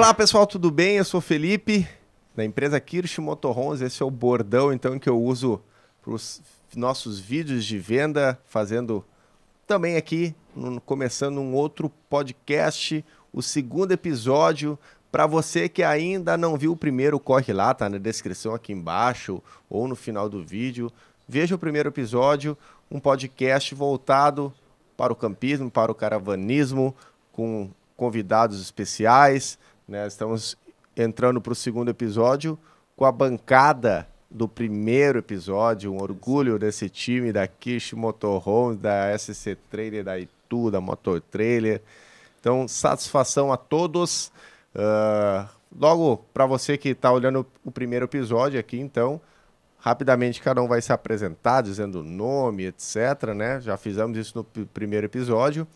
Olá pessoal, tudo bem? Eu sou Felipe, da empresa Kirsch Motorhomes. Esse é o bordão então que eu uso para os nossos vídeos de venda, fazendo também aqui, começando um outro podcast, o segundo episódio. Para você que ainda não viu o primeiro, corre lá, tá na descrição aqui embaixo ou no final do vídeo. Veja o primeiro episódio, um podcast voltado para o campismo, para o caravanismo, com convidados especiais né? Estamos entrando para o segundo episódio com a bancada do primeiro episódio. Um orgulho desse time da Kish Motorhome da SC Trailer, da Itu, da Motor Trailer. Então, satisfação a todos. Uh, logo, para você que está olhando o primeiro episódio aqui, então, rapidamente cada um vai se apresentar, dizendo o nome, etc. Né? Já fizemos isso no primeiro episódio.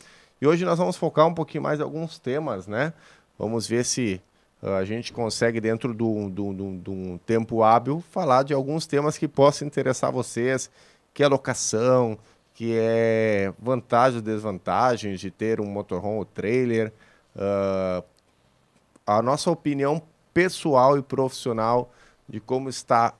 E hoje nós vamos focar um pouquinho mais em alguns temas, né? Vamos ver se ah, a gente consegue, dentro de um tempo hábil, falar de alguns temas que possam interessar vocês, que é locação, que é vantagens e desvantagens de ter um motorhome ou trailer. Uh, a nossa opinião pessoal e profissional de como está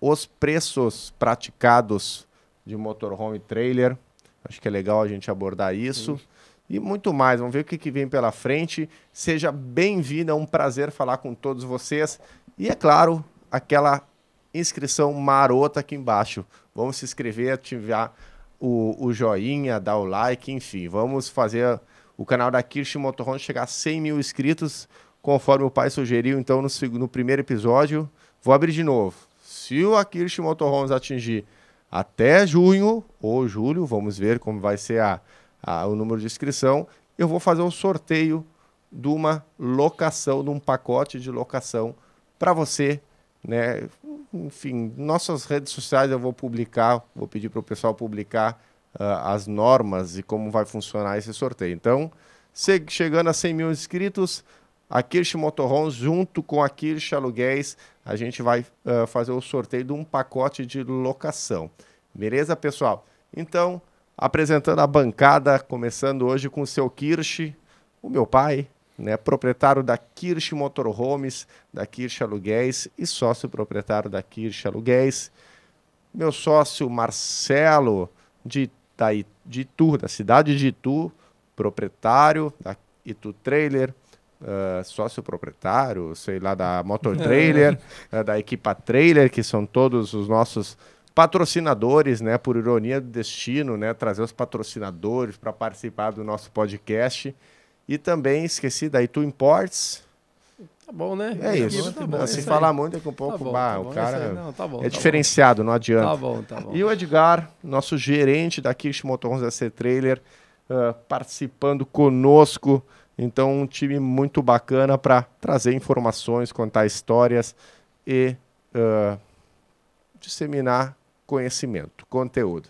os preços praticados de motorhome e trailer. Acho que é legal a gente abordar isso. Sim e muito mais. Vamos ver o que, que vem pela frente. Seja bem-vindo, é um prazer falar com todos vocês. E é claro, aquela inscrição marota aqui embaixo. Vamos se inscrever, ativar o, o joinha, dar o like, enfim. Vamos fazer o canal da Kirsch Motorhome chegar a 100 mil inscritos, conforme o pai sugeriu, então, no, no primeiro episódio. Vou abrir de novo. Se o Kirsch Motorhomes atingir até junho ou julho, vamos ver como vai ser a a, ah, o número de inscrição, eu vou fazer um sorteio de uma locação, de um pacote de locação para você. Né? Enfim, nossas redes sociais eu vou publicar, vou pedir para o pessoal publicar uh, as normas e como vai funcionar esse sorteio. Então, chegando a 100 mil inscritos, a Kirsch Motorhomes, junto com a Kirsch Aluguéis, a gente vai uh, fazer o sorteio de um pacote de locação. Beleza, pessoal? Então, apresentando a bancada, começando hoje com o seu Kirsch, o meu pai, né, proprietário da Kirsch Motorhomes, da Kirsch Aluguéis e sócio proprietário da Kirsch Aluguéis. Meu sócio Marcelo de, da Itu, da cidade de Itu, proprietário da Itu Trailer, uh, sócio proprietário, sei lá, da Motor é. Trailer, uh, da Equipa Trailer, que são todos os nossos patrocinadores, né, por ironia do destino, né, trazer os patrocinadores para participar do nosso podcast. E também esqueci daí tu Imports. Tá bom, né? É, tá isso. Tá bom, Se falar muito é que um pouco, tá bom, bah, tá bom, o cara não, tá bom, é tá diferenciado, não adianta. Tá bom, tá bom. E o Edgar, nosso gerente da Kish Motors AC Trailer, uh, participando conosco. Então, um time muito bacana para trazer informações, contar histórias e uh, disseminar conhecimento, conteúdo.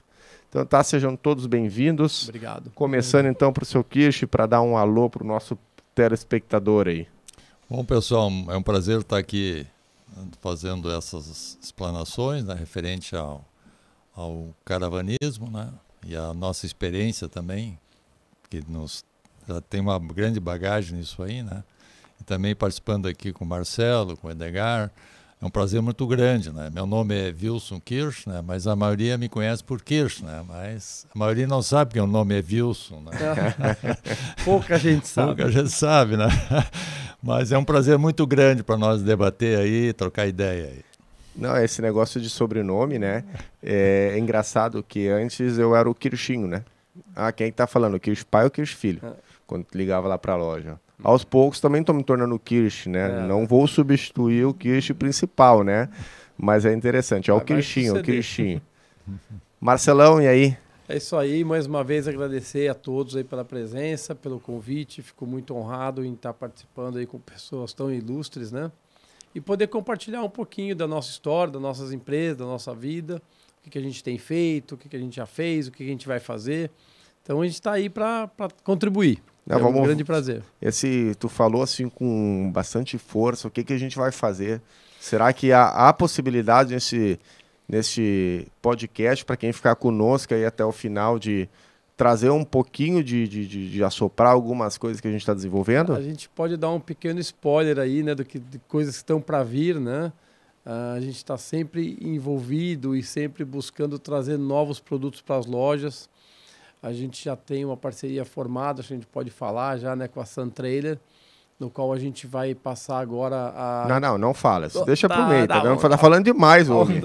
Então tá, sejam todos bem-vindos. Obrigado. Começando então para o seu Kish, para dar um alô para o nosso telespectador aí. Bom, pessoal, é um prazer estar aqui fazendo essas explanações né, referente ao, ao caravanismo né, e a nossa experiência também, que nos, já tem uma grande bagagem nisso aí, né? E também participando aqui com o Marcelo, com o Edgar, é um prazer muito grande, né? Meu nome é Wilson Kirsch, né? Mas a maioria me conhece por Kirsch, né? Mas a maioria não sabe que o nome é Wilson, né? Pouca gente sabe. Pouca gente sabe, né? Mas é um prazer muito grande para nós debater aí, trocar ideia aí. Não, esse negócio de sobrenome, né? É, é engraçado que antes eu era o Kirchinho, né? Ah, quem está falando? Kirsch pai ou Kirsch filho? Ah. Quando ligava lá para a loja aos poucos também estou me tornando o Kirsch, né? É. Não né? vou substituir o Kirsch principal, né? Mas é interessante. É o ah, Kirschinho, o Kirschinho. Marcelão, e aí? É isso aí, mais uma vez agradecer a todos aí pela presença, pelo convite. Fico muito honrado em estar participando aí com pessoas tão ilustres, né? E poder compartilhar um pouquinho da nossa história, das nossas empresas, da nossa vida, o que, a gente tem feito, o que, a gente já fez, o que, a gente vai fazer. Então a gente está aí para contribuir. Não, é vamos... um grande prazer. Esse, tu falou assim com bastante força, o que, que a gente vai fazer? Será que há, há possibilidade nesse, nesse podcast, para quem ficar conosco aí até o final, de trazer um pouquinho de, de, de, de assoprar algumas coisas que a gente está desenvolvendo? A gente pode dar um pequeno spoiler aí, né, do que, de coisas que estão para vir, né? Ah, a gente está sempre envolvido e sempre buscando trazer novos produtos para as lojas. A gente já tem uma parceria formada, a gente pode falar já, né, com a Sun Trailer no qual a gente vai passar agora a. Não, não, não fala. Oh, deixa tá, pro meio, tá, tá, tá, tá, falando demais, homem.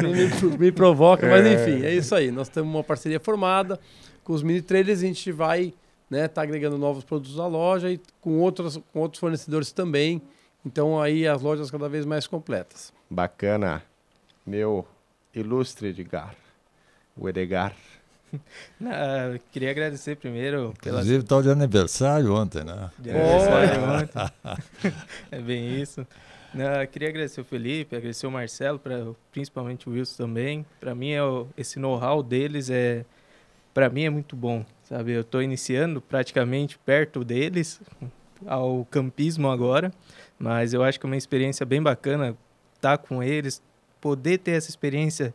me, me provoca, é. mas enfim, é isso aí. Nós temos uma parceria formada com os mini trailers, a gente vai né, tá agregando novos produtos à loja e com outros, com outros fornecedores também. Então aí as lojas cada vez mais completas. Bacana. Meu ilustre Edgar, o Edgar Não, queria agradecer primeiro. Pela... Inclusive, tal de aniversário ontem, né? De aniversário oh! ontem. é bem isso. Não, queria agradecer o Felipe, agradecer o Marcelo, pra, principalmente o Wilson também. Para mim, é, esse know-how deles é. Para mim é muito bom, sabe? Eu estou iniciando praticamente perto deles, ao campismo agora, mas eu acho que é uma experiência bem bacana estar tá com eles, poder ter essa experiência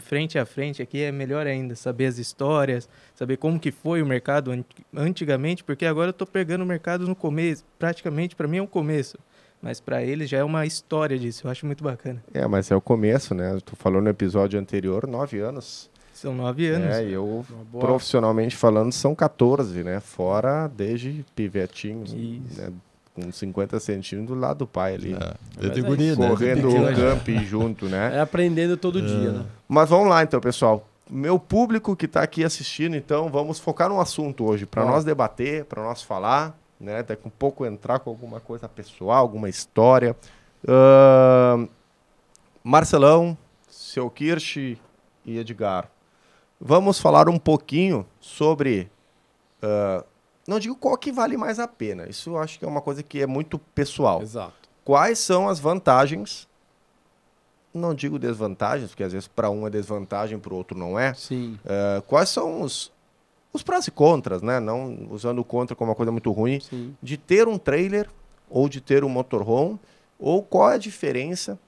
frente a frente aqui é melhor ainda, saber as histórias, saber como que foi o mercado antigamente, porque agora eu estou pegando o mercado no começo, praticamente para mim é um começo, mas para eles já é uma história disso, eu acho muito bacana. É, mas é o começo, né? Tu falou no episódio anterior, nove anos. São nove anos. É, eu, profissionalmente falando, são 14, né? Fora desde pivetinhos, né? com 50 centímetros lá do pai ali. É. De né? guri, né? Correndo né? o camp junto, né? É aprendendo todo é. dia, né? Mas vamos lá então, pessoal. Meu público que está aqui assistindo, então, vamos focar num assunto hoje, para nós debater, para nós falar, né? até um pouco entrar com alguma coisa pessoal, alguma história. Uh, Marcelão, seu Kirsch e Edgar. Vamos falar um pouquinho sobre uh, não digo qual que vale mais a pena. Isso eu acho que é uma coisa que é muito pessoal. Exato. Quais são as vantagens? Não digo desvantagens, porque às vezes para um é desvantagem, para o outro não é. Sim. Uh, quais são os, os prós e contras, né? Não usando o contra como uma coisa muito ruim, Sim. de ter um trailer ou de ter um motorhome, ou qual é a diferença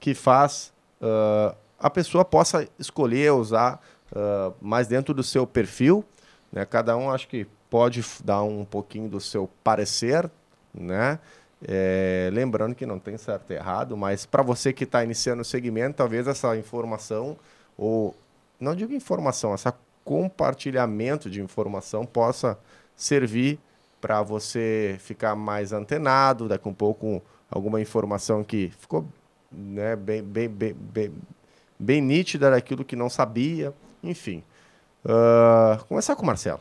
que faz uh, a pessoa possa escolher usar uh, mais dentro do seu perfil. Né? Cada um acho que pode dar um pouquinho do seu parecer, né? É, lembrando que não tem certo e errado, mas para você que está iniciando o segmento, talvez essa informação, ou não digo informação, esse compartilhamento de informação possa servir para você ficar mais antenado, daqui um pouco alguma informação que ficou né, bem, bem, bem, bem, bem nítida daquilo que não sabia, enfim. Uh, começar com o Marcelo.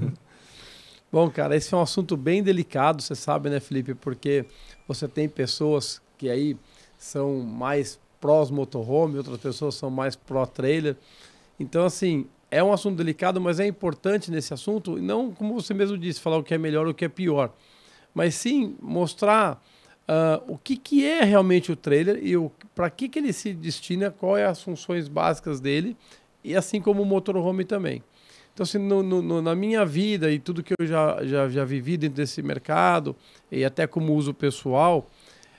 Bom, cara, esse é um assunto bem delicado, você sabe, né, Felipe? Porque você tem pessoas que aí são mais prós motorhome, outras pessoas são mais pró trailer. Então, assim, é um assunto delicado, mas é importante nesse assunto, não como você mesmo disse, falar o que é melhor ou o que é pior, mas sim mostrar uh, o que, que é realmente o trailer e para que, que ele se destina, quais é as funções básicas dele e assim como o motorhome também. Então, assim, no, no, na minha vida e tudo que eu já, já, já vivi dentro desse mercado, e até como uso pessoal,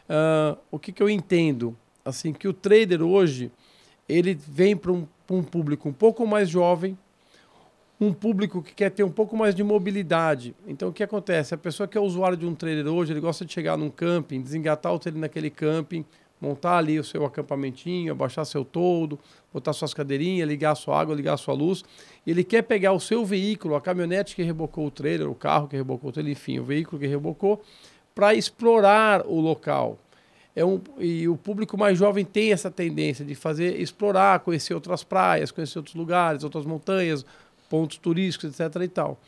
uh, o que, que eu entendo? Assim, que o trader hoje, ele vem para um, um, público um pouco mais jovem, um público que quer ter um pouco mais de mobilidade. Então, o que acontece? A pessoa que é usuário de um trader hoje, ele gosta de chegar num camping, desengatar o trailer naquele camping, montar ali o seu acampamentinho, abaixar seu toldo, botar suas cadeirinhas, ligar sua água, ligar sua luz. Ele quer pegar o seu veículo, a caminhonete que rebocou o trailer, o carro que rebocou o trailer, enfim, o veículo que rebocou, para explorar o local. É um, e o público mais jovem tem essa tendência de fazer, explorar, conhecer outras praias, conhecer outros lugares, outras montanhas, pontos turísticos, etc. E tal.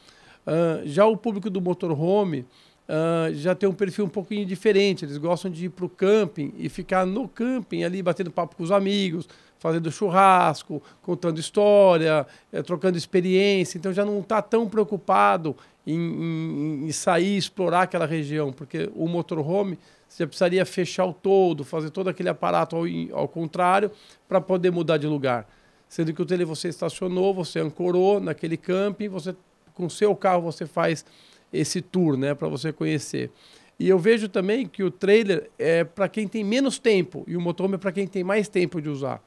Uh, já o público do motorhome, uh, já tem um perfil um pouquinho diferente. Eles gostam de ir para o camping e ficar no camping ali batendo papo com os amigos, fazendo churrasco, contando história, é, trocando experiência. Então já não está tão preocupado em, em, em sair explorar aquela região, porque o motorhome você precisaria fechar o todo, fazer todo aquele aparato ao, ao contrário para poder mudar de lugar. Sendo que o tele você estacionou, você ancorou naquele camping, você com o seu carro você faz esse tour, né, para você conhecer. E eu vejo também que o trailer é para quem tem menos tempo e o motorhome é para quem tem mais tempo de usar.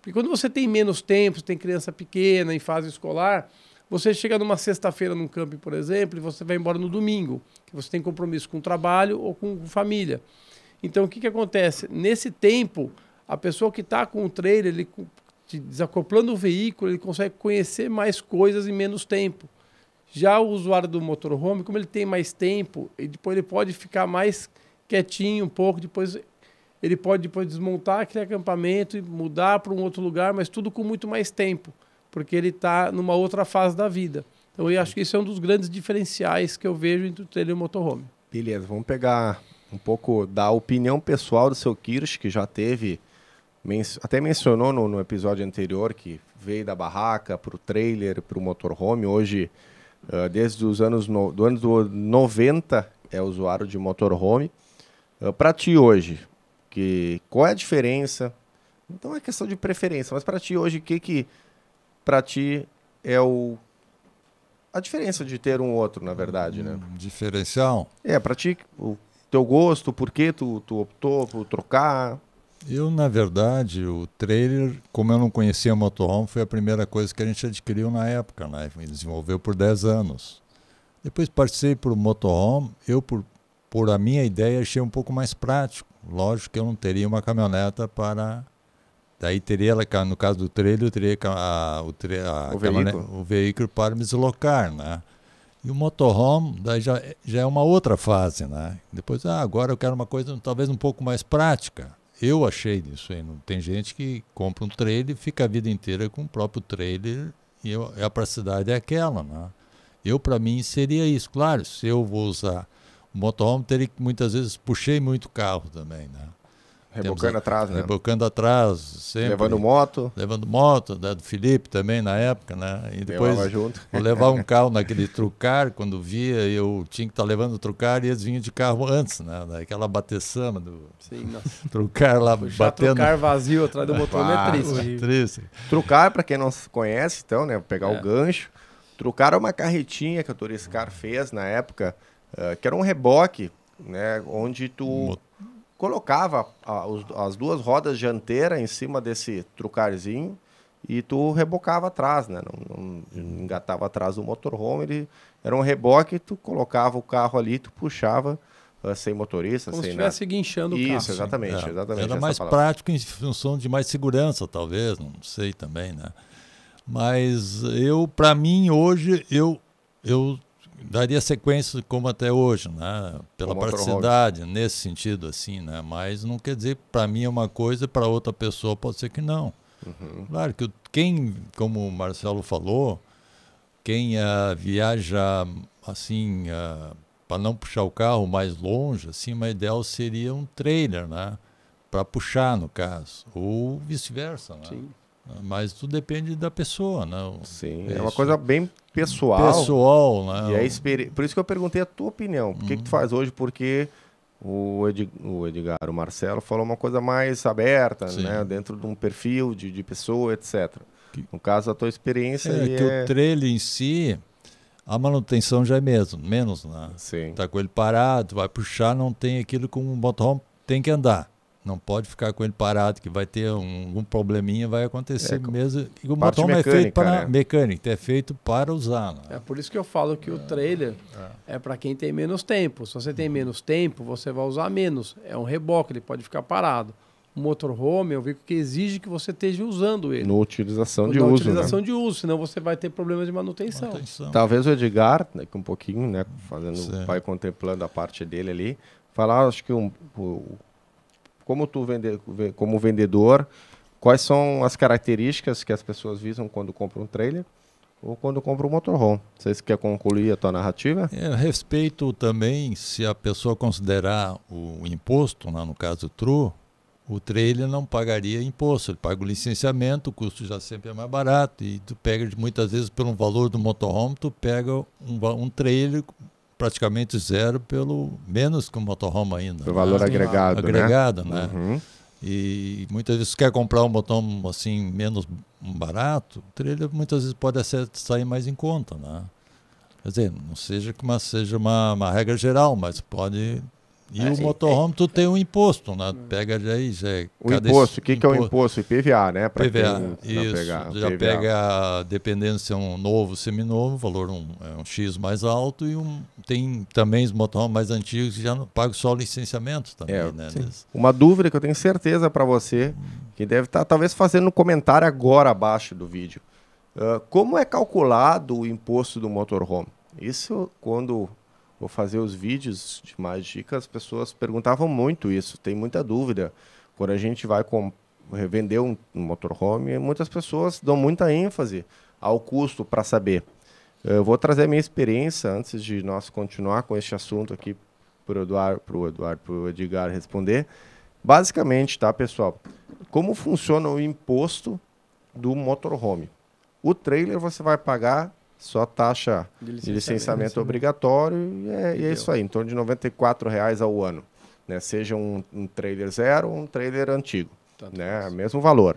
Porque quando você tem menos tempo, tem criança pequena em fase escolar, você chega numa sexta-feira num camping, por exemplo, e você vai embora no domingo, que você tem compromisso com o trabalho ou com família. Então, o que, que acontece? Nesse tempo, a pessoa que está com o trailer, ele, desacoplando o veículo, ele consegue conhecer mais coisas em menos tempo. Já o usuário do motorhome, como ele tem mais tempo, e depois ele pode ficar mais quietinho um pouco, depois ele pode depois desmontar aquele acampamento e mudar para um outro lugar, mas tudo com muito mais tempo, porque ele está numa outra fase da vida. Então eu acho que isso é um dos grandes diferenciais que eu vejo entre o trailer e o motorhome. Beleza, vamos pegar um pouco da opinião pessoal do seu Kirsch, que já teve, até mencionou no, no episódio anterior que veio da barraca para o trailer, para o motorhome, hoje Uh, desde os anos no, do anos do 90 é usuário de motorhome. Uh, ah, para ti hoje, que qual é a diferença? Então é questão de preferência, mas para ti hoje, o que que para ti é o a diferença de ter um outro, na verdade, né? Hum, diferencial? É, para ti, o teu gosto, por que tu, tu optou por trocar? Eu, na verdade, o trailer, como eu não conhecia motorhome, foi a primeira coisa que a gente adquiriu na época, né? desenvolveu por 10 anos. Depois passei o motorhome, eu, por, por a minha ideia, achei um pouco mais prático. Lógico que eu não teria uma caminhoneta para... Daí teria, no caso do trailer, eu teria a, o, a o, veículo. o veículo para me deslocar, né? E o motorhome daí já, já é uma outra fase, né? Depois, ah, agora eu quero uma coisa talvez um pouco mais prática eu achei nisso aí. Não tem gente que compra um trailer e fica a vida inteira com o próprio trailer e eu, a praticidade é aquela, né? Eu para mim seria isso, claro. Se eu vou usar o motorhome, teria que muitas vezes puxei muito carro também, né? Rebocando a, atrás, né? Rebocando atrás, sempre. Levando moto. Levando moto, da, né? do Felipe também na época, né? E depois Levava junto. eu levava um carro naquele trucar, quando via, eu tinha que estar tá levando o trucar e eles vinham de carro antes, né? Daquela bateçama do Sim, nossa. trucar lá Puxar batendo. Trucar vazio atrás do motor é triste. Trucar, para quem não conhece, então, né? Pegar é. o gancho. Trucar é uma carretinha que o Turiscar fez na época, uh, que era um reboque, né? Onde tu... Mot colocava a, os, as duas rodas dianteiras em cima desse trucarzinho e tu rebocava atrás, né? Não, não engatava atrás do motorhome, ele era um reboque, tu colocava o carro ali, tu puxava uh, sem motorista, Como sem se estivesse guinchando o Isso, carro. Isso, exatamente, é. exatamente. Era mais palavra. prático em função de mais segurança, talvez, não sei também, né? Mas eu, para mim, hoje, eu, eu daria sequência como até hoje, né? Pela praticidade, nesse sentido, assim, né? Mas não quer dizer para mim é uma coisa, para outra pessoa pode ser que não. Uhum. Claro que quem, como o Marcelo falou, quem uh, viaja assim, uh, ah, para não puxar o carro mais longe, assim, uma ideal seria um trailer, né? Para puxar, no caso, ou vice-versa, né? Sim. Mas tudo depende da pessoa, né? Sim, é, é uma coisa bem pessoal. Pessoal, né? E é experi... Por isso que eu perguntei a tua opinião. Por que, que tu uhum. faz hoje? Porque o, Ed... o Edgar, o Marcelo, falou uma coisa mais aberta, Sim. né? Dentro de um perfil de, de pessoa, etc. Que... No caso, a tua experiência. É, que é... o trailer em si, a manutenção já é mesmo, menos, né? Sim. Tá com ele parado, vai puxar, não tem aquilo com um motorhome tem que andar. Não pode ficar com ele parado, que vai ter um, um probleminha, vai acontecer é, mesmo. E o motor é feito para né? mecânico, é feito para usar. Né? É por isso que eu falo que é, o trailer é, é para quem tem menos tempo. Se você tem menos tempo, você vai usar menos. É um reboque, ele pode ficar parado. O motorhome é um veículo que exige que você esteja usando ele. Na utilização de na uso. Na utilização né? de uso, senão você vai ter problemas de manutenção. manutenção. Talvez o Edgar, né, é um pouquinho, né, fazendo, vai contemplando a parte dele ali, falar, acho que um, o como tu vende, como vendedor, quais são as características que as pessoas visam quando compram um trailer ou quando compram um motorhome. Vocês querem concluir a tua narrativa? É, respeito também, se a pessoa considerar o imposto, né, no caso True, o trailer não pagaria imposto, ele paga o licenciamento, o custo já sempre é mais barato e tu pega muitas vezes pelo valor do motorhome, tu pega um, um trailer praticamente zero, pelo menos com o motorhome ainda. o né? valor agregado. Né? Agregado, né? né? Uhum. E muitas vezes quer comprar um botão assim menos barato, o trailer muitas vezes pode ser, sair mais em conta, né? Quer dizer, não seja que uma, seja uma, uma regra geral, mas pode e é, o é, motorhome, é, tu tem um imposto, né? Pega já aí, é já é O imposto, o que, que é o imposto? IPVA, né? Pra IPVA, quem isso. Pegar, já IPVA. pega, dependendo se é um novo, seminovo, o valor um, é um X mais alto e um, tem também os motorhomes mais antigos que já não pagam só o licenciamento também, é, né? Uma dúvida que eu tenho certeza para você, hum. que deve estar tá, talvez fazendo um comentário agora abaixo do vídeo. Uh, como é calculado o imposto do motorhome? Isso quando vou fazer os vídeos de mais dicas, as pessoas perguntavam muito isso, tem muita dúvida. Quando a gente vai revender um, um motorhome, muitas pessoas dão muita ênfase ao custo para saber. Eu vou trazer a minha experiência antes de nós continuar com este assunto aqui para o Eduardo, para o Eduardo, para o Edgar responder. Basicamente, tá, pessoal? Como funciona o imposto do motorhome? O trailer você vai pagar só taxa de licenciamento, de licenciamento obrigatório e é, e é isso aí, em torno de R$ reais ao ano. Né? Seja um, um trailer zero ou um trailer antigo. Tá né? Mesmo valor.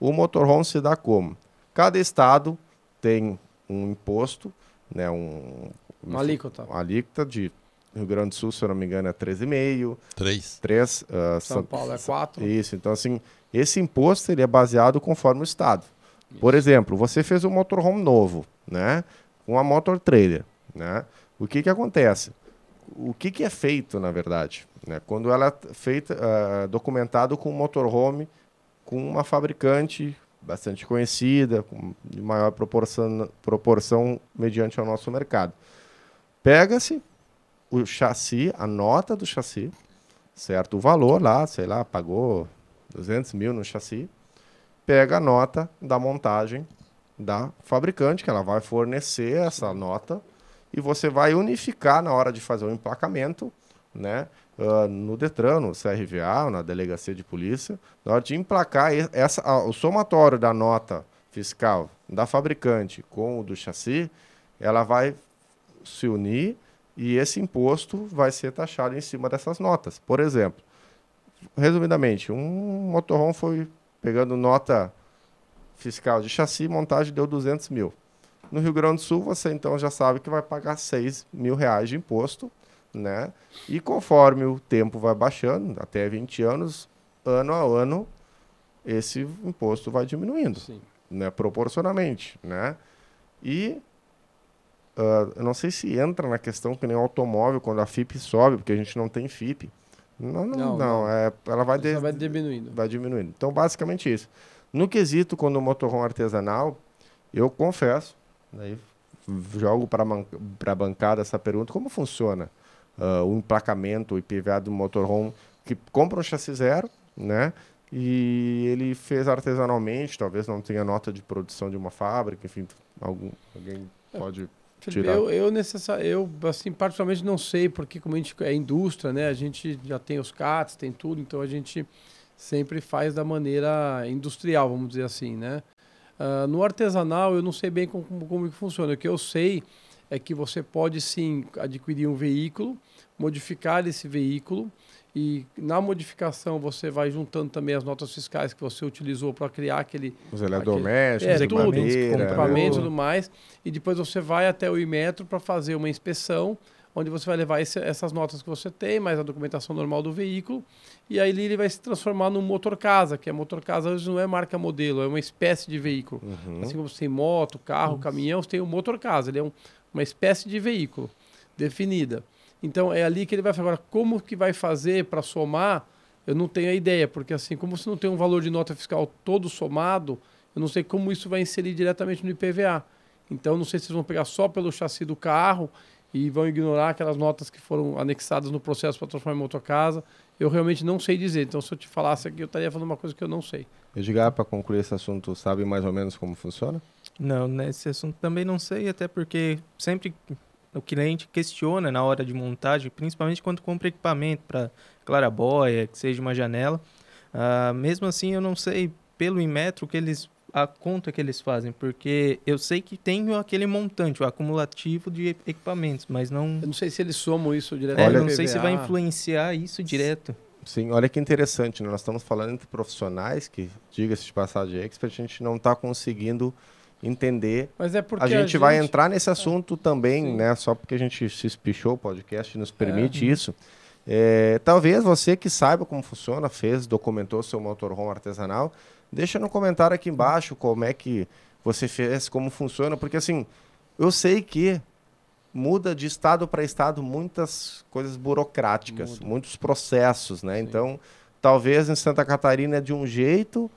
O motorhome se dá como? Cada estado tem um imposto, né? um, uma alíquota. Uma alíquota de Rio Grande do Sul, se eu não me engano, é 13,5. 3. 3 uh, São, São Paulo é 4. Isso, então assim, esse imposto ele é baseado conforme o estado. Isso. Por exemplo, você fez um motorhome novo, né? Com a motor trailer, né? O que que acontece? O que que é feito, na verdade? Né? Quando ela é feita, uh, documentado com um motorhome, com uma fabricante bastante conhecida, com, de maior proporção, proporção mediante ao nosso mercado. Pega-se o chassi, a nota do chassi, certo? O valor lá, sei lá, pagou 200 mil no chassi, pega a nota da montagem da fabricante, que ela vai fornecer essa nota e você vai unificar na hora de fazer o emplacamento, né? Uh, no Detran, no CRVA, na delegacia de polícia, na hora de emplacar essa, a, o somatório da nota fiscal da fabricante com o do chassi, ela vai se unir e esse imposto vai ser taxado em cima dessas notas. Por exemplo, resumidamente, um motorhome foi pegando nota fiscal de chassi, montagem deu 200 mil. No Rio Grande do Sul, você então já sabe que vai pagar 6 mil reais de imposto, né? E conforme o tempo vai baixando, até 20 anos, ano a ano, esse imposto vai diminuindo, Sim. né? Proporcionalmente, né? E uh, eu não sei se entra na questão que nem o automóvel, quando a FIP sobe, porque a gente não tem FIP. Não, não, não. não. É, ela vai, de... vai diminuindo. Vai diminuindo. Então, basicamente isso. No quesito, quando o motorhome artesanal, eu confesso, aí jogo para a bancada essa pergunta, como funciona uh, o emplacamento, o IPVA do motorhome que compra um chassi zero, né? E ele fez artesanalmente, talvez não tenha nota de produção de uma fábrica, enfim, algum, alguém é, pode tirar. Eu, eu, necessar, eu assim, particularmente não sei, porque como a gente é indústria, né? A gente já tem os CATs, tem tudo, então a gente sempre faz da maneira industrial, vamos dizer assim, né? Uh, no artesanal, eu não sei bem como, como funciona. O que eu sei é que você pode sim adquirir um veículo, modificar esse veículo e na modificação você vai juntando também as notas fiscais que você utilizou para criar aquele os eletrodomésticos, aquele, é, tudo, madeira, né? e tudo mais e depois você vai até o Imetro para fazer uma inspeção onde você vai levar esse, essas notas que você tem, mais a documentação normal do veículo, e aí ele vai se transformar num motor casa, que é motor casa hoje não é marca modelo, é uma espécie de veículo. Uhum. Assim como você tem moto, carro, Nossa. caminhão, você tem o um motor casa, ele é um, uma espécie de veículo definida. Então é ali que ele vai falar, agora como que vai fazer para somar, eu não tenho a ideia, porque assim, como você não tem um valor de nota fiscal todo somado, eu não sei como isso vai inserir diretamente no IPVA. Então, não sei se vocês vão pegar só pelo chassi do carro e vão ignorar aquelas notas que foram anexadas no processo para transformar em motocasa. Eu realmente não sei dizer. Então, se eu te falasse aqui, eu estaria falando uma coisa que eu não sei. Edgar, para concluir esse assunto, sabe mais ou menos como funciona? Não, nesse assunto também não sei, até porque sempre o cliente questiona na hora de montagem, principalmente quando compra equipamento para clarabóia, que seja uma janela. Uh, mesmo assim, eu não sei pelo Inmetro que eles a conta que eles fazem, porque eu sei que tem aquele montante, o acumulativo de equipamentos, mas não. Eu não sei se eles somam isso direto. É, olha, não sei se vai influenciar isso direto. Sim, olha que interessante, né? nós estamos falando entre profissionais que, diga-se de passagem, expert, a gente não está conseguindo entender. Mas é porque a gente, a gente... vai entrar nesse assunto é. também, Sim. né? Só porque a gente se espichou, o podcast nos é. permite é. isso. É, talvez você que saiba como funciona, fez, documentou seu motorhome artesanal, Deixa no comentário aqui embaixo como é que você fez, como funciona, porque assim, eu sei que muda de estado para estado muitas coisas burocráticas, muda. muitos processos, né? Sim. Então, talvez em Santa Catarina é de um jeito,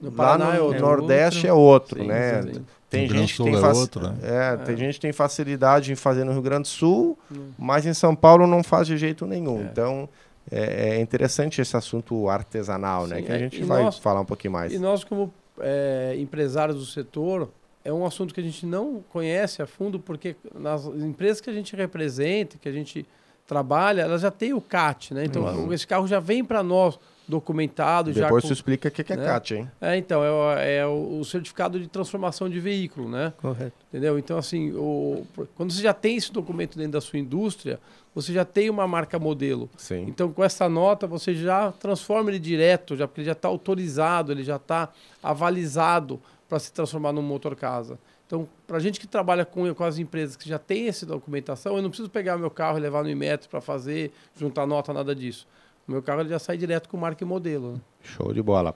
no Paraná lá no é outro. Nordeste é outro, sim, né? Sim. Tem gente, que tem, é outro, né? É, é. tem gente tem facilidade em fazer no Rio Grande do Sul, hum. mas em São Paulo não faz de jeito nenhum. É. Então, é, é, interessante esse assunto artesanal, né, Sim, né? Que a é, gente vai nós, falar um pouquinho mais. E nós, como é, empresários do setor, é um assunto que a gente não conhece a fundo, porque nas empresas que a gente representa, que a gente trabalha, elas já têm o CAT, né? Então, uhum. esse carro já vem para nós documentado Depois já. Depois você explica o que é né? CAT, hein? É, então, é, é, o certificado de transformação de veículo, né? Correto. Entendeu? Então, assim, o, quando você já tem esse documento dentro da sua indústria, você já tem uma marca modelo. Sim. Então, com essa nota, você já transforma ele direto, já, porque ele já está autorizado, ele já está avalizado para se transformar num motor casa. Então, para a gente que trabalha com, com as empresas que já tem essa documentação, eu não preciso pegar meu carro e levar no Imetro para fazer, juntar nota, nada disso o meu carro ele já sai direto com marca e modelo. Né? Show de bola.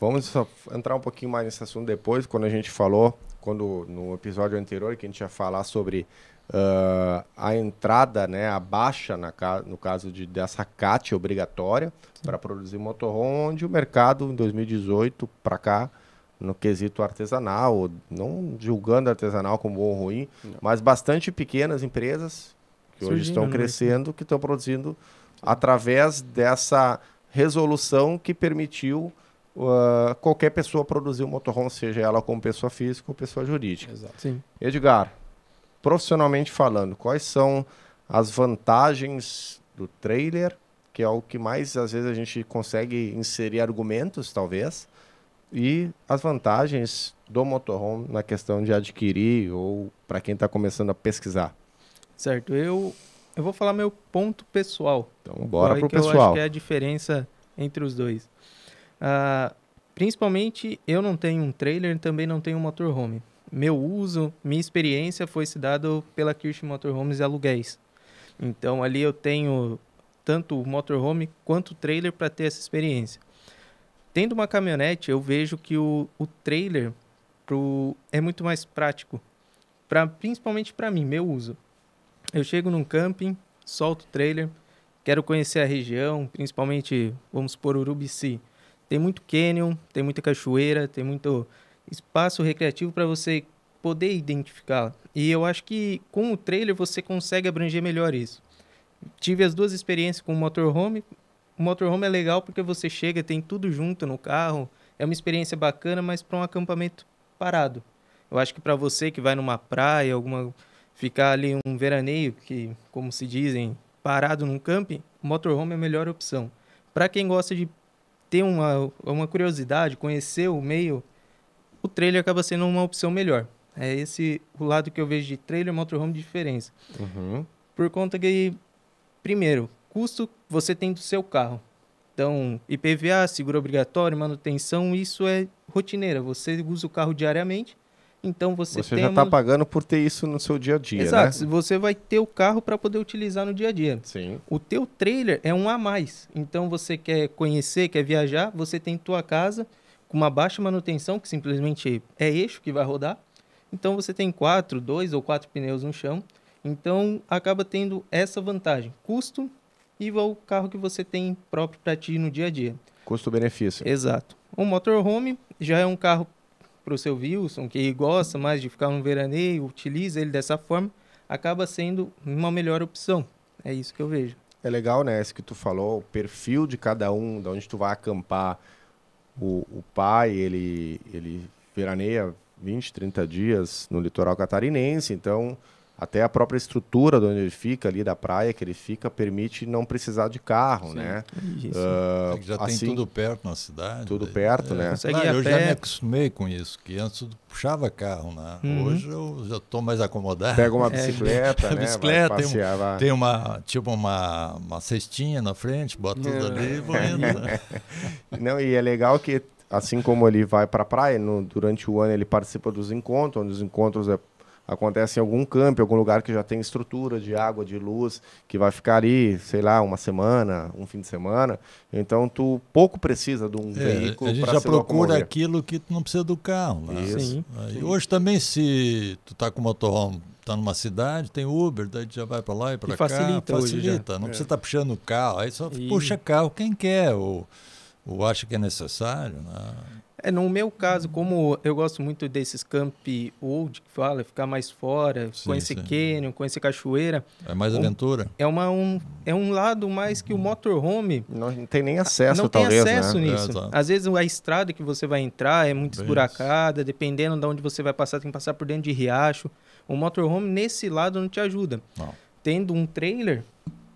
Vamos entrar um pouquinho mais nesse assunto depois, quando a gente falou, quando no episódio anterior, que a gente ia falar sobre uh, a entrada, né, a baixa, na, no caso de, dessa CAT obrigatória para produzir motorhome, onde o mercado em 2018 para cá, no quesito artesanal, não julgando artesanal como bom ou ruim, não. mas bastante pequenas empresas que Surgindo hoje estão né? crescendo, que estão produzindo através dessa resolução que permitiu uh, qualquer pessoa produzir um motorhome, seja ela como pessoa física ou pessoa jurídica. Edgar, profissionalmente falando, quais são as vantagens do trailer, que é o que mais às vezes a gente consegue inserir argumentos, talvez, e as vantagens do motorhome na questão de adquirir ou para quem está começando a pesquisar? Certo, eu eu vou falar meu ponto pessoal. Então, bora pro que pessoal. Eu acho que é a diferença entre os dois. Uh, principalmente, eu não tenho um trailer e também não tenho um motorhome. Meu uso, minha experiência foi se dado pela Kirsch Motorhomes e Aluguéis. Então, ali eu tenho tanto o motorhome quanto o trailer para ter essa experiência. Tendo uma caminhonete, eu vejo que o, o trailer pro, é muito mais prático, pra, principalmente para mim, meu uso. Eu chego num camping, solto o trailer, quero conhecer a região, principalmente, vamos supor, Urubici. Tem muito canyon, tem muita cachoeira, tem muito espaço recreativo para você poder identificar. E eu acho que com o trailer você consegue abranger melhor isso. Tive as duas experiências com o motorhome. O motorhome é legal porque você chega, tem tudo junto no carro. É uma experiência bacana, mas para um acampamento parado. Eu acho que para você que vai numa praia, alguma ficar ali um veraneio, que como se dizem, parado num camping, o motorhome é a melhor opção. Para quem gosta de ter uma, uma curiosidade, conhecer o meio, o trailer acaba sendo uma opção melhor. É esse o lado que eu vejo de trailer e motorhome de diferença. Uhum. Por conta que, primeiro, custo você tem do seu carro. Então, IPVA, seguro obrigatório, manutenção, isso é rotineira. Você usa o carro diariamente então você, você já está uma... pagando por ter isso no seu dia a dia, Exato. Né? Você vai ter o carro para poder utilizar no dia a dia. Sim. O teu trailer é um a mais. Então você quer conhecer, quer viajar, você tem tua casa com uma baixa manutenção que simplesmente é eixo que vai rodar. Então você tem quatro, dois ou quatro pneus no chão. Então acaba tendo essa vantagem, custo e o carro que você tem próprio para ti no dia a dia. Custo-benefício. Exato. O motorhome já é um carro para o seu Wilson, que gosta mais de ficar no veraneio, utiliza ele dessa forma, acaba sendo uma melhor opção. É isso que eu vejo. É legal, né, isso que tu falou, o perfil de cada um, de onde tu vai acampar. O, o pai, ele, ele veraneia 20, 30 dias no litoral catarinense, então até a própria estrutura de onde ele fica, ali da praia que ele fica, permite não precisar de carro, sim, né? Uh, é já tem assim tudo perto na cidade. Tudo daí. Né? perto, né? é. né? Não, eu já me acostumei com isso, que antes eu puxava carro, né? Uhum. Hoje eu já estou mais acomodado. Pega uma é, bicicleta, é. né? bicicleta, vai passear, tem, um, tem, uma, tipo uma, uma cestinha na frente, bota tudo ali e vou é. indo. Né? não, e é legal que assim como ele vai para a praia, no, durante o ano ele participa dos encontros, onde os encontros é acontece em algum campo, em algum lugar que já tem estrutura de água, de luz, que vai ficar ali, sei lá, uma semana, um fim de semana. Então tu pouco precisa de um é, veículo. A gente já procura locomover. aquilo que tu não precisa do carro. Né? Sim, E Hoje também se tu tá com motorhome tá numa cidade, tem Uber, daí já vai para lá e para cá. Facilita, facilita. Não é. precisa estar tá puxando o carro, aí só e... puxa carro quem quer ou, ou acha que é necessário. Né? É, no meu caso, como eu gosto muito desses camp old, que fala, ficar mais fora, sim, conhecer sim. canyon, conhecer cachoeira. É mais aventura. Um, é, uma, um, é um lado mais que o motorhome... Não, não tem nem acesso, não talvez, Não né? tem acesso né? nisso. É, Às vezes a estrada que você vai entrar é muito Bem esburacada, dependendo de onde você vai passar, tem que passar por dentro de riacho. O motorhome, nesse lado, não te ajuda. Não. Tendo um trailer,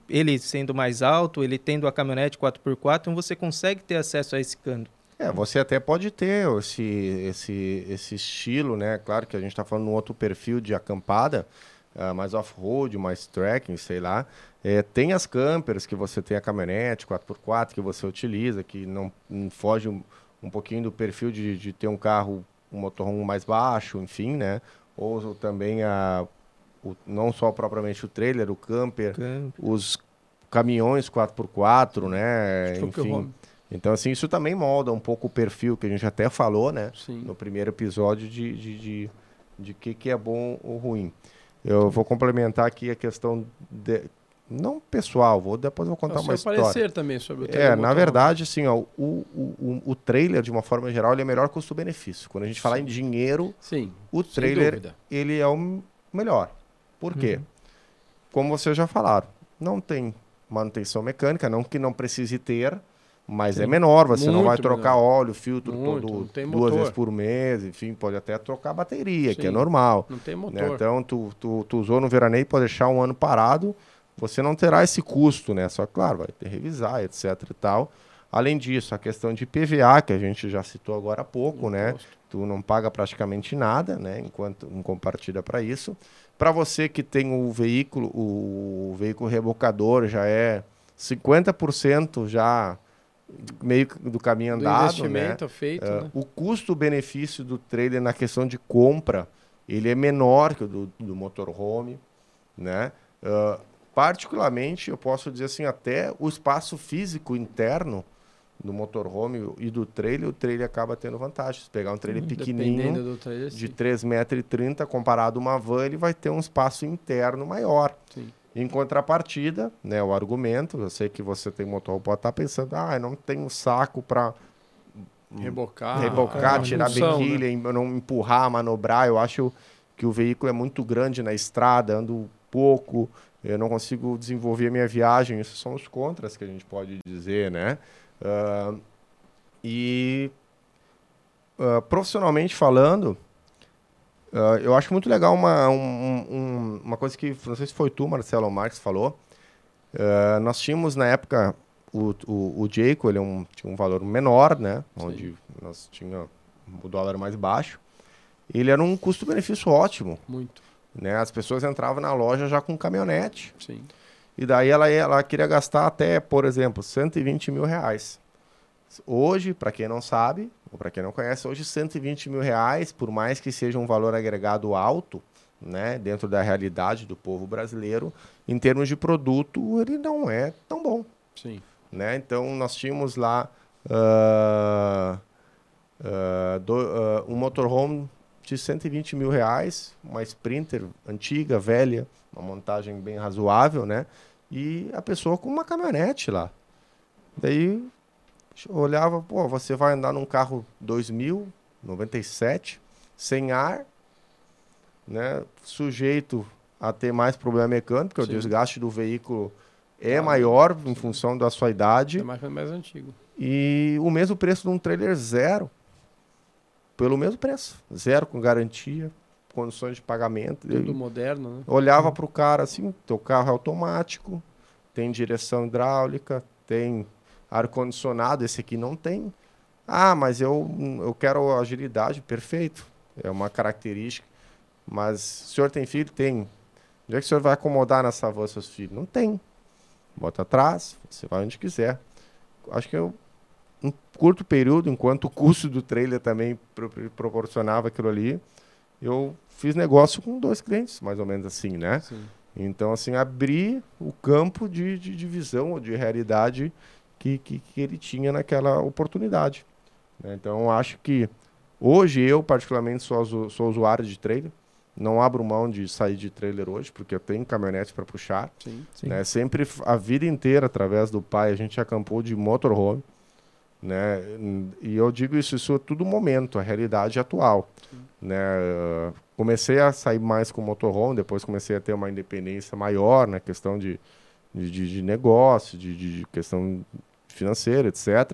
ele sendo mais alto, ele tendo a caminhonete 4x4, então você consegue ter acesso a esse canto. É, você até pode ter esse, esse, esse estilo, né? Claro que a gente está falando um outro perfil de acampada, uh, mais off-road, mais trekking, sei lá. É, tem as campers que você tem a caminhonete 4x4 que você utiliza, que não, não foge um, um, pouquinho do perfil de, de ter um carro, um motorhome mais baixo, enfim, né? Ou, ou também a, o, não só propriamente o trailer, o camper, camper. os caminhões 4x4, hum. né? Enfim. Então, assim, isso também molda um pouco o perfil que a gente até falou, né? Sim. No primeiro episódio de, de, de, de que, que é bom ou ruim. Eu vou complementar aqui a questão de, não pessoal, vou depois vou contar é o uma história. aparecer também sobre o É, na verdade, assim, ó, o, o, o, trailer, de uma forma geral, ele é melhor custo-benefício. Quando a gente falar em dinheiro, Sim, o trailer ele é o melhor. Por quê? Uhum. Como vocês já falaram, não tem manutenção mecânica, não que não precise ter, mas é menor, você não vai trocar óleo, filtro muito, todo, duas vezes por mês, enfim, pode até trocar bateria, Sim, que é normal. Não tem né? motor. Né? Então, tu, tu, tu, usou no veraneio, pode deixar um ano parado, você não terá esse custo, né? Só, claro, vai ter que revisar, etc e tal. Além disso, a questão de PVA, que a gente já citou agora há pouco, né? Tu não paga praticamente nada, né? Enquanto um compartilha para isso. Para você que tem o veículo, o veículo rebocador já é 50% já meio do caminho andado, do investimento né? feito, uh, né? O custo-benefício do trailer na questão de compra, ele é menor que o do, do motorhome, né? Uh, particularmente, eu posso dizer assim, até o espaço físico interno do motorhome e do trailer, o trailer acaba tendo vantagens. Pegar um trailer hum, pequenininho trailer, de 3,30 metros comparado a uma van, ele vai ter um espaço interno maior. Sim. Em contrapartida, né, o argumento, eu sei que você tem motor, pode estar tá pensando, ah, eu não tenho saco para rebocar, rebocar é tirar função, bequilha, né? não empurrar, manobrar. Eu acho que o veículo é muito grande na estrada, ando pouco, eu não consigo desenvolver minha viagem. Esses são os contras que a gente pode dizer, né? Uh, e uh, profissionalmente falando, Uh, eu acho muito legal uma, um, um, uma coisa que, não sei se foi tu, Marcelo Marques, falou. Uh, nós tínhamos na época o, o, o Jayco, ele é um, tinha um valor menor, né? Sim. Onde nós tinha o dólar mais baixo. Ele era um custo-benefício ótimo. Muito. Né? As pessoas entravam na loja já com caminhonete. Sim. E daí ela, ela queria gastar até, por exemplo, 120 mil reais. Hoje, para quem não sabe, para tipo, quem não conhece, hoje 120 mil reais, por mais que seja um valor agregado alto, né, dentro da realidade do povo brasileiro, em termos de produto, ele não é tão bom. Sim. Né? Então, nós tínhamos lá uh, uh, do, uh, um motorhome de 120 mil reais, uma Sprinter antiga, velha, uma montagem bem razoável, né? E a pessoa com uma caminhonete lá. Daí olhava, pô, você vai andar num carro 2097, sem ar, né? Sujeito a ter mais problema mecânico, porque Sim. o desgaste do veículo é tá, maior em função da sua idade. É mais, mais antigo. E o mesmo preço de um trailer zero, pelo mesmo preço, zero com garantia, condições de pagamento. Tudo moderno, né? Olhava para o cara assim, teu carro é automático, tem direção hidráulica, tem ar-condicionado, esse aqui não tem. Ah, mas eu, eu quero agilidade, perfeito. É uma característica. Mas o senhor tem filho? Tem. Onde é que o senhor vai acomodar nessa voz seus filhos? Não tem. Bota atrás, você vai onde quiser. Acho que eu, um curto período, enquanto o custo do trailer também pro, proporcionava aquilo ali, eu fiz negócio com dois clientes, mais ou menos assim, né? Sim. Então, assim, abri o campo de, de, de visão ou de realidade que, que, que ele tinha naquela oportunidade. Né? Então, acho que hoje eu, particularmente, sou, sou usuário de trailer. Não abro mão de sair de trailer hoje, porque eu tenho caminhonete para puxar. Sim, sim. Né? Sempre, a vida inteira, através do pai, a gente acampou de motorhome. Né? E eu digo isso, isso é tudo momento, a realidade atual. Né? Comecei a sair mais com motorhome, depois comecei a ter uma independência maior na né? questão de, de, de, negócio, de, de questão financeira, etc.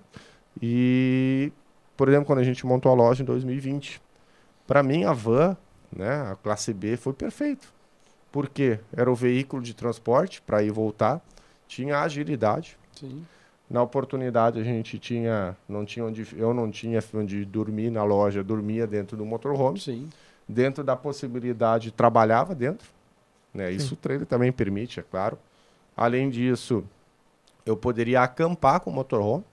E, por exemplo, quando a gente montou a loja em 2020, para mim a van, né, a classe B, foi perfeito. Porque era o veículo de transporte para ir voltar, tinha agilidade. Sim. Na oportunidade a gente tinha, não tinha onde, eu não tinha onde dormir na loja, dormia dentro do motorhome. Sim. Dentro da possibilidade trabalhava dentro, né? Isso Sim. o trailer também permite, é claro. Além disso, eu poderia acampar com o motorhome.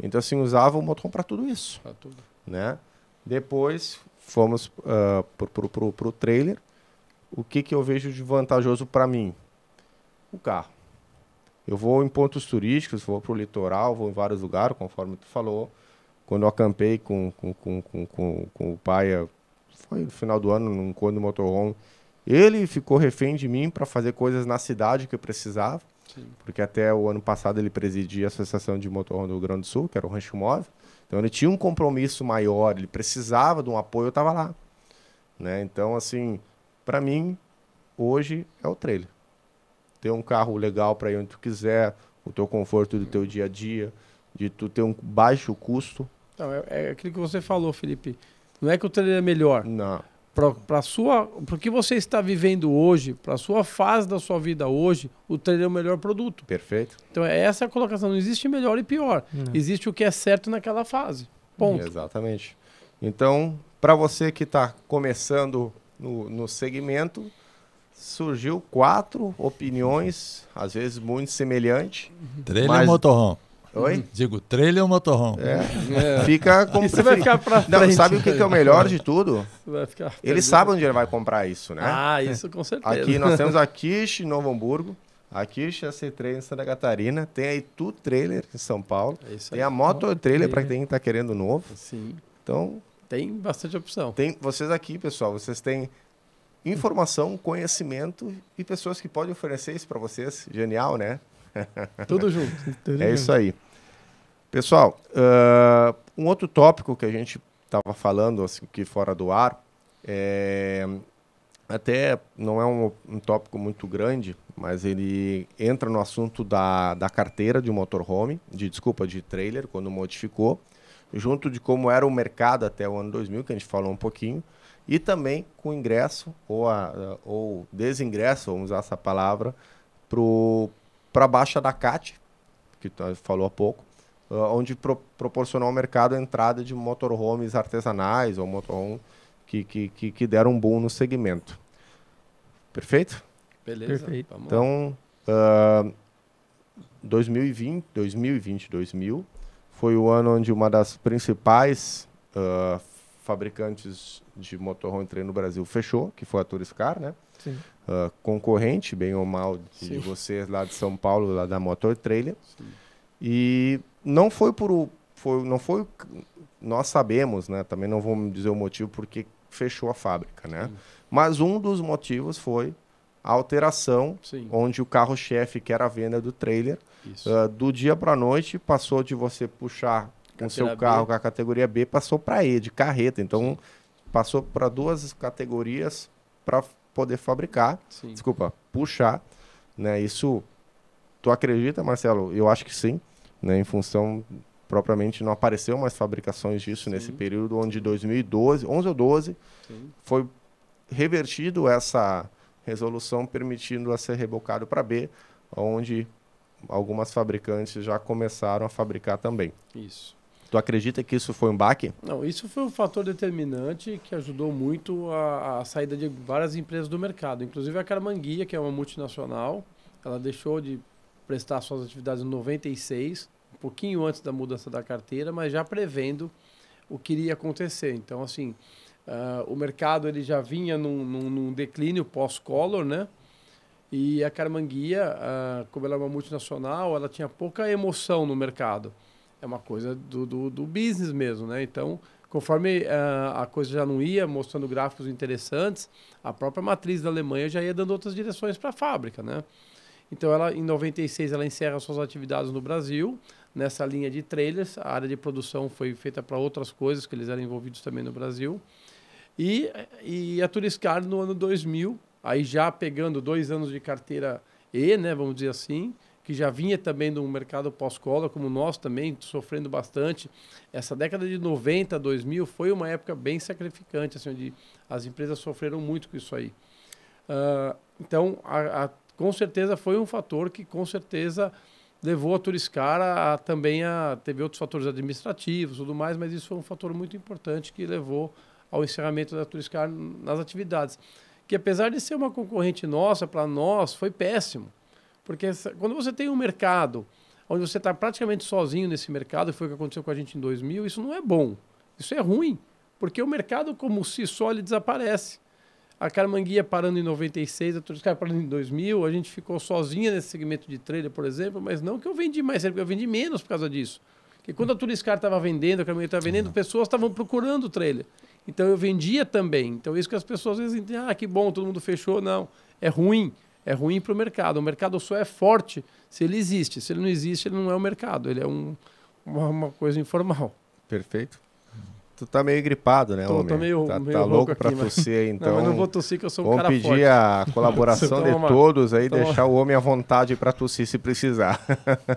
Então, assim, usava o motorhome para tudo isso. Para tudo. Né? Depois, fomos uh, para o trailer. O que, que eu vejo de vantajoso para mim? O carro. Eu vou em pontos turísticos, vou para o litoral, vou em vários lugares, conforme tu falou. Quando eu acampei com, com, com, com, com, com o pai, foi no final do ano, num condo motorhome, ele ficou refém de mim para fazer coisas na cidade que eu precisava. Porque até o ano passado ele presidia a Associação de Motorhome do Rio Grande do Sul, que era o Rancho Móvel. Então ele tinha um compromisso maior, ele precisava de um apoio, eu estava lá. Né? Então, assim, para mim, hoje é o trailer. Ter um carro legal para ir onde tu quiser, o teu conforto do teu dia a dia, de tu ter um baixo custo. é, é aquilo que você falou, Felipe. Não é que o trailer é melhor. Não para sua para o que você está vivendo hoje, para a sua fase da sua vida hoje, o treino é o melhor produto. Perfeito. Então é essa a colocação. Não existe melhor e pior. Não. Existe o que é certo naquela fase. Ponto. Exatamente. Então, para você que está começando no, no segmento, surgiu quatro opiniões, às vezes muito semelhantes. Trailer mas... motorhome. Oi? Uhum. Digo, trailer ou motorhome? É. é. Fica com. Você vai ficar pra frente, Não, sabe o que, que, é o melhor de tudo? Vai ficar ele sabe onde ele vai comprar isso, né? Ah, isso com certeza. Aqui nós temos a Kish em Novo Hamburgo, a Kish AC 3 em Santa Catarina, tem a Itu Trailer em São Paulo, é tem a Moto Trailer para quem está querendo novo. Sim. Então, tem bastante opção. Tem vocês aqui, pessoal, vocês têm informação, conhecimento e pessoas que podem oferecer isso para vocês. Genial, né? Tudo junto. Tudo é junto. isso aí. Pessoal, uh, um outro tópico que a gente estava falando assim, aqui fora do ar, é, até não é um, um, tópico muito grande, mas ele entra no assunto da, da carteira de motorhome, de desculpa, de trailer, quando modificou, junto de como era o mercado até o ano 2000, que a gente falou um pouquinho, e também com ingresso ou, a, ou desingresso, vamos usar essa palavra, para para baixa da CAT, que tu falou há pouco, uh, onde pro proporcionou ao mercado a entrada de motorhomes artesanais ou motorhome que, que, que, que deram um boom no segmento. Perfeito? Beleza. Perfeito. Então, uh, 2020, 2020, 2000 foi o ano onde uma das principais uh, fabricantes de motorhome trem no Brasil fechou, que foi a Turiscar, né? Sim uh, concorrente, bem ou mal, de Sim. vocês lá de São Paulo, lá da Motor Trailer. Sim. E não foi por. Foi, não foi. Nós sabemos, né? Também não vamos dizer o motivo porque fechou a fábrica, né? Sim. Mas um dos motivos foi a alteração, Sim. onde o carro-chefe, que era a venda do trailer, uh, do dia para a noite passou de você puxar com seu carro B. com a categoria B, passou para E, de carreta. Então, Sim. passou para duas categorias para poder fabricar, sim. desculpa, puxar, né? Isso, tu acredita, Marcelo? Eu acho que sim, né? Em função propriamente não apareceu mais fabricações disso sim. nesse período onde 2012, 11 ou 12, sim. foi revertido essa resolução permitindo a ser rebocado para B, onde algumas fabricantes já começaram a fabricar também. Isso. Tu acredita que isso foi um baque? Não, isso foi um fator determinante que ajudou muito a, a saída de várias empresas do mercado. Inclusive a Carmanguia, que é uma multinacional, ela deixou de prestar suas atividades em 96, um pouquinho antes da mudança da carteira, mas já prevendo o que iria acontecer. Então, assim, uh, o mercado ele já vinha num, num, num declínio pós color né? E a Carmanguia, uh, como ela é uma multinacional, ela tinha pouca emoção no mercado é uma coisa do, do, do business mesmo, né? Então, conforme uh, a coisa já não ia mostrando gráficos interessantes, a própria matriz da Alemanha já ia dando outras direções para a fábrica, né? Então, ela, em 96, ela encerra suas atividades no Brasil, nessa linha de trailers. A área de produção foi feita para outras coisas, que eles eram envolvidos também no Brasil. E, e a Turiscar, no ano 2000, aí já pegando dois anos de carteira E, né, vamos dizer assim, que já vinha também do mercado pós-cola, como nós também, sofrendo bastante. Essa década de 90, 2000 foi uma época bem sacrificante, assim, onde as empresas sofreram muito com isso aí. Uh, então, a, a, com certeza foi um fator que, com certeza, levou a Turiscar a, a, também a... Teve outros fatores administrativos tudo mais, mas isso foi um fator muito importante que levou ao encerramento da Turiscar nas atividades. Que, apesar de ser uma concorrente nossa, para nós, foi péssimo porque essa, quando você tem um mercado onde você está praticamente sozinho nesse mercado, foi o que aconteceu com a gente em 2000, isso não é bom. Isso é ruim, porque o mercado como se só ele desaparece. A Carmanguia parando em 96, a Turiscar parando em 2000, a gente ficou sozinha nesse segmento de trailer, por exemplo, mas não que eu vendi mais, eu vendi menos por causa disso. Porque quando a Turiscar estava vendendo, a Carmanguia estava vendendo, pessoas estavam procurando o trailer. Então eu vendia também. Então isso que as pessoas às vezes entendem, ah, que bom, todo mundo fechou. Não, é ruim é ruim para o mercado. O mercado só é forte se ele existe. Se ele não existe, ele não é o mercado. Ele é um, uma, uma, coisa informal. Perfeito. Tu tá meio gripado, né, tô, tô meio, tá, meio tá louco para tossir aí, então. Não, não vou tossir que eu sou um cara forte. Vamos pedir a colaboração de uma, todos aí, deixar o homem à vontade para tossir se precisar.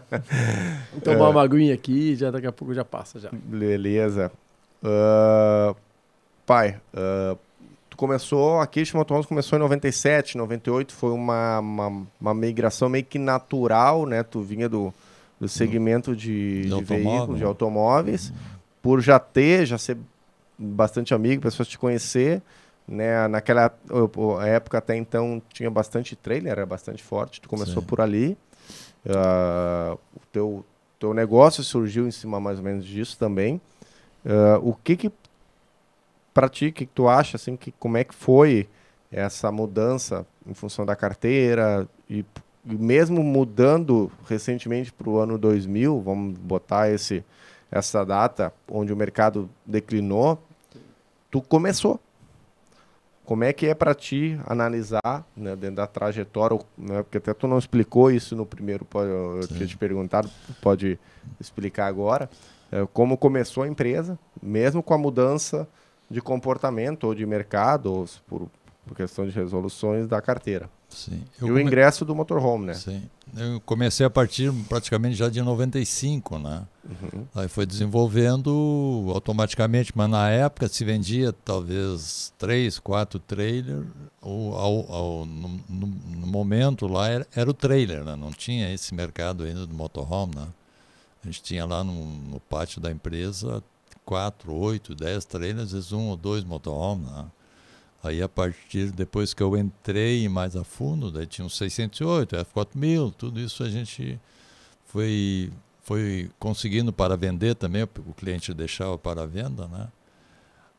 então uma aguinha aqui, já daqui a pouco já passa já. Beleza. Uh, pai, uh, começou, a Kirsch Motorhomes começou em 97, 98, foi uma, uma, uma, migração meio que natural, né? Tu vinha do, do hum. segmento de, de, de veículos, de né? automóveis, uhum. por já ter, já ser bastante amigo, pessoas te conhecer, né? Naquela época até então tinha bastante trailer, era bastante forte, tu começou Sim. por ali. Uh, o teu, teu negócio surgiu em cima mais ou menos disso também. Uh, o que que para ti, o que, que, tu acha, assim, que, como é que foi essa mudança em função da carteira e, e mesmo mudando recentemente para o ano 2000, vamos botar esse, essa data onde o mercado declinou, tu começou. Como é que é para ti analisar né, dentro da trajetória, né, porque até tu não explicou isso no primeiro, eu tinha te perguntado, pode explicar agora, é, como começou a empresa, mesmo com a mudança de comportamento ou de mercado, ou por, por questão de resoluções da carteira. Sim. Eu e o ingresso do motorhome, né? Sim. Eu comecei a partir praticamente já de 95, né? Uhum. Aí foi desenvolvendo automaticamente, mas na época se vendia talvez três, quatro trailers. Ou, ao, ao no, no, no, momento lá era, era, o trailer, né? Não tinha esse mercado ainda do motorhome, né? A gente tinha lá no, no pátio da empresa quatro, oito, dez trailers, às vezes um ou dois motorhomes Né? Aí a partir, depois que eu entrei mais a fundo, daí tinha uns 608, F4000, tudo isso a gente foi, foi conseguindo para vender também, o cliente deixava para venda, né?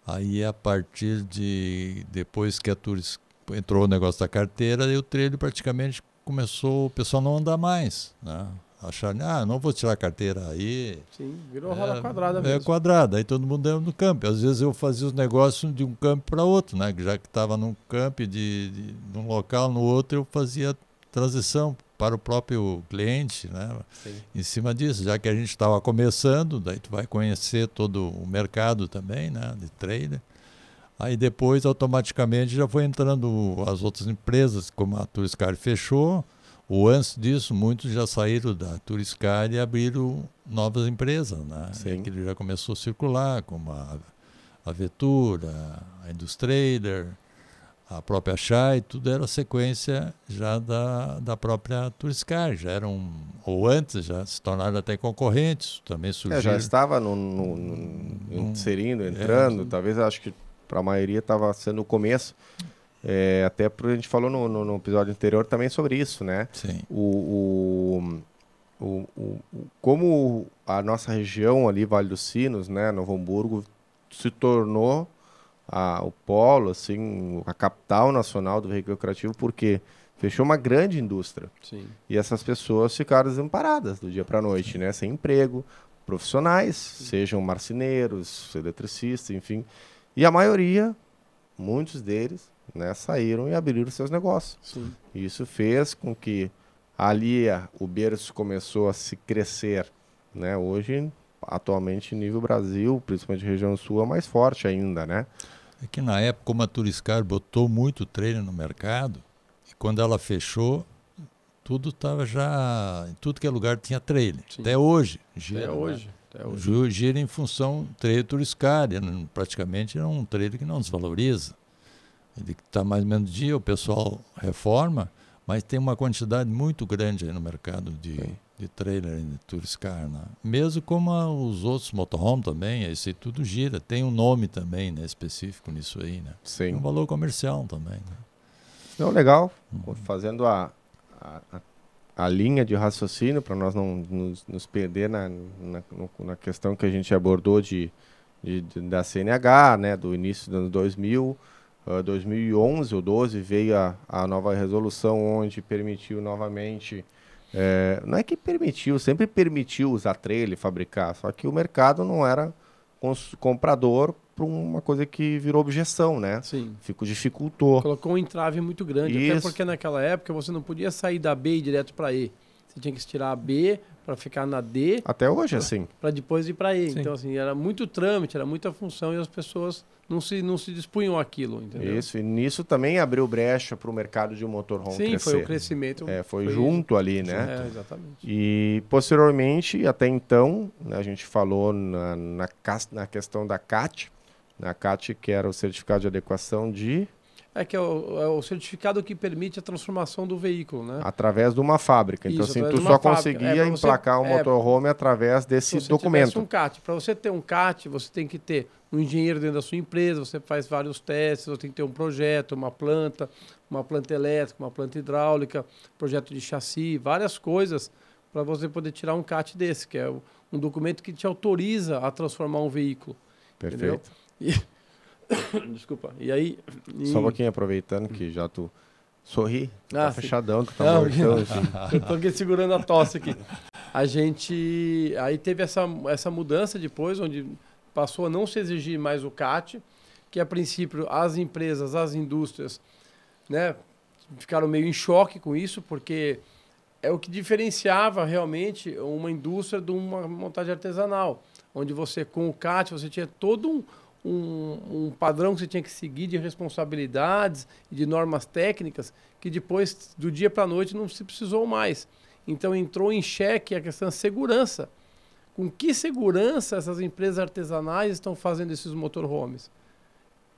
Aí a partir de, depois que a Turis entrou o negócio da carteira, aí o trailer praticamente começou, o pessoal não anda mais, né? achar, ah, não vou tirar a carteira aí. Sim, virou é, roda quadrada é mesmo. É quadrada, aí todo mundo é no campo. Às vezes eu fazia os negócios de um campo para outro, né? Já que estava num campo, de, de, de, um local no outro, eu fazia transição para o próprio cliente, né? Sim. Em cima disso, já que a gente estava começando, daí tu vai conhecer todo o mercado também, né? De trader. Aí depois, automaticamente, já foi entrando as outras empresas, como a Turiscar fechou, ou antes disso, muitos já saíram da Turiscar e abriram novas empresas. Né? Sim. Aquilo já começou a circular, como a, a Vetura, a Industrader, a própria Chai, tudo era sequência já da, da própria Turiscar, já eram, ou antes, já se tornaram até concorrentes, também surgiram. É, já estava no, no, no inserindo, é. entrando, é, talvez acho que para a maioria estava sendo o começo. É, até a gente falou no, no, no, episódio anterior também sobre isso, né? Sim. O, o, o, o, como a nossa região ali, Vale dos Sinos, né, Novo Hamburgo, se tornou a, o polo, assim, a capital nacional do veículo criativo, porque fechou uma grande indústria. Sim. E essas pessoas ficaram desamparadas do dia para a noite, Sim. né? Sem emprego, profissionais, Sim. sejam marceneiros, eletricistas, enfim. E a maioria, muitos deles, né, saíram e abriram seus negócios. Sim. Isso fez com que ali o berço começou a se crescer. Né? Hoje, atualmente, nível Brasil, principalmente região sul, é mais forte ainda. Né? É que na época, como a Turiscar botou muito treino no mercado, e quando ela fechou, tudo estava já. Em tudo que é lugar tinha trailer. Sim. Até hoje. Gira, Até né? hoje. Né? Até hoje. Gira em função do trailer Turiscar. Praticamente é um trailer que não desvaloriza. Ele está mais ou menos dia, o pessoal reforma, mas tem uma quantidade muito grande no mercado de, de trailer, de tourist car. Né? Mesmo como a, os outros motorhome também, esse tudo gira. Tem um nome também né, específico nisso aí. Né? Sim. Tem é um valor comercial também. Né? Não, legal. Uhum. Fazendo a, a, a a linha de raciocínio para nós não nos, nos perder na, na, na, questão que a gente abordou de, de, de, da CNH, né, do início dos anos 2000, 2011 ah, ou 12 veio a, a nova resolução onde permitiu novamente é, não é que permitiu, sempre permitiu usar trailer, fabricar, só que o mercado não era comprador para uma coisa que virou objeção, né? Sim. Ficou dificultou. Colocou um entrave muito grande, Isso. até porque naquela época você não podia sair da B e direto para E você tinha que tirar a B para ficar na D. Até hoje, é assim. pra, assim. Para depois ir para E. Sim. Então, assim, era muito trâmite, era muita função e as pessoas não se, não se dispunham aquilo, entendeu? Isso, e nisso também abriu brecha para o mercado de motorhome Sim, crescer. foi o crescimento. É, foi, foi junto isso. ali, né? É, exatamente. E posteriormente, até então, né, a gente falou na, na, na questão da CAT, na CAT que era o Certificado de Adequação de... É que é o, é o, certificado que permite a transformação do veículo, né? Através de uma fábrica. Então, assim, tu só é conseguia é, emplacar o um é, motorhome através desse se documento. um CAT. Para você ter um CAT, você tem que ter um engenheiro dentro da sua empresa, você faz vários testes, você tem que ter um projeto, uma planta, uma planta elétrica, uma planta hidráulica, projeto de chassi, várias coisas para você poder tirar um CAT desse, que é um documento que te autoriza a transformar um veículo. Perfeito. Entendeu? E Desculpa. E aí. E... Só um pouquinho, aproveitando que já tu sorri, tá ah, tá fechadão, que tá não, mortão, assim. Eu tô aqui segurando a tosse aqui. A gente. Aí teve essa, essa mudança depois, onde passou a não se exigir mais o CAT, que a princípio as empresas, as indústrias, né, ficaram meio em choque com isso, porque é o que diferenciava realmente uma indústria de uma montagem artesanal, onde você com o CAT você tinha todo um, um, um padrão que você tinha que seguir de responsabilidades e de normas técnicas que depois, do dia para a noite, não se precisou mais. Então entrou em xeque a questão da segurança. Com que segurança essas empresas artesanais estão fazendo esses motorhomes?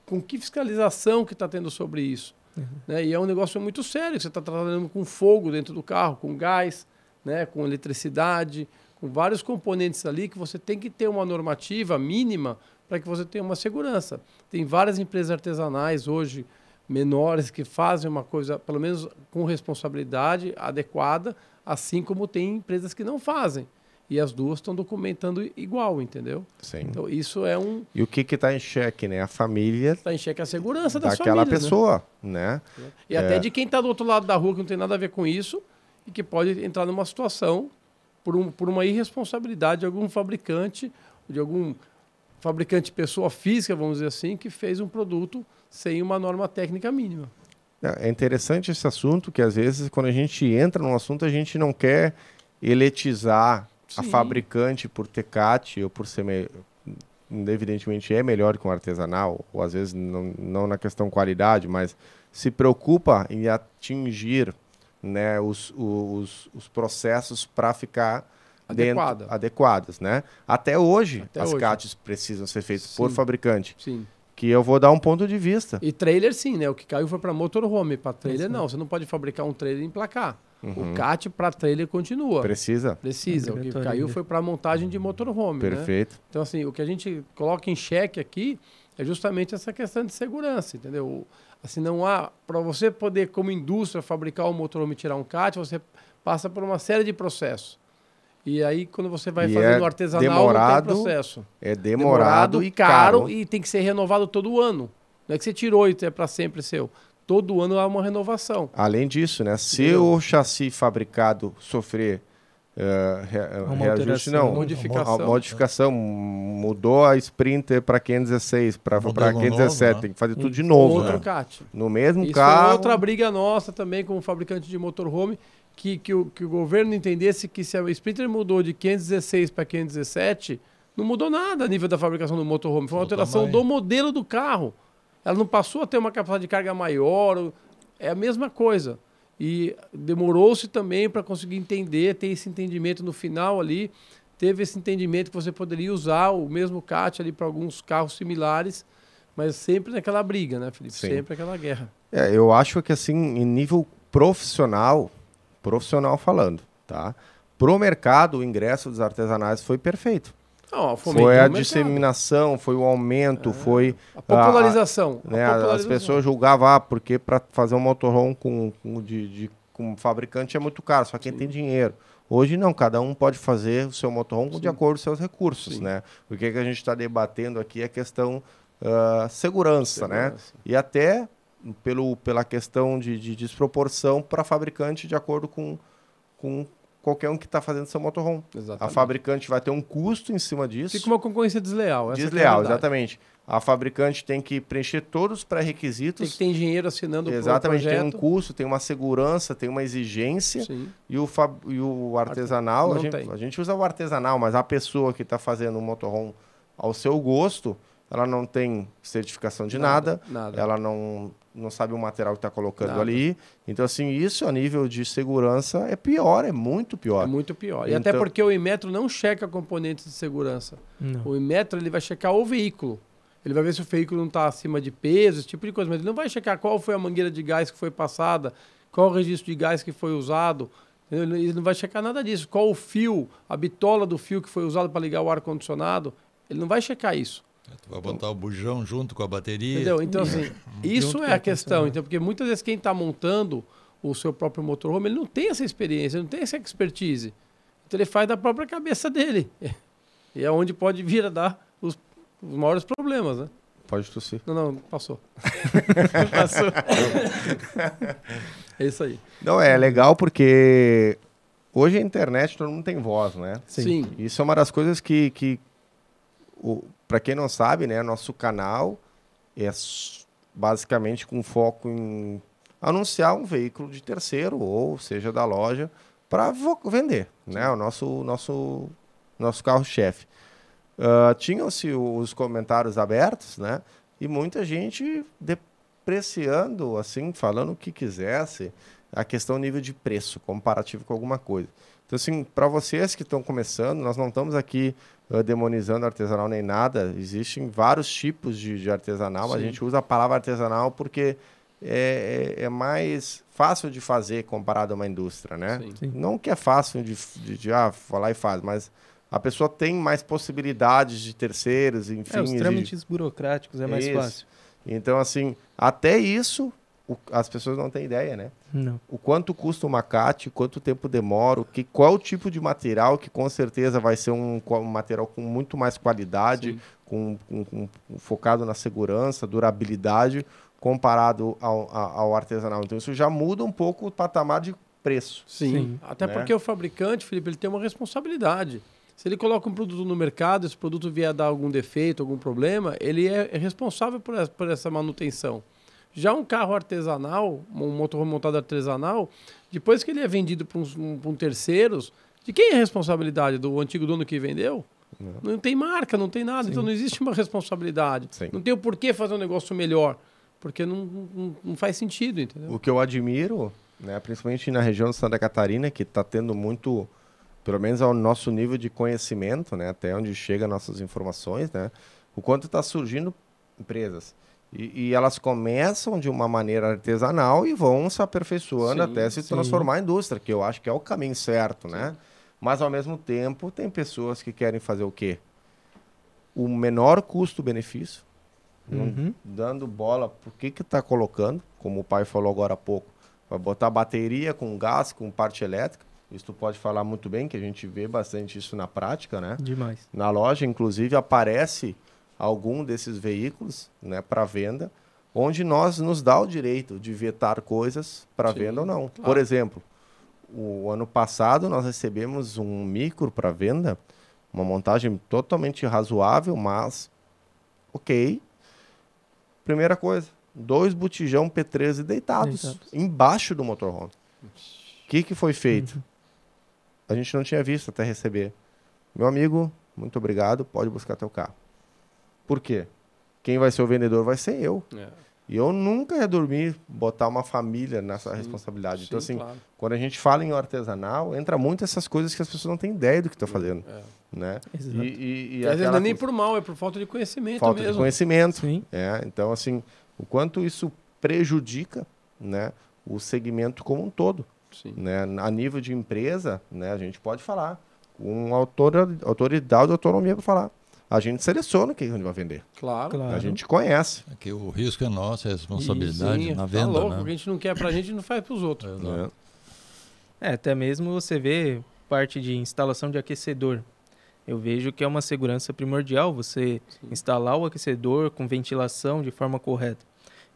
Com que fiscalização que está tendo sobre isso? Uhum. Né? E é um negócio muito sério, você está trabalhando com fogo dentro do carro, com gás, né? com eletricidade, com vários componentes ali que você tem que ter uma normativa mínima para que você tenha uma segurança. Tem várias empresas artesanais hoje, menores, que fazem uma coisa, pelo menos com responsabilidade adequada, assim como tem empresas que não fazem. E as duas estão documentando igual, entendeu? Sim. Então isso é um. E o que está em xeque, né? A família. Está em xeque a segurança da daquela né? pessoa, né? né? E é. até de quem está do outro lado da rua que não tem nada a ver com isso e que pode entrar numa situação por, um, por uma irresponsabilidade de algum fabricante, de algum fabricante pessoa física, vamos dizer assim, que fez um produto sem uma norma técnica mínima. É, é interessante esse assunto, que às vezes quando a gente entra num assunto, a gente não quer eletizar Sim. a fabricante por ter CAT ou por ser, me... evidentemente, é melhor que um artesanal, ou às vezes não, não na questão qualidade, mas se preocupa em atingir né, os, os, os processos para ficar Adequada. Dentro, adequadas, né? Até hoje, Até as CATs precisam ser feitas sim. por fabricante. Sim. Que eu vou dar um ponto de vista. E trailer sim, né? O que caiu foi para motorhome, para trailer não. Você não pode fabricar um trailer em placar. Uhum. O CAT para trailer continua. Precisa. Precisa. O que caiu né? foi para montagem de motorhome. Né? Perfeito. Né? Então, assim, o que a gente coloca em xeque aqui é justamente essa questão de segurança, entendeu? Assim, não há. Para você poder, como indústria, fabricar um motorhome e tirar um CAT, você passa por uma série de processos. E aí, quando você vai e fazendo é artesanal, demorado, não tem processo. É demorado, demorado e caro, caro, e tem que ser renovado todo ano. Não é que você tirou e é para sempre seu. Todo ano há uma renovação. Além disso, né? Se o chassi fabricado sofrer uh, re, eh, reajuste, não, modificação, a né? modificação mudou a Sprinter para 516, para 517, novo, né? tem que fazer tudo de novo. Outro né? No mesmo Isso é carro. Isso é outra briga nossa também como fabricante de motorhome que, que, o, que o governo entendesse que se a Sprinter mudou de 516 para 517, não mudou nada a nível da fabricação do motorhome. Foi uma alteração do modelo do carro. Ela não passou a ter uma capacidade de carga maior. É a mesma coisa. E demorou-se também para conseguir entender, ter esse entendimento no final ali. Teve esse entendimento que você poderia usar o mesmo CAT ali para alguns carros similares, mas sempre naquela briga, né, Felipe? Sim. Sempre aquela guerra. É, eu acho que assim, em nível profissional, profissional falando, tá? Pro mercado, o ingresso dos artesanais foi perfeito. Não, foi a disseminação, foi o aumento, é. foi a popularização. A, né, a popularização. As pessoas julgavam, ah, porque para fazer um motorhome com, com, de, de, com fabricante é muito caro, só quem Sim. tem dinheiro. Hoje não, cada um pode fazer o seu motorhome Sim. de acordo com seus recursos, Sim. né? O que, que a gente está debatendo aqui é a questão uh, ah, segurança, segurança, né? E até pelo, pela questão de, de desproporção para fabricante de acordo com, com qualquer um que está fazendo seu motorhome. Exatamente. A fabricante vai ter um custo em cima disso. Fica uma concorrência desleal. desleal, é a exatamente. A fabricante tem que preencher todos os pré-requisitos. Tem que ter engenheiro assinando Exatamente, o projeto. tem um custo, tem uma segurança, tem uma exigência. Sim. E o, fab... e o artesanal, a gente, a gente usa o artesanal, mas a pessoa que está fazendo o motorhome ao seu gosto, ela não tem certificação de nada, nada, nada, ela não não sabe o material que está colocando Nada. ali. Então, assim, isso a nível de segurança é pior, é muito pior. É muito pior. E até então porque o Inmetro não checa componentes de segurança. Não. O Inmetro ele vai checar o veículo. Ele vai ver se o veículo não está acima de peso, esse tipo de coisa. Mas ele não vai checar qual foi a mangueira de gás que foi passada, qual o registro de gás que foi usado. Ele não vai checar nada disso. Qual o fio, a bitola do fio que foi usado para ligar o ar-condicionado. Ele não vai checar isso. Tu vai botar o bujão junto com a bateria. Entendeu? Então, assim, é. isso é a questão. Então, porque muitas vezes quem está montando o seu próprio motorhome, ele não tem essa experiência, não tem essa expertise. Então, ele faz da própria cabeça dele. E é onde pode vir a dar os, os maiores problemas, né? Pode tossir. Não, não, passou. passou. é isso aí. Não, é legal porque hoje a internet todo mundo tem voz, né? Sim. Sim. Isso é uma das coisas que, que o, para quem não sabe, né, nosso canal é basicamente com foco em anunciar um veículo de terceiro ou seja da loja para vender, né? O nosso nosso nosso carro-chefe. Uh, Tinham-se os comentários abertos, né? E muita gente depreciando, assim, falando o que quisesse, a questão nível de preço comparativo com alguma coisa. Então, assim, para vocês que estão começando, nós não estamos aqui demonizando artesanal nem nada. Existem vários tipos de, de artesanal, Sim. a gente usa a palavra artesanal porque é, é, é, mais fácil de fazer comparado a uma indústria, né? Sim. Não que é fácil de, de, de ah, falar e faz, mas a pessoa tem mais possibilidades de terceiros, enfim. É, os trâmites de... burocráticos é mais isso. fácil. Então, assim, até isso o, as pessoas não têm ideia, né? Não. O quanto custa o macate, quanto tempo demora, o que, qual o tipo de material, que com certeza vai ser um, um material com muito mais qualidade, com, com, com, focado na segurança, durabilidade, comparado ao, ao, artesanal. Então isso já muda um pouco o patamar de preço. Sim. Sim. Até né? porque o fabricante, Felipe, ele tem uma responsabilidade. Se ele coloca um produto no mercado, esse produto vier a dar algum defeito, algum problema, ele é responsável por essa manutenção. Já um carro artesanal, um motor montado artesanal, depois que ele é vendido para um, um terceiros, de quem é a responsabilidade? Do antigo dono que vendeu? Não, não tem marca, não tem nada. Então, Sim. Então não existe uma responsabilidade. Sim. Não tem o porquê fazer um negócio melhor. Porque não, não, não faz sentido, entendeu? O que eu admiro, né, principalmente na região de Santa Catarina, que está tendo muito, pelo menos ao nosso nível de conhecimento, né, até onde chegam nossas informações, né, o quanto está surgindo empresas e, e, elas começam de uma maneira artesanal e vão se aperfeiçoando sim, até se sim. transformar em indústria, que eu acho que é o caminho certo, né? sim. né? Mas ao mesmo tempo, tem pessoas que querem fazer o quê? O menor custo-benefício, uhum. dando bola por que que tá colocando, como o pai falou agora há pouco, vai botar bateria com gás, com parte elétrica. Isso tu pode falar muito bem, que a gente vê bastante isso na prática, né? Demais. Na loja, inclusive, aparece algum desses veículos né, para venda, onde nós nos dá o direito de vetar coisas para venda ou não. Claro. Por exemplo, o ano passado nós recebemos um micro para venda, uma montagem totalmente razoável, mas ok. Primeira coisa, dois botijão P13 deitados, deitados. embaixo do motorhome. O que, que foi feito? Uhum. A gente não tinha visto até receber. Meu amigo, muito obrigado, pode buscar teu carro. Por quê? Quem vai ser o vendedor vai ser eu. É. E eu nunca ia dormir, botar uma família nessa sim, responsabilidade. Então, sim, então, assim, claro. quando a gente fala em artesanal, entra muito essas coisas que as pessoas não têm ideia do que estão hum, fazendo. É. Né? Exato. E, e, e às vezes não é nem por mal, é por falta de conhecimento falta mesmo. de conhecimento. Sim. É, então, assim, o quanto isso prejudica né, o segmento como um todo. Sim. Né? A nível de empresa, né, a gente pode falar com autoridade, autoridade autonomia para falar a gente seleciona o que a gente vai vender. Claro. claro. A gente conhece. É que o risco é nosso, é a responsabilidade Sim, na tá venda. Tá louco, né? a gente não quer para a gente não faz para os outros. É, é, até mesmo você vê parte de instalação de aquecedor. Eu vejo que é uma segurança primordial você Sim. instalar o aquecedor com ventilação de forma correta.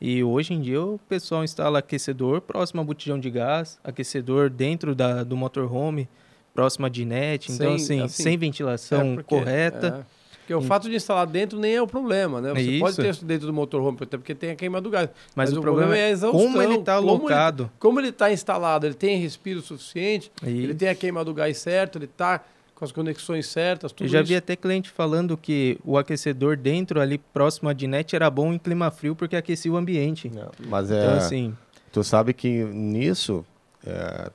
E hoje em dia o pessoal instala aquecedor próximo a botijão de gás, aquecedor dentro da, do motorhome, próximo a dinete, então assim, assim, sem ventilação é porque, correta. É. Porque o fato de instalar dentro nem é o problema, né? Você é isso. pode ter isso dentro do motorhome, até porque tem a queima do gás. Mas, Mas o, o, problema, é a é exaustão. Tá como ele está alocado. como ele está instalado, ele tem respiro suficiente, é ele tem a queima do gás certo, ele está com as conexões certas, tudo Eu já isso. vi até cliente falando que o aquecedor dentro, ali próximo à dinete, era bom em clima frio porque aquecia o ambiente. Não, mas é... Então, assim... Tu sabe que nisso... É,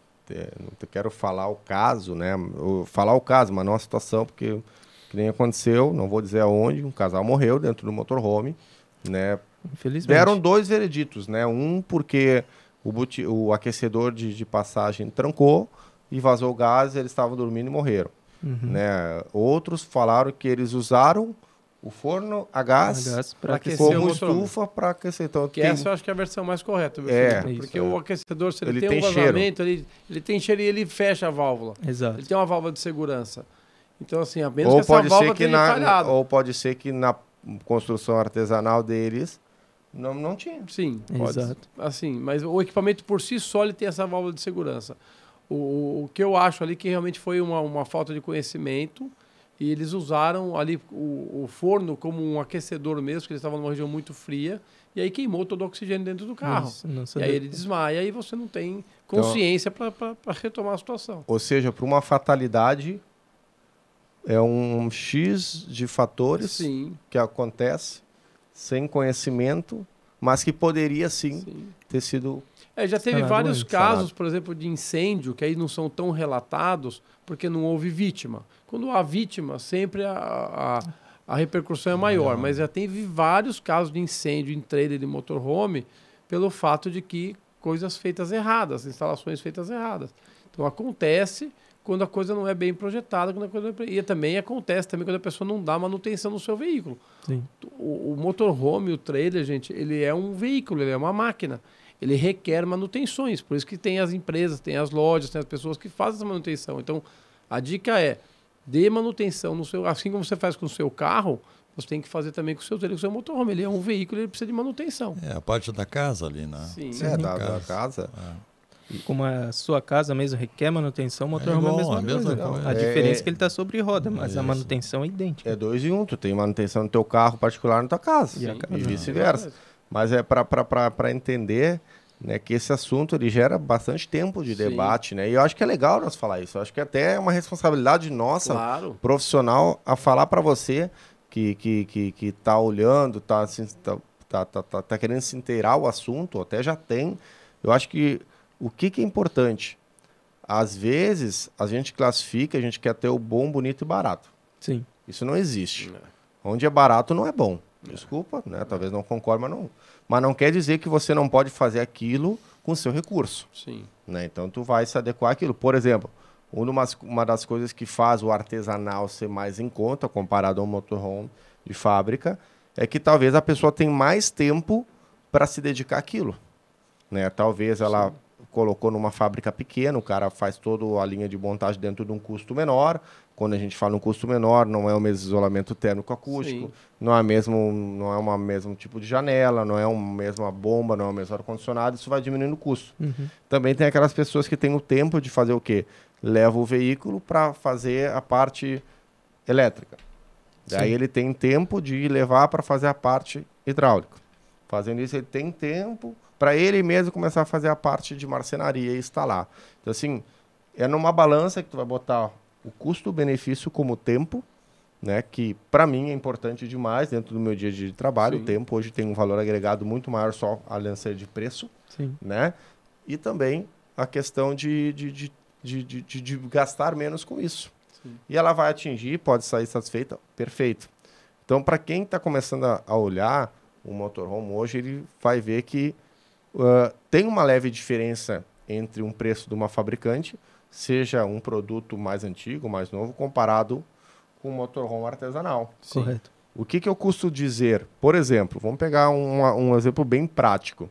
não quero falar o caso, né? Falar o caso, mas não a situação, porque que nem aconteceu, não vou dizer aonde, um casal morreu dentro do motorhome, né? Infelizmente. Deram dois vereditos, né? Um porque o, buti, o aquecedor de, de, passagem trancou e vazou o gás, eles estavam dormindo e morreram. Uhum. Né? Outros falaram que eles usaram o forno a gás, gás para aquecer como estufa para aquecer. Então, que tem... Essa eu acho que é a versão mais correta. É, filho, é porque isso, o é. aquecedor, se ele, ele tem, tem um vazamento, ele, ele tem cheiro e ele fecha a válvula. Exato. Ele tem uma válvula de segurança. Então, assim, a menos ou que pode ser que na, falhado. Ou pode ser que na construção artesanal deles não, não tinha. Sim, pode. Exato. Assim, mas o equipamento por si só ele tem essa válvula de segurança. O, o que eu acho ali que realmente foi uma, uma falta de conhecimento e eles usaram ali o, o forno como um aquecedor mesmo, que eles estavam numa região muito fria, e aí queimou todo o oxigênio dentro do carro. Nossa, nossa e aí ele desmaia e você não tem então, consciência então, para retomar a situação. Ou seja, para uma fatalidade, é um X de fatores sim. que acontece sem conhecimento, mas que poderia sim, sim. ter sido. É, já teve vários é, casos, por exemplo, de incêndio, que aí não são tão relatados porque não houve vítima. Quando há vítima, sempre a, a, a repercussão é maior, mas já teve vários casos de incêndio em trailer de motorhome pelo fato de que coisas feitas erradas, instalações feitas erradas. Então acontece, quando a coisa não é bem projetada, quando a coisa é... e também acontece também quando a pessoa não dá manutenção no seu veículo. Sim. O, o motorhome, o trailer, gente, ele é um veículo, ele é uma máquina. Ele requer manutenções, por isso que tem as empresas, tem as lojas, tem as pessoas que fazem essa manutenção. Então, a dica é dê manutenção no seu, assim como você faz com o seu carro, você tem que fazer também com o seu trailer, com o seu motorhome. Ele é um veículo, ele precisa de manutenção. É, a parte da casa ali, né? Sim. É, da, da casa. É como a sua casa mesmo requer manutenção, o motorhome é, igual, a mesma, é a coisa. a diferença é, é que ele está sobre roda, mas isso. a manutenção é idêntica. É dois e um, tu tem manutenção no teu carro particular na tua casa e, e vice-versa. Mas é para entender né, que esse assunto ele gera bastante tempo de Sim. debate, né? E eu acho que é legal nós falar isso. Eu acho que é até é uma responsabilidade nossa, claro. profissional, a falar para você que que que, que tá olhando, tá, assim, tá, tá, tá, tá, querendo se inteirar o assunto, até já tem. Eu acho que o que, que é importante? Às vezes, a gente classifica, a gente quer ter o bom, bonito e barato. Sim. Isso não existe. Não. É. Onde é barato não é bom. É. Desculpa, né? Talvez não concorde, mas não. Mas não quer dizer que você não pode fazer aquilo com seu recurso. Sim. Né? Então tu vai se adequar àquilo. Por exemplo, uma, uma das coisas que faz o artesanal ser mais em conta comparado ao motorhome de fábrica é que talvez a pessoa tem mais tempo para se dedicar àquilo. Né? Talvez ela Sim colocou numa fábrica pequena, o cara faz toda a linha de montagem dentro de um custo menor. Quando a gente fala um custo menor, não é o mesmo isolamento térmico acústico, não é mesmo, não é uma mesmo tipo de janela, não é a mesma bomba, não é o mesmo ar condicionado, isso vai diminuindo o custo. Uhum. Também tem aquelas pessoas que têm o tempo de fazer o quê? Leva o veículo para fazer a parte elétrica. Sim. Daí ele tem tempo de levar para fazer a parte hidráulica. Fazendo isso, ele tem tempo para ele mesmo começar a fazer a parte de marcenaria e instalar. Então, assim, é numa balança que tu vai botar o custo-benefício como tempo, né, que para mim é importante demais dentro do meu dia de trabalho. Sim. O tempo hoje tem um valor agregado muito maior só a lança de preço, Sim. né? E também a questão de, de, de, de, de, de gastar menos com isso. Sim. E ela vai atingir, pode sair satisfeita, perfeito. Então, para quem está começando a, a olhar o motorhome hoje, ele vai ver que ah, tem uma leve diferença entre um preço de uma fabricante, seja um produto mais antigo, mais novo, comparado com um motorhome artesanal. Sim. Correto. O que, que eu custo dizer? Por exemplo, vamos pegar um exemplo bem prático.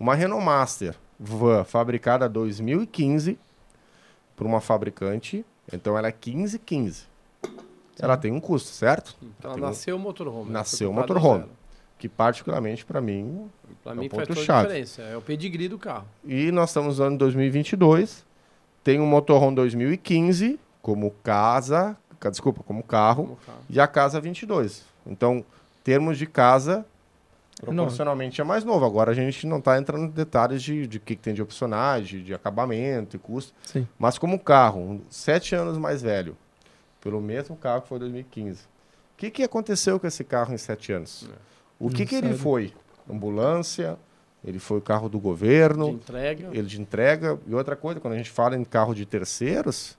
Uma Renault Master van fabricada 2015 por uma fabricante, então ela é 1515. Ela tem um custo, certo? Então, ela, ela nasceu um... motorhome. Né? Nasceu motorhome. Zero que particularmente para mim para é mim um ponto faz chave. diferença, é o pedigree do carro. E nós estamos no ano 2022, tem um motorhome 2015 como casa, desculpa, como carro, como carro. e a casa 22. Então, termos de casa é proporcionalmente não. é mais novo. Agora a gente não está entrando em detalhes de o de que, que, tem de opcionais, de, de acabamento e custo. Sim. Mas como carro, um, sete anos mais velho, pelo mesmo carro que foi 2015. O que, que aconteceu com esse carro em sete anos? É. O que, hum, que ele foi? Ambulância, ele foi o carro do governo. De entrega. Ele de entrega. E outra coisa, quando a gente fala em carro de terceiros,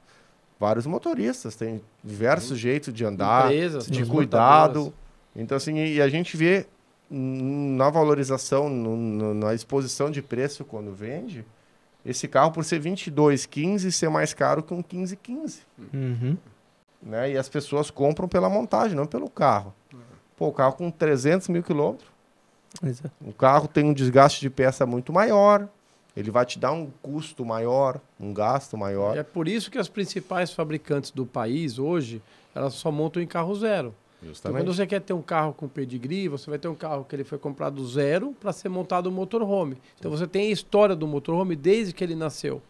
vários motoristas têm diversos uhum. jeitos de andar, Empresas, de cuidado. Montadoras. Então, assim, e a gente vê na valorização, no, no, na exposição de preço quando vende, esse carro por ser 22,15 ser mais caro que um 15,15. Uhum. Né? E as pessoas compram pela montagem, não pelo carro. Uhum. Pô, o carro com 300 mil quilômetros. É. O carro tem um desgaste de peça muito maior. Ele vai te dar um custo maior, um gasto maior. É por isso que as principais fabricantes do país hoje, elas só montam em carro zero. Então, quando você quer ter um carro com pedigree, você vai ter um carro que ele foi comprado zero para ser montado um motorhome. Então você tem a história do motorhome desde que ele nasceu.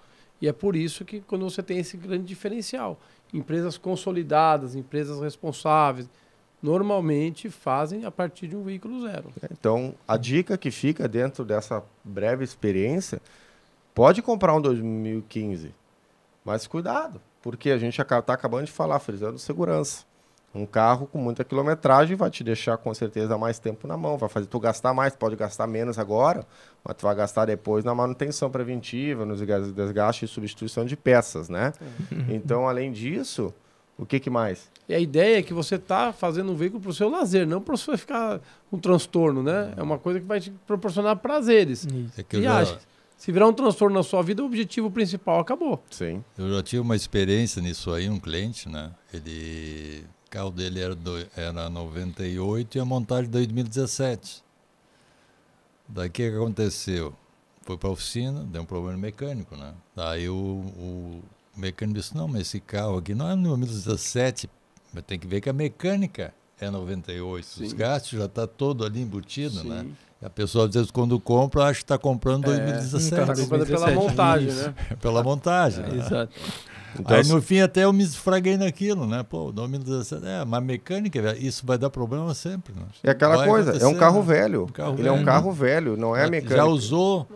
E é por isso que quando você tem esse grande diferencial, empresas consolidadas, empresas responsáveis, normalmente fazem a partir de um veículo zero. É, então, a dica que fica dentro dessa breve experiência, pode comprar um 2015, mas cuidado, porque a gente está acabando de falar, frisando segurança. Um carro com muita quilometragem vai te deixar com certeza mais tempo na mão, vai fazer tu gastar mais, pode gastar menos agora, mas tu vai gastar depois na manutenção preventiva, nos desgastes e substituição de peças, né? É. Então, além disso, o que, que mais? E a ideia é que você está fazendo um veículo para o seu lazer, não para você ficar com um transtorno, né? É uma coisa que vai te proporcionar prazeres. É que já... se virar um transtorno na sua vida, o objetivo principal acabou. Sim. Eu já tive uma experiência nisso aí, um cliente, né? Ele. O carro dele era, do... era 98 e a montagem 2017. Daí o que aconteceu? Foi para a oficina, deu um problema mecânico, né? Daí o, o o mecânico disse, não, mas é esse carro aqui não é 2017, mas tem que ver que a mecânica é 98. Sim. Os gastos já está todo ali embutidos, né? E a pessoa, às vezes, quando compra, acha que está comprando 2017. É. Está então, comprando pela montagem, né? Isso. né? pela montagem. É, né? Exato. Então, Aí no fim até eu me esfraguei naquilo, né? Pô, 2017, é, mas mecânica, isso vai dar problema sempre. Né? É aquela vai coisa, é um carro né? velho. Um carro Ele velho, é um carro né? velho, não é, é mecânica. Já usou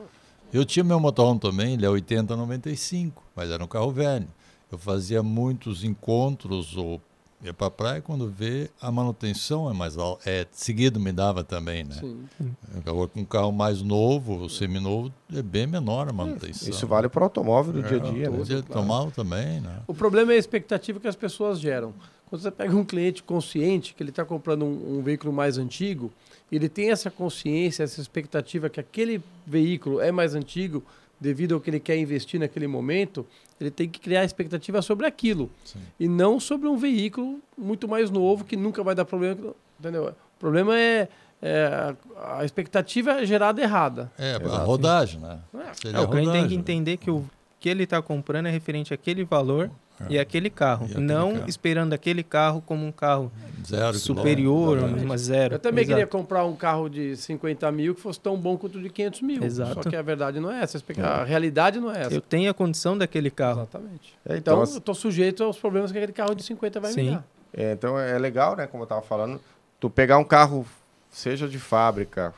eu tinha meu motorhome também, ele é 80, 95, mas era um carro velho. Eu fazia muitos encontros ou ia para a praia quando vê a manutenção é mais é seguido me dava também né Sim. Hum. agora com um carro mais novo seminovo é bem menor a manutenção isso vale para o automóvel do é, dia a dia né? automóvel claro. também né o problema é a expectativa que as pessoas geram quando você pega um cliente consciente que ele está comprando um, um veículo mais antigo ele tem essa consciência, essa expectativa que aquele veículo é mais antigo devido ao que ele quer investir naquele momento, ele tem que criar expectativa sobre aquilo Sim. e não sobre um veículo muito mais novo que nunca vai dar problema, entendeu? O problema é, é a expectativa é gerada errada. É, Exato. a rodagem, né? É. É, o cliente tem que né? entender que o que ele está comprando é referente àquele valor e é. aquele carro. E aquele não carro. esperando aquele carro como um carro zero, superior, uma zero. Eu também Exato. queria comprar um carro de 50 mil que fosse tão bom quanto o de 500 mil. Exato. Só que a verdade não é essa, é. a realidade não é essa. Eu tenho a condição daquele carro. Exatamente. É, então, então eu estou sujeito aos problemas que aquele carro de 50 vai Sim. me dar. É, então é legal, né, como eu estava falando, tu pegar um carro, seja de fábrica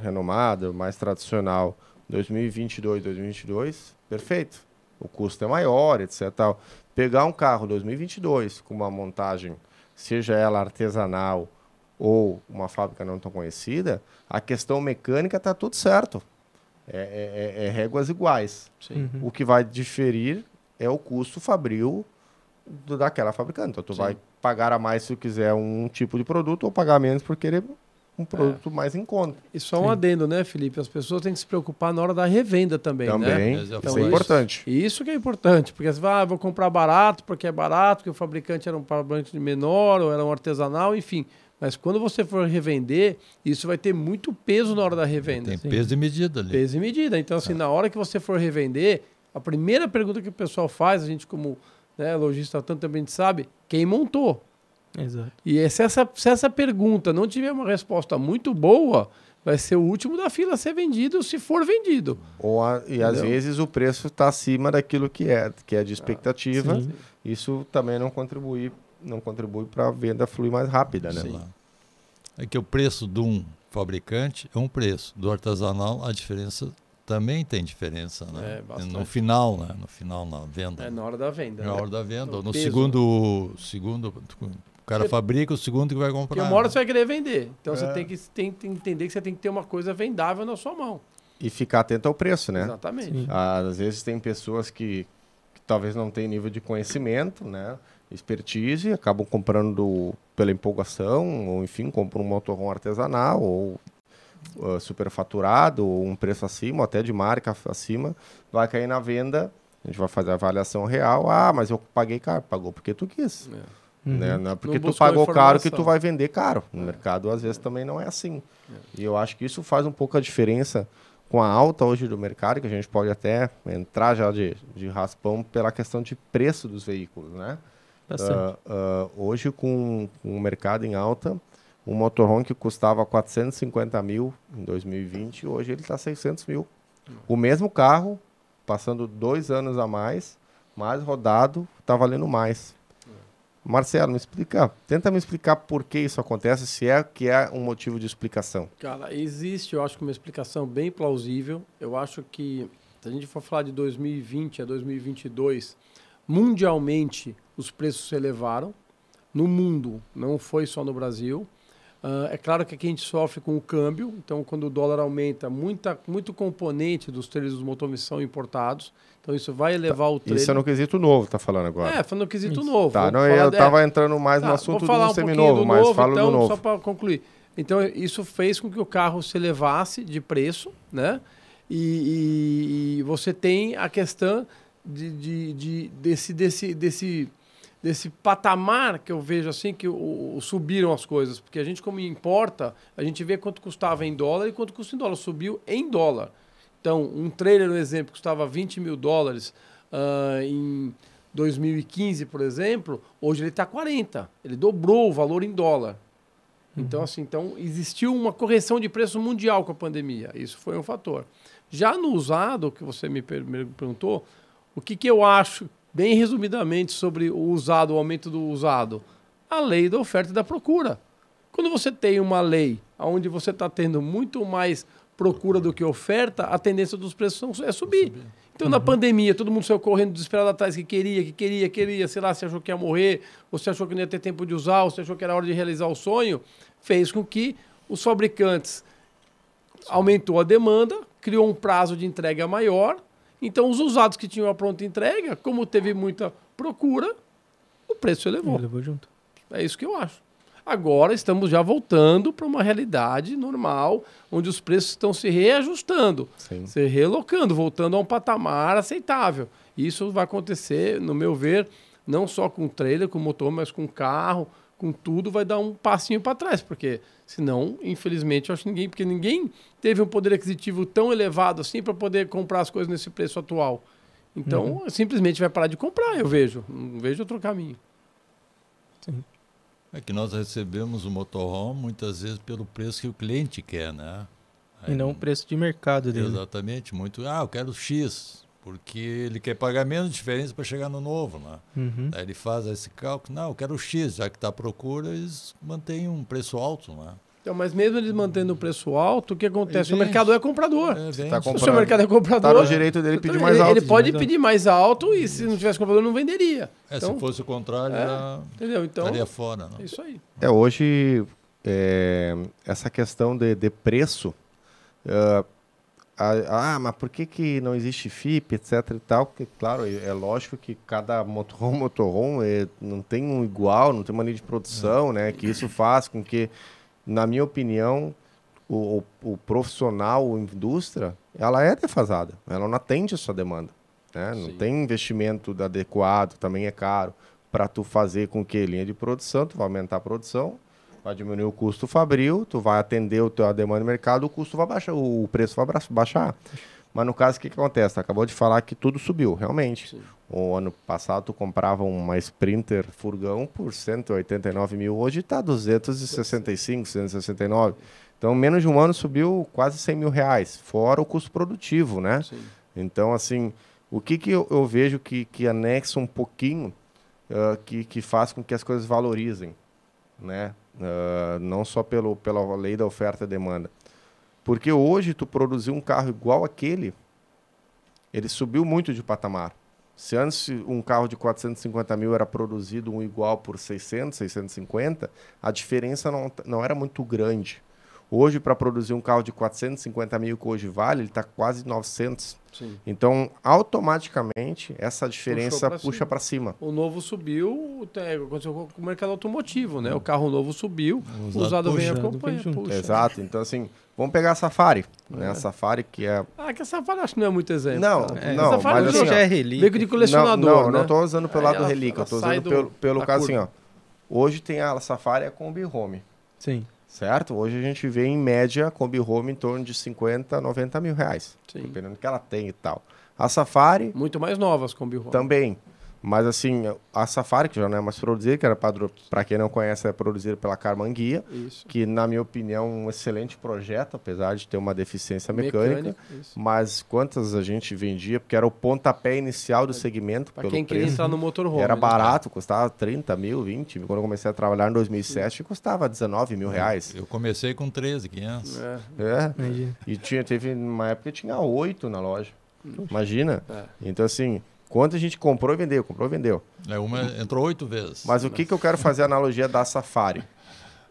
renomada, mais tradicional, 2022, 2022, perfeito. O custo é maior, etc. Tal pegar um carro 2022 com uma montagem, seja ela artesanal ou uma fábrica não tão conhecida, a questão mecânica está tudo certo. É, é, é, é réguas iguais. Uhum. O que vai diferir é o custo fabril do, daquela fabricante. Então, tu Sim. vai pagar a mais se tu quiser um tipo de produto ou pagar menos por querer um é. produto é. mais em conta. E só é um Sim. adendo, né, Felipe? As pessoas têm que se preocupar na hora da revenda também. Né? Também, né? então, isso é importante. Isso que é importante, porque você vai, ah, vou comprar barato porque é barato, porque o fabricante era um fabricante menor ou era um artesanal, enfim. Mas quando você for revender, isso vai ter muito peso na hora da revenda. Tem assim. peso e medida ali. Peso e medida. Então, assim, é. na hora que você for revender, a primeira pergunta que o pessoal faz, a gente como né, lojista tanto também sabe, quem montou? Exato. E é, se essa, se essa pergunta não tiver uma resposta muito boa, vai ser o último da fila a ser vendido, se for vendido. Ou a, e Entendeu? às vezes o preço está acima daquilo que é, que é de ah, expectativa. Ah, Isso também não contribui, não contribui para a venda fluir mais rápida, né? Sim. É que o preço de um fabricante é um preço, do artesanal a diferença também tem diferença, né? É, no final, né? No final na venda. É né? na hora da venda. Na né? hora da venda. No, no segundo, né? segundo o cara você... fabrica, o segundo que vai comprar. Porque uma hora né? você vai querer vender. Então é. você tem que, tem, que entender que você tem que ter uma coisa vendável na sua mão. E ficar atento ao preço, né? Exatamente. Sim. Às vezes tem pessoas que, que talvez não têm nível de conhecimento, né? expertise, acabam comprando pela empolgação, ou enfim, compram um motorhome artesanal, ou uh, superfaturado, ou um preço acima, ou até de marca acima, vai cair na venda, a gente vai fazer a avaliação real, ah, mas eu paguei caro, pagou porque tu quis. É. Uhum. Né? Não é porque não tu pagou caro que tu vai vender caro. No é. mercado, às vezes, também não é assim. É. E eu acho que isso faz um pouco a diferença com a alta hoje do mercado, que a gente pode até entrar já de, de raspão pela questão de preço dos veículos. Né? uh, uh, hoje, com, com o mercado em alta, um motorhome que custava 450 mil em 2020, hoje ele está 600 mil. Hum. O mesmo carro, passando dois anos a mais, mais rodado, está valendo mais. Marcelo, me explica, tenta me explicar por que isso acontece, se é que é um motivo de explicação. Cara, existe, eu acho, uma explicação bem plausível. Eu acho que, se a gente for falar de 2020 a 2022, mundialmente os preços se elevaram, no mundo, não foi só no Brasil. Uh, é claro que aqui a gente sofre com o câmbio, então quando o dólar aumenta, muita, muito componente dos trailers dos motores são importados. Então isso vai tá, elevar o trailer. Isso é no quesito novo, tá falando agora. É, falando no quesito isso. novo. Tá, não, eu estava entrando mais tá, no assunto falar do um seminovo, do mas falo então, do novo. Só para concluir. Então isso fez com que o carro se elevasse de preço, né? E, e, e você tem a questão de, de, de desse, desse, desse desse patamar que eu vejo assim que o, o, subiram as coisas, porque a gente como importa, a gente vê quanto custava em dólar e quanto custa em dólar, subiu em dólar. Então, um trailer, no exemplo, custava 20 mil dólares uh, em 2015, por exemplo, hoje ele está 40. Ele dobrou o valor em dólar. Uhum. Então, assim, então existiu uma correção de preço mundial com a pandemia. Isso foi um fator. Já no usado, que você me perguntou, o que, que eu acho bem resumidamente sobre o usado, o aumento do usado? A lei da oferta e da procura. Quando você tem uma lei onde você está tendo muito mais procura do que oferta, a tendência dos preços é subir. Então, uhum. na pandemia, todo mundo saiu correndo desesperado atrás que queria, que queria, queria, sei lá, se achou que ia morrer, ou se achou que não ia ter tempo de usar, ou se achou que era hora de realizar o sonho, fez com que os fabricantes aumentou a demanda, criou um prazo de entrega maior, então, os usados que tinham a pronta entrega, como teve muita procura, o preço elevou. Elevou junto. É isso que eu acho. Agora estamos já voltando para uma realidade normal, onde os preços estão se reajustando, Sim. se relocando, voltando a um patamar aceitável. Isso vai acontecer, no meu ver, não só com o trailer, com o motor, mas com o carro, com tudo, vai dar um passinho para trás, porque senão, infelizmente, eu acho que ninguém, porque ninguém teve um poder aquisitivo tão elevado assim para poder comprar as coisas nesse preço atual. Então, uhum. simplesmente vai parar de comprar, eu vejo. Não vejo outro caminho. Sim. É que nós recebemos o motorhome muitas vezes pelo preço que o cliente quer, né? Aí, e não o preço de mercado dele. Exatamente, muito. Ah, eu quero X, porque ele quer pagar menos diferença para chegar no novo, né? Uhum. Aí ele faz esse cálculo, não, eu quero X, já que está à procura, eles mantêm um preço alto, né? Então, mas mesmo eles mantendo o preço alto, o que acontece? o mercado é comprador. É, tá se o seu mercado é comprador. Tá no direito dele pedir mais alto. Ele pode pedir mais alto e se não tivesse comprador, não venderia. É, então, se fosse o contrário, é, entendeu? Então, estaria fora. Não? Né? Isso aí. É, hoje, é, essa questão de, de preço. Uh, ah, mas por que, que não existe FIP, etc e tal? Porque, claro, é, é lógico que cada motorhome, motorhome é, não tem um igual, não tem uma linha de produção, é. né? Que isso faz com que na minha opinião, o, o, o profissional, a indústria, ela é defasada. Ela não atende a sua demanda. Né? Não tem investimento adequado, também é caro, para tu fazer com que linha de produção, tu vai aumentar a produção, vai diminuir o custo fabril, tu vai atender o teu demanda de mercado, o custo vai baixar, o preço vai baixar. Mas no caso, o que, que acontece? Tu acabou de falar que tudo subiu, realmente. Sim. O ano passado tu comprava uma Sprinter furgão por 189 mil, hoje está 265, 169. Então, menos de um ano subiu quase 100 mil reais, fora o custo produtivo, né? Sim. Então, assim, o que, que eu, eu vejo que, que anexa um pouquinho, uh, que, que faz com que as coisas valorizem, né? Uh, não só pelo, pela lei da oferta e demanda, porque hoje tu produzir um carro igual aquele, ele subiu muito de patamar. Se antes um carro de 450 mil era produzido um igual por 600, 650, a diferença não, não era muito grande. Hoje, para produzir um carro de 450 mil que hoje vale, ele está quase 900. Sim. Então, automaticamente, essa diferença puxa para cima. O novo subiu, aconteceu com o mercado automotivo, né? Hum. O carro novo subiu, usado, usado puxa, vem acompanha. Exato. Então, assim, Vamos pegar a Safari. Né? É. A Safari, que é. Ah, que a Safari acho que não é muito exemplo. Não, não é. não. Safari mas, assim, já é relíquia. Meio de colecionador. Não, não, né? não tô usando pelo é, lado ela, relíquia. Ela tô usando do, pelo, pelo caso curva. assim, ó. Hoje tem a Safari a Kombi Home. Sim. Certo? Hoje a gente vê em média a Kombi Home em torno de 50, 90 mil reais. Sim. Dependendo do que ela tem e tal. A Safari. Muito mais novas, Kombi Home. Também. Mas assim, a Safari, que já não é mais produzida, que era para quem não conhece, é produzida pela Carmanguia, isso. que na minha opinião é um excelente projeto, apesar de ter uma deficiência mecânica, mecânica mas quantas a gente vendia, porque era o pontapé inicial do segmento para quem queria entrar no motorhome. Era né? barato, custava 30 mil, 20 mil. Quando eu comecei a trabalhar em 2007, Sim. custava 19 mil é, reais. Eu comecei com 13, 500. É, é. e tinha, teve uma época que tinha 8 na loja. Hum. Imagina. É. Então assim... Quanto a gente comprou e vendeu, comprou e vendeu. É, uma entrou oito vezes. Mas o que, né? que eu quero fazer a analogia da Safari?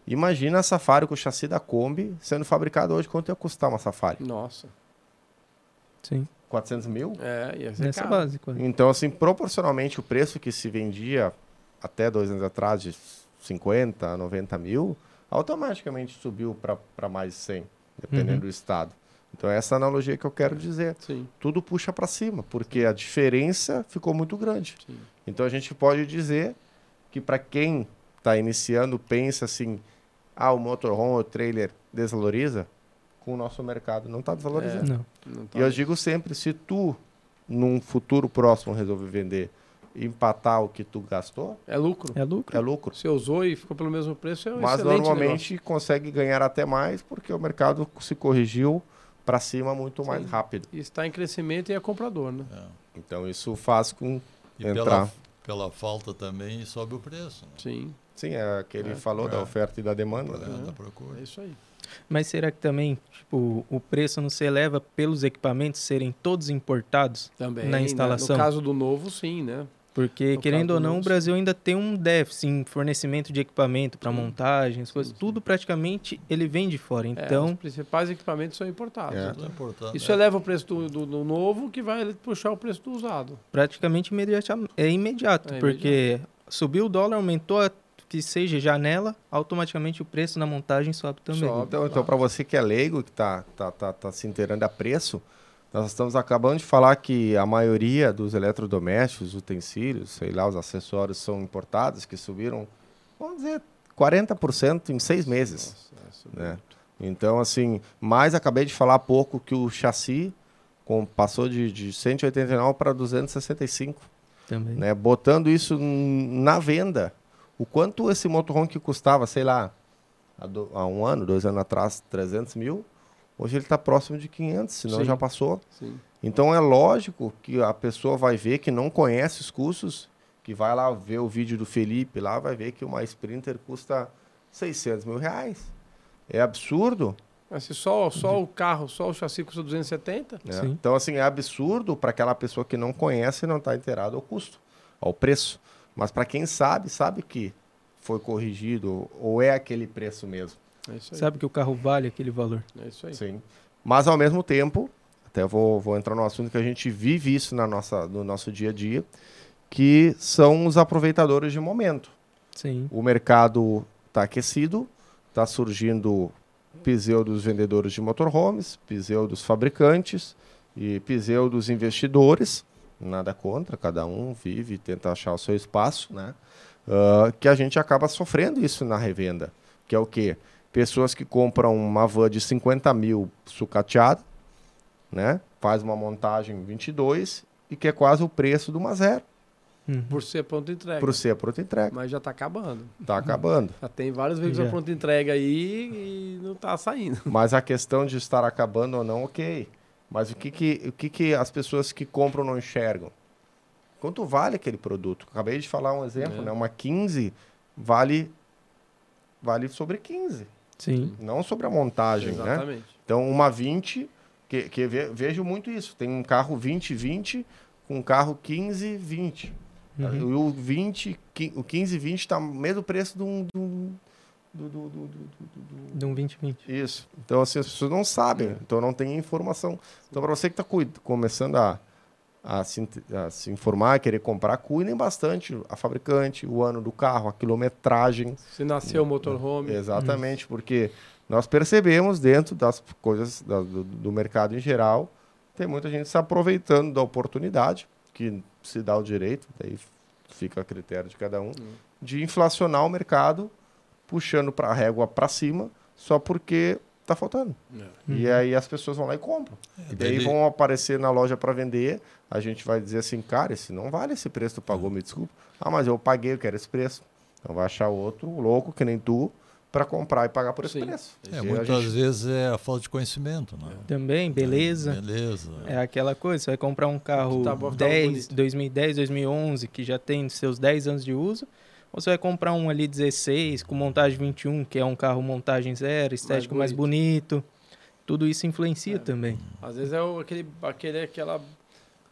Imagina a Safari com o chassi da Kombi sendo fabricado hoje. Quanto ia custar uma Safari? Nossa. Sim. 400 mil? É, ia ser Essa é base. Então, assim, proporcionalmente, o preço que se vendia até dois anos atrás, de 50, 90 mil, automaticamente subiu para mais 100, dependendo uhum. do estado. Então é essa analogia que eu quero dizer. Sim. Tudo puxa para cima, porque a diferença ficou muito grande. Sim. Então a gente pode dizer que para quem está iniciando pensa assim, ah, o motorhome, o trailer desvaloriza, com o nosso mercado não está desvalorizando. É, não. Tá. E eu digo sempre, se tu num futuro próximo resolver vender empatar o que tu gastou. É lucro. É lucro. É lucro. Você usou e ficou pelo mesmo preço, é um Mas normalmente negócio. consegue ganhar até mais porque o mercado se corrigiu para cima muito Sim. mais rápido. E está em crescimento e é comprador, né? É. Então isso faz com e entrar. Pela, pela, falta também sobe o preço. Né? Sim. Sim, é aquele é. falou é. da oferta e da demanda. Né? Da é. procura. É isso aí. Mas será que também tipo, o preço não se eleva pelos equipamentos serem todos importados também, na instalação? Né? No caso do novo, sim, né? Porque, querendo ou não, o Brasil ainda tem um déficit em fornecimento de equipamento para montagens, coisas. Sim, sim. Tudo praticamente ele vem de fora. É, então, é, os principais equipamentos são importados. É. Né? Importado, Isso é. eleva o preço do, do, do, novo, que vai puxar o preço do usado. Praticamente é imediato é imediato, porque imediato. subiu o dólar, aumentou a que seja janela, automaticamente o preço na montagem sobe também. Sobe, então, então para você que é leigo, que está tá, tá, tá se inteirando a preço, nós estamos acabando de falar que a maioria dos eletrodomésticos, utensílios, sei lá, os acessórios são importados, que subiram, vamos dizer, 40% em seis meses. Nossa, é né? Então, assim, mas acabei de falar há pouco que o chassi com, passou de, de 189 para 265. Também. Né? Botando isso na venda, o quanto esse motorhome que custava, sei lá, há, do, há um ano, dois anos atrás, 300 mil, Hoje ele está próximo de 500, senão Sim. já passou. Sim. Então é lógico que a pessoa vai ver que não conhece os cursos, que vai lá ver o vídeo do Felipe lá, vai ver que uma Sprinter custa 600 mil reais. É absurdo. Mas se só, só o carro, só o chassi custa 270? É. Então, assim, é absurdo para aquela pessoa que não conhece e não está inteirada ao custo, ao preço. Mas para quem sabe, sabe que foi corrigido ou é aquele preço mesmo. É Sabe que o carro vale aquele valor. É isso aí. Sim. Mas ao mesmo tempo, até vou, vou entrar no assunto que a gente vive isso na nossa, no nosso dia a dia, que são os aproveitadores de momento. Sim. O mercado está aquecido, está surgindo piseu dos vendedores de motorhomes, piseu dos fabricantes e piseu dos investidores. Nada contra, cada um vive e tenta achar o seu espaço, né? Uh, que a gente acaba sofrendo isso na revenda, que é o quê? pessoas que compram uma van de 50 mil sucateada, né? faz uma montagem 22 e que é quase o preço de uma zero. Uhum. Por ser pronto entrega. Por ser pronto entrega. Mas já está acabando. Está acabando. Já tem vários veículos pronto entrega aí e não está saindo. Mas a questão de estar acabando ou não, ok. Mas o que que, o que que as pessoas que compram não enxergam? Quanto vale aquele produto? Acabei de falar um exemplo, é. né? Uma 15 vale vale sobre 15. Sim. Não sobre a montagem, né? Exatamente. né? Então, uma 20, que, que vejo muito isso. Tem um carro 20-20 com um carro 15-20. Uhum. o, 20, o 15-20 está no mesmo preço de um... Do, do, do, do, de um 20-20. Isso. Então, assim, as pessoas não sabem. É. Então, não tem informação. Então, para você que está começando a a se, a se informar, a querer comprar, cuidem bastante a fabricante, o ano do carro, a quilometragem. Se nasceu o motorhome. Exatamente, hum. porque nós percebemos dentro das coisas da, do, do, mercado em geral, tem muita gente se aproveitando da oportunidade, que se dá o direito, daí fica a critério de cada um, hum. de inflacionar o mercado, puxando para a régua para cima, só porque tá faltando. É. E uhum. aí as pessoas vão lá e compram. É, e daí, daí vão aparecer na loja para vender, a gente vai dizer assim, cara, esse não vale esse preço, tu pagou, me desculpa. Ah, mas eu paguei, eu quero esse preço. Então vai achar outro louco que nem tu para comprar e pagar por esse Sim. preço. É, muitas gente... vezes é a falta de conhecimento. Né? É. Também, beleza. É, beleza. É aquela coisa, você vai comprar um carro tá bom, 10, tá 2010, 2011, que já tem seus 10 anos de uso, ou você vai comprar um ali 16, com montagem 21, que é um carro montagem zero, estético mais bonito. Mais bonito. Tudo isso influencia é. também. Às vezes é o, aquele, aquele, aquela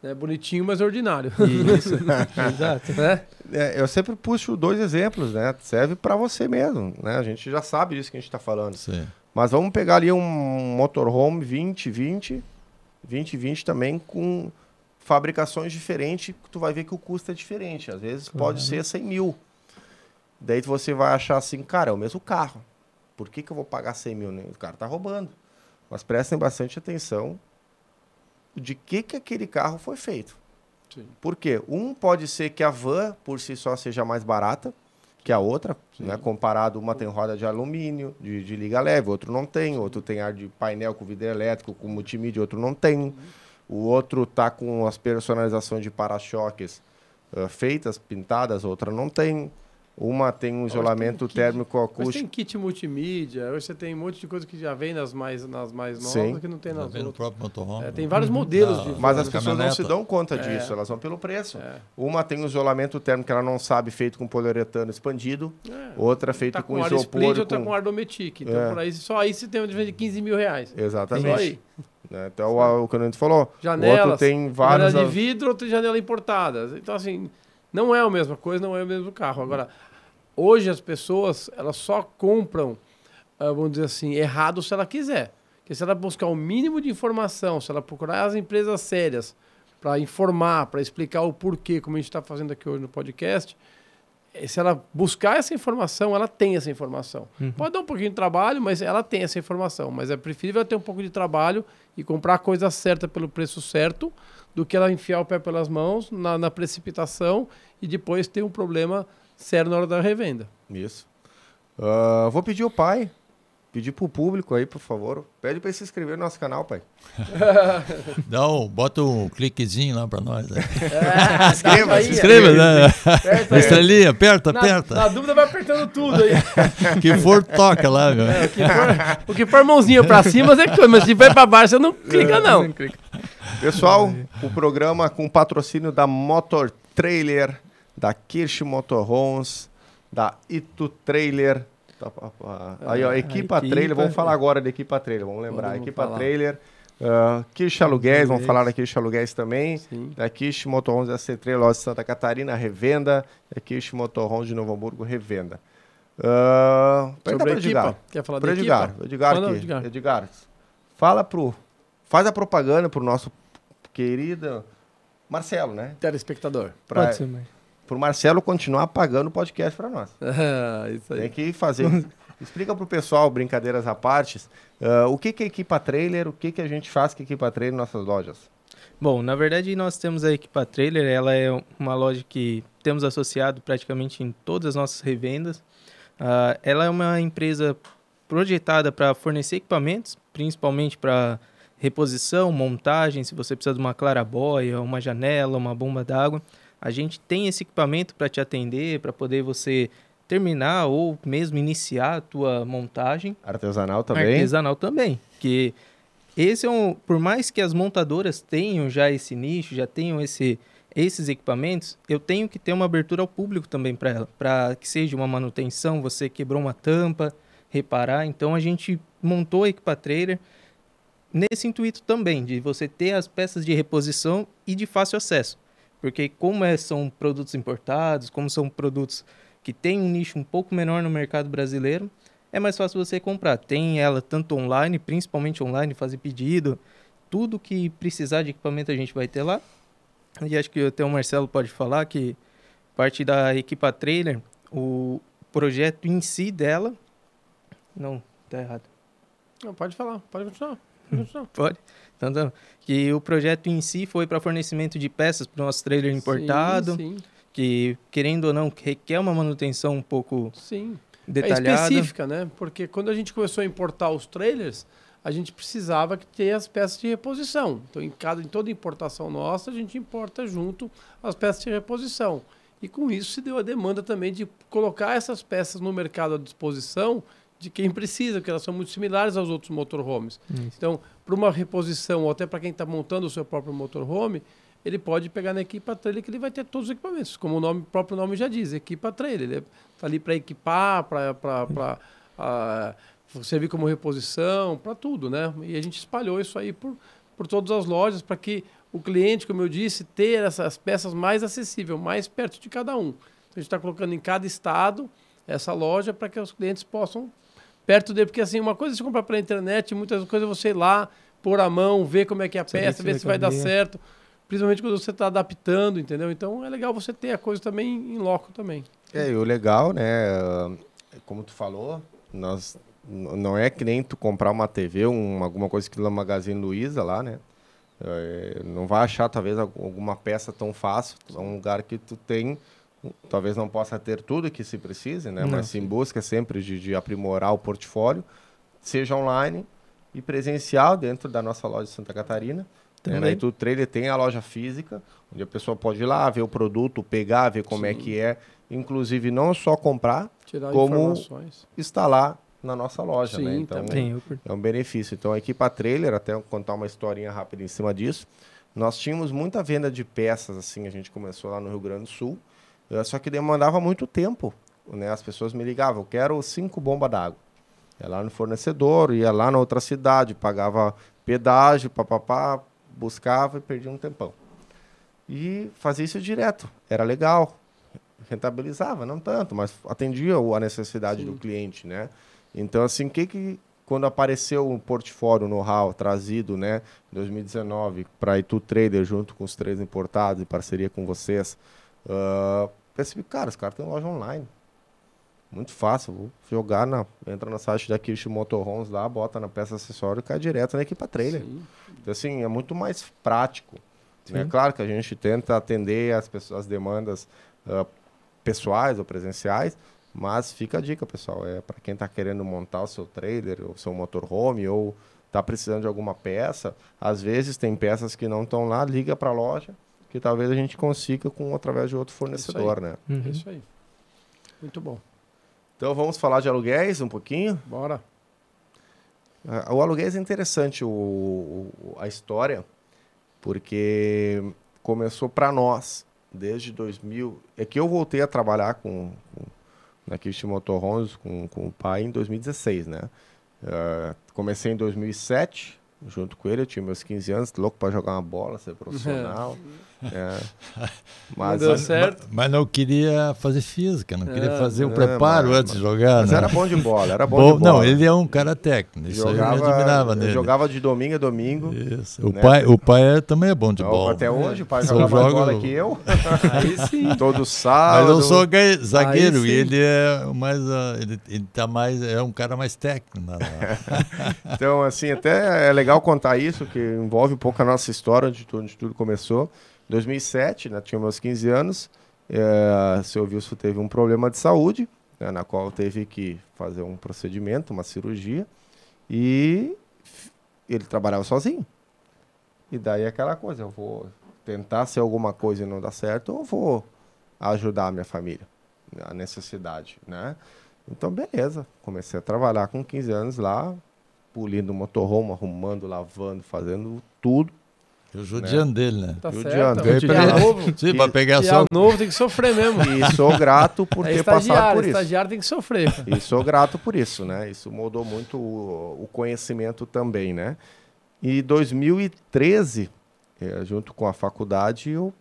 é bonitinho, mas ordinário. Isso. Exato. Né? É, eu sempre puxo dois exemplos, né? Serve para você mesmo, né? A gente já sabe disso que a gente está falando. Sim. Mas vamos pegar ali um motorhome 2020, 2020 também com fabricações diferentes, tu vai ver que o custo é diferente. Às vezes claro. pode ser 100 mil. Daí você vai achar assim, cara, é o mesmo carro. Por que, que eu vou pagar 100 mil? O cara tá roubando. Mas prestem bastante atenção de que, que aquele carro foi feito. Sim. Por quê? Um pode ser que a van por si só seja mais barata que a outra, né? Comparado, uma tem roda de alumínio, de, de liga leve, outro não tem, outro tem ar de painel com vidro elétrico, com multimídia, outro não tem. Uhum. O outro tá com as personalizações de para-choques uh, feitas, pintadas, outra não tem. Uma tem um isolamento tem térmico acústico. Hoje tem kit multimídia, hoje você tem um monte de coisa que já vem nas mais, nas mais novas Sim. que não tem nas outras. No próprio motorhome. É, né? tem vários uhum. modelos ah, de Mas as pessoas não se dão conta é. disso, é. elas vão pelo preço. É. Uma tem um isolamento térmico que ela não sabe, feito com poliuretano expandido. É. Outra feito tá com, com isopor. Split, tá com... Outra com ardometic. Então, é. por aí, só aí você tem uma diferença de 15 mil reais. Exatamente. Só aí. Então, o, o que a gente falou. Janelas. O outro tem várias... Janela de vidro, outra janela importada. Então, assim... Não é a mesma coisa, não é o mesmo carro. Agora, hoje as pessoas, elas só compram, ah, vamos dizer assim, errado se ela quiser. Porque se ela buscar o mínimo de informação, se ela procurar as empresas sérias para informar, para explicar o porquê, como a gente está fazendo aqui hoje no podcast, eh, se ela buscar essa informação, ela tem essa informação. Uhum. Pode dar um pouquinho de trabalho, mas ela tem essa informação. Mas é preferível ter um pouco de trabalho e comprar a coisa certa pelo preço certo do que ela enfiar o pé pelas mãos na, na precipitação e depois ter um problema sério na hora da revenda. Isso. Uh, vou pedir o pai pedir pro público aí, por favor. Pede para se inscrever no nosso canal, pai. Dá um, bota um cliquezinho lá para nós. É, né? É, inscreva, se inscreva, né? Estrelinha, aperta, na, aperta. Na dúvida vai apertando tudo aí. O que for, toca lá, meu. É, o, que for, o que for mãozinha para cima, você clica, mas se vai para baixo, você não é, clica, não. Pessoal, o programa com patrocínio da Motor Trailer, da Kirsch Motorhomes, da Itu Trailer, Tá, pá, tá, pá. Tá. É, aí, ó, Equipa, equipa Trailer, vamos falar agora de Equipa Trailer, vamos lembrar. Vamos equipa falar. Trailer, uh, ah, Kish Aluguéis, vamos falar da Kish Aluguéis também. Sim. Da Kish Motor Homes AC3, loja de Santa Catarina, revenda. Da Kish motorhomes de Novo Hamburgo, revenda. Uh, Sobre a Edgar. quer falar pra Edgar, equipa? Edgar, aqui. Edgar. Edgar, fala pro... Faz a propaganda pro nosso querido Marcelo, né? Telespectador. Pra, Pode ser, mãe pro Marcelo continuar pagando o podcast para nós. Ah, isso aí. Tem que fazer. Explica para o pessoal, brincadeiras à parte, uh, o que, que é equipa trailer, o que, que a gente faz com equipa trailer em nossas lojas? Bom, na verdade nós temos a equipa trailer, ela é uma loja que temos associado praticamente em todas as nossas revendas. Uh, ela é uma empresa projetada para fornecer equipamentos, principalmente para reposição, montagem, se você precisa de uma clarabóia, uma janela, uma bomba d'água a gente tem esse equipamento para te atender, para poder você terminar ou mesmo iniciar a tua montagem. Artesanal também? Artesanal também, que esse é um, por mais que as montadoras tenham já esse nicho, já tenham esse, esses equipamentos, eu tenho que ter uma abertura ao público também para ela, para que seja uma manutenção, você quebrou uma tampa, reparar. Então a gente montou a Equipa Trailer nesse intuito também, de você ter as peças de reposição e de fácil acesso. Porque como é, são produtos importados, como são produtos que têm um nicho um pouco menor no mercado brasileiro, é mais fácil você comprar. Tem ela tanto online, principalmente online, fazer pedido, tudo que precisar de equipamento a gente vai ter lá. E acho que até o Marcelo pode falar que parte da equipa trailer, o projeto em si dela. Não, tá errado. Não, pode falar, pode continuar. Pode. Hum, continuar. pode. Tanto que o projeto em si foi para fornecimento de peças para o nosso trailer importado, sim, sim. que, querendo ou não, requer uma manutenção um pouco sim. É detalhada. É específica, né? Porque quando a gente começou a importar os trailers, a gente precisava ter as peças de reposição. Então, em, cada, em toda importação nossa, a gente importa junto as peças de reposição. E com isso se deu a demanda também de colocar essas peças no mercado à disposição de quem precisa, porque elas são muito similares aos outros motorhomes. Isso. Então, para uma reposição, ou até para quem está montando o seu próprio motorhome, ele pode pegar na equipa trailer que ele vai ter todos os equipamentos, como o nome, o próprio nome já diz, equipa trailer. Ele está ali para equipar, para servir como reposição, para tudo, né? E a gente espalhou isso aí por, por todas as lojas para que o cliente, como eu disse, ter essas peças mais acessível, mais perto de cada um. Então, a gente está colocando em cada estado essa loja para que os clientes possam perto dele, porque assim, uma coisa é você comprar pela internet, muitas coisas é você ir lá, pôr a mão, ver como é que é a você peça, ver se vai dar certo. Principalmente quando você está adaptando, entendeu? Então é legal você ter a coisa também em loco também. É, e o legal, né? Como tu falou, nós não é que nem tu comprar uma TV, um, alguma coisa que lá no Magazine Luiza lá, né? É, não vai achar talvez alguma peça tão fácil. É um lugar que tu tem talvez não possa ter tudo que se precise, né? mas se busca sempre de, de, aprimorar o portfólio, seja online e presencial dentro da nossa loja de Santa Catarina. Né? Também. Né? tu trailer tem a loja física, onde a pessoa pode ir lá ver o produto, pegar, ver como é Sim. é que é, inclusive não só comprar, Tirar como instalar na nossa loja, né? Sim, né? Então também. é um benefício. Então a equipa trailer, até contar uma historinha rápida em cima disso, nós tínhamos muita venda de peças assim, a gente começou lá no Rio Grande do Sul. Eh, só que demandava muito tempo. Né? As pessoas me ligavam, eu quero cinco bombas d'água. Ia lá no fornecedor, ia lá na outra cidade, pagava pedágio, papapá, buscava e perdia um tempão. E fazia isso direto. Era legal. Rentabilizava, não tanto, mas atendia a necessidade Sim. do cliente, né? Então, assim, que que quando apareceu o portfólio know-how trazido, né, em 2019 para Itu Trader junto com os três importados em parceria com vocês, uh, percebi, cara, os caras têm loja online. Muito fácil, vou jogar na. Entra na site da Kirsch Motorhomes lá, bota na peça acessório e cai direto na equipa trailer. Sim. Então, assim, é muito mais prático. É claro que a gente tenta atender as, pessoas, as demandas uh, pessoais ou presenciais, mas fica a dica, pessoal. É para quem está querendo montar o seu trailer, o seu motorhome, ou está precisando de alguma peça. Às vezes tem peças que não estão lá, liga para a loja, que talvez a gente consiga com através de outro é fornecedor, né? Uhum. É isso aí. Muito bom. Então vamos falar de aluguéis um pouquinho? Bora. Ah, o aluguéis é interessante o, o a história, porque começou para nós desde 2000. É que eu voltei a trabalhar com, com na Kirsten Motorhomes com, com o pai em 2016, né? Uh, comecei em 2007 junto com ele, eu tinha meus 15 anos, louco para jogar uma bola, ser profissional. É. É. Mas, não certo. Mas, mas, não queria fazer física, não queria é, fazer o é, preparo mas, antes de jogar. Mas né? era bom de bola, era bom, bom, de bola. Não, ele é um cara técnico, isso jogava, eu me admirava nele. Jogava de domingo a domingo. Isso. O, né? pai, o pai também é bom de bola. Até hoje, o pai joga mais bola que eu. Aí sim. Todo sábado. Mas eu sou zagueiro e ele é mais. Ah, ele, ele tá mais. É um cara mais técnico. Né? então, assim, até é legal contar isso, que envolve um pouco a nossa história de tudo, de tudo começou. 2007, né, tinha meus 15 anos, é, seu Wilson teve um problema de saúde, né, na qual teve que fazer um procedimento, uma cirurgia, e ele trabalhava sozinho. E daí aquela coisa, eu vou tentar ser alguma coisa e não dar certo, ou vou ajudar a minha família, a necessidade, né? Então, beleza. Comecei a trabalhar com 15 anos lá, polindo motorhome, arrumando, lavando, fazendo tudo. Eu o judiando né? dele, né? Tá judiando. Certo, novo, Sim, e, pegar só. novo tem que sofrer mesmo. E sou grato por é ter passado por isso. Estagiário tem que sofrer. E sou grato por isso, né? Isso mudou muito o, o conhecimento também, né? E 2013, é, junto com a faculdade, eu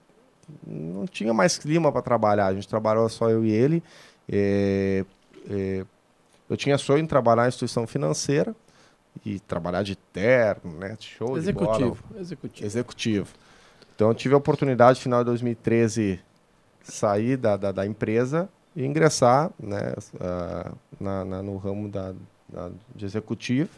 não tinha mais clima para trabalhar. A gente trabalhou só eu e ele. É, é, eu tinha sonho em trabalhar em instituição financeira e trabalhar de terno, né? Show executivo, de bola. Executivo. Executivo. Então eu tive a oportunidade, final de 2013, sair da, da, da empresa e ingressar né, uh, na, na, no ramo da, da de executivo.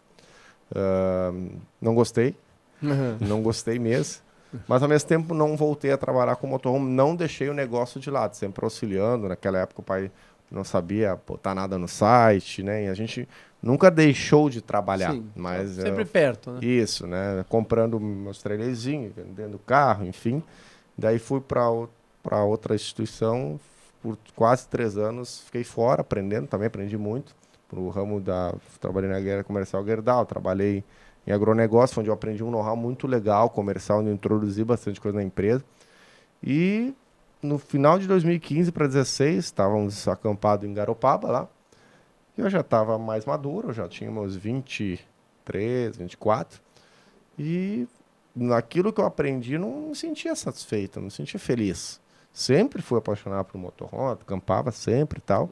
Uh, não gostei, uhum. não gostei mesmo. Mas ao mesmo tempo não voltei a trabalhar com motorhome, não deixei o negócio de lado, sempre auxiliando. Naquela época o pai não sabia botar nada no site, né? E a gente Nunca deixou de trabalhar, Sim, mas sempre eu, perto, né? Isso, né? Comprando meus trailerzinhos, vendendo carro, enfim. Daí fui para para outra instituição por quase três anos, fiquei fora aprendendo, também aprendi muito pro ramo da trabalhei na guerra comercial Gerdau, trabalhei em agronegócio, onde eu aprendi um know-how muito legal comercial, onde eu introduzi bastante coisa na empresa. E no final de 2015 para 16, estávamos acampados em Garopaba lá. Eu já estava mais maduro, já tinha meus 23, 24. E naquilo que eu aprendi, não me sentia satisfeito, não me sentia feliz. Sempre fui apaixonado por motorhome, campava sempre e tal.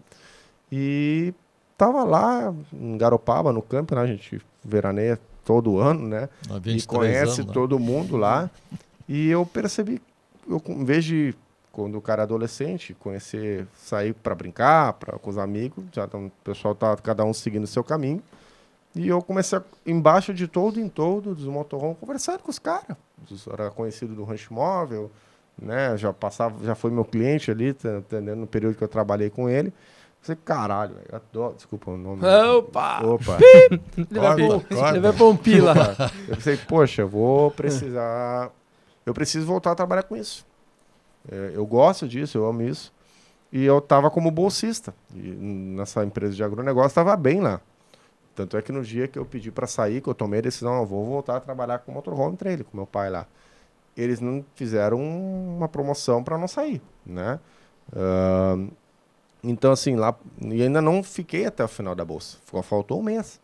E tava lá em Garopaba, no campo, né? A gente veraneia todo ano, né? E conhece anos, né? todo né? mundo lá. E eu percebi, eu, em vez de quando o cara é adolescente, conhecer, sair para brincar, para com os amigos, já tão, tá o pessoal tá cada um seguindo o seu caminho. E eu comecei a, embaixo de todo em todo dos motorhomes conversando com os caras. Era conhecido do rancho móvel, né? Já passava, já foi meu cliente ali, tá, entendendo no período que eu trabalhei com ele. Você, caralho, eu adoro. Desculpa o nome. Né? Opa! Opa! Levei pra um pila. Eu pensei, poxa, eu vou precisar. Eu preciso voltar a trabalhar com isso. É, eu gosto disso, eu amo isso. E eu estava como bolsista. E nessa empresa de agronegócio estava bem lá. Tanto é que no dia que eu pedi para sair, que eu tomei a decisão, eu vou voltar a trabalhar com o motorhome trailer, com meu pai lá. Eles não fizeram uma promoção para não sair, né? Uh, então, assim, lá. E ainda não fiquei até o final da bolsa. Faltou um mês.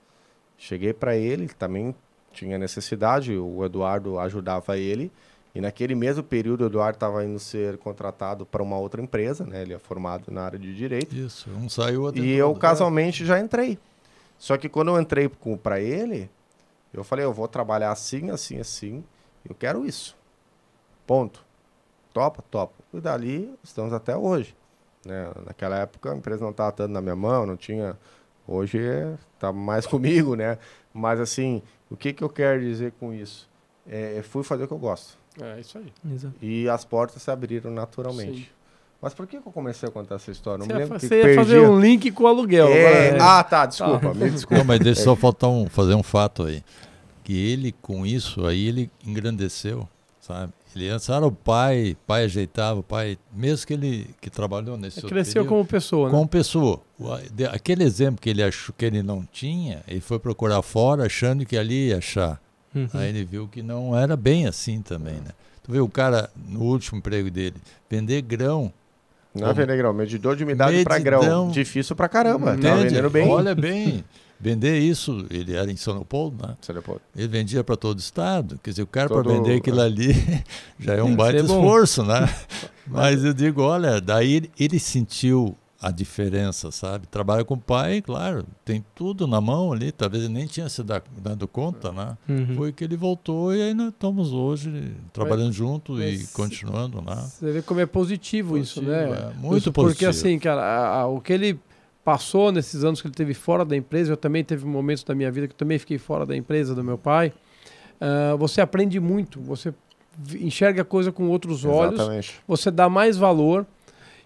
Cheguei para ele, também tinha necessidade, o Eduardo ajudava ele. E naquele mesmo período, o Eduardo estava indo ser contratado para uma outra empresa, né? Ele é formado na área de direito. Isso, um saiu outro. E eu, casualmente, já entrei. Só que quando eu entrei para ele, eu falei, eu vou trabalhar assim, assim, assim, eu quero isso. Ponto. Topa, topa. E dali estamos até hoje. Né? Naquela época a empresa não estava tanto na minha mão, não tinha. Hoje está mais comigo, né? Mas assim, o que, que eu quero dizer com isso? É, é fui fazer o que eu gosto. É isso aí. Exato. E as portas se abriram naturalmente. Sim. Mas por que, eu comecei a contar essa história? Não você lembro ia, que você ia fazer um link com o aluguel. É... é. Ah, tá, desculpa, tá. me desculpa. Não, mas deixa só faltar um, fazer um fato aí. Que ele, com isso, aí ele engrandeceu, sabe? Ele antes era o pai, pai ajeitava, o pai, mesmo que ele que trabalhou nesse ele Cresceu período, como pessoa, né? Como pessoa. Aquele exemplo que ele achou que ele não tinha, ele foi procurar fora achando que ali ia achar. Uhum. Aí ele viu que não era bem assim também, né? Tu vê o cara, no último emprego dele, vender grão. Não é vender grão, medidor de umidade para grão. Difícil para caramba. Tá vendendo bem. Olha bem. vender isso, ele era em São Leopoldo, né? São Leopoldo. Ele vendia para todo o estado. Quer dizer, o cara para vender aquilo ali já é um baita esforço, né? Mas eu digo, olha, daí ele, ele sentiu a diferença, sabe? Trabalha com o pai, claro, tem tudo na mão ali, talvez ele nem tinha se dado conta, né? Uhum. Foi que ele voltou e ainda estamos hoje trabalhando mas, junto mas e continuando, né? Você vê como é positivo, positivo isso, né? É, muito isso, positivo. Porque assim, cara, a, a, o que ele passou nesses anos que ele teve fora da empresa, eu também teve momentos da minha vida que eu também fiquei fora da empresa do meu pai, uh, você aprende muito, você enxerga a coisa com outros olhos, Exatamente. você dá mais valor,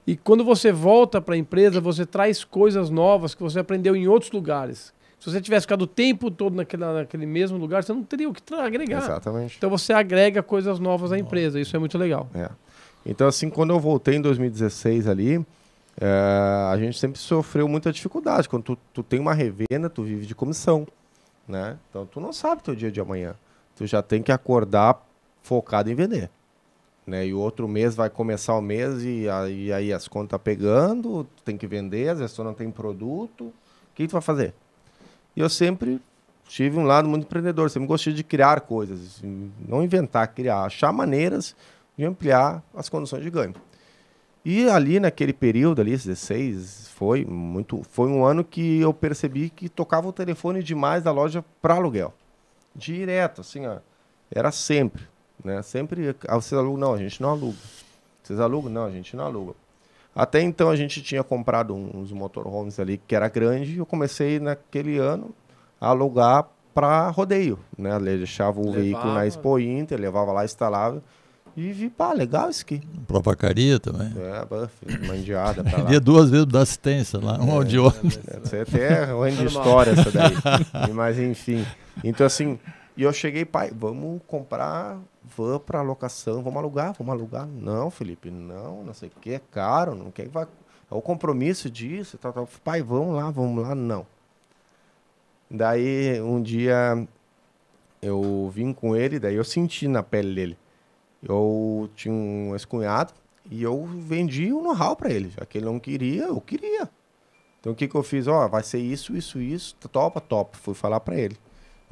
e quando você volta para a empresa, você traz coisas novas que você aprendeu em outros lugares. Se você tivesse ficado o tempo todo naquele, naquele mesmo lugar, você não teria o que agregar. Exatamente. Então você agrega coisas novas à empresa. Isso é muito legal. É. Então, assim, quando eu voltei em 2016 ali, é, a gente sempre sofreu muita dificuldade. Quando tu, tu tem uma revenda, tu vive de comissão. Né? Então, tu não sabe teu dia de amanhã. Tu já tem que acordar focado em vender. Né? E o outro mês vai começar o mês e aí, e aí as contas tá pegando, tu tem que vender, às vezes tu não tem produto. O que tu vai fazer? E eu sempre tive um lado muito empreendedor, sempre gostei de criar coisas, assim, não inventar, criar, achar maneiras de ampliar as condições de ganho. E ali naquele período ali, 16, foi muito, foi um ano que eu percebi que tocava o telefone demais da loja para aluguel. Direto, assim, ó, era sempre. Né? Sempre, ah, vocês alugam? Não, a gente não aluga. Vocês alugam? Não, a gente não aluga. Até então a gente tinha comprado uns motorhomes ali que era grande e eu comecei naquele ano a alugar para rodeio, né? Deixava o levava. veículo na Expo Inter, levava lá, instalava e vi, pá, legal isso aqui. Propacaria também. É, buff, mandiada duas vezes da assistência lá, um é, ao de né? outro. você é até ruim de história essa daí. Mas enfim. Então assim, e eu cheguei, pai, vamos comprar van para locação, vamos alugar, vamos alugar. Não, Felipe, não, não sei o que, é caro, não quer vá. É o compromisso disso, tal, tal. Pai, vamos lá, vamos lá, não. Daí um dia eu vim com ele, daí eu senti na pele dele. Eu tinha um ex-cunhado e eu vendi o um know-how para ele. Já que ele não queria, eu queria. Então o que, que eu fiz? Ó, oh, vai ser isso, isso, isso, topa, topa. Fui falar para ele.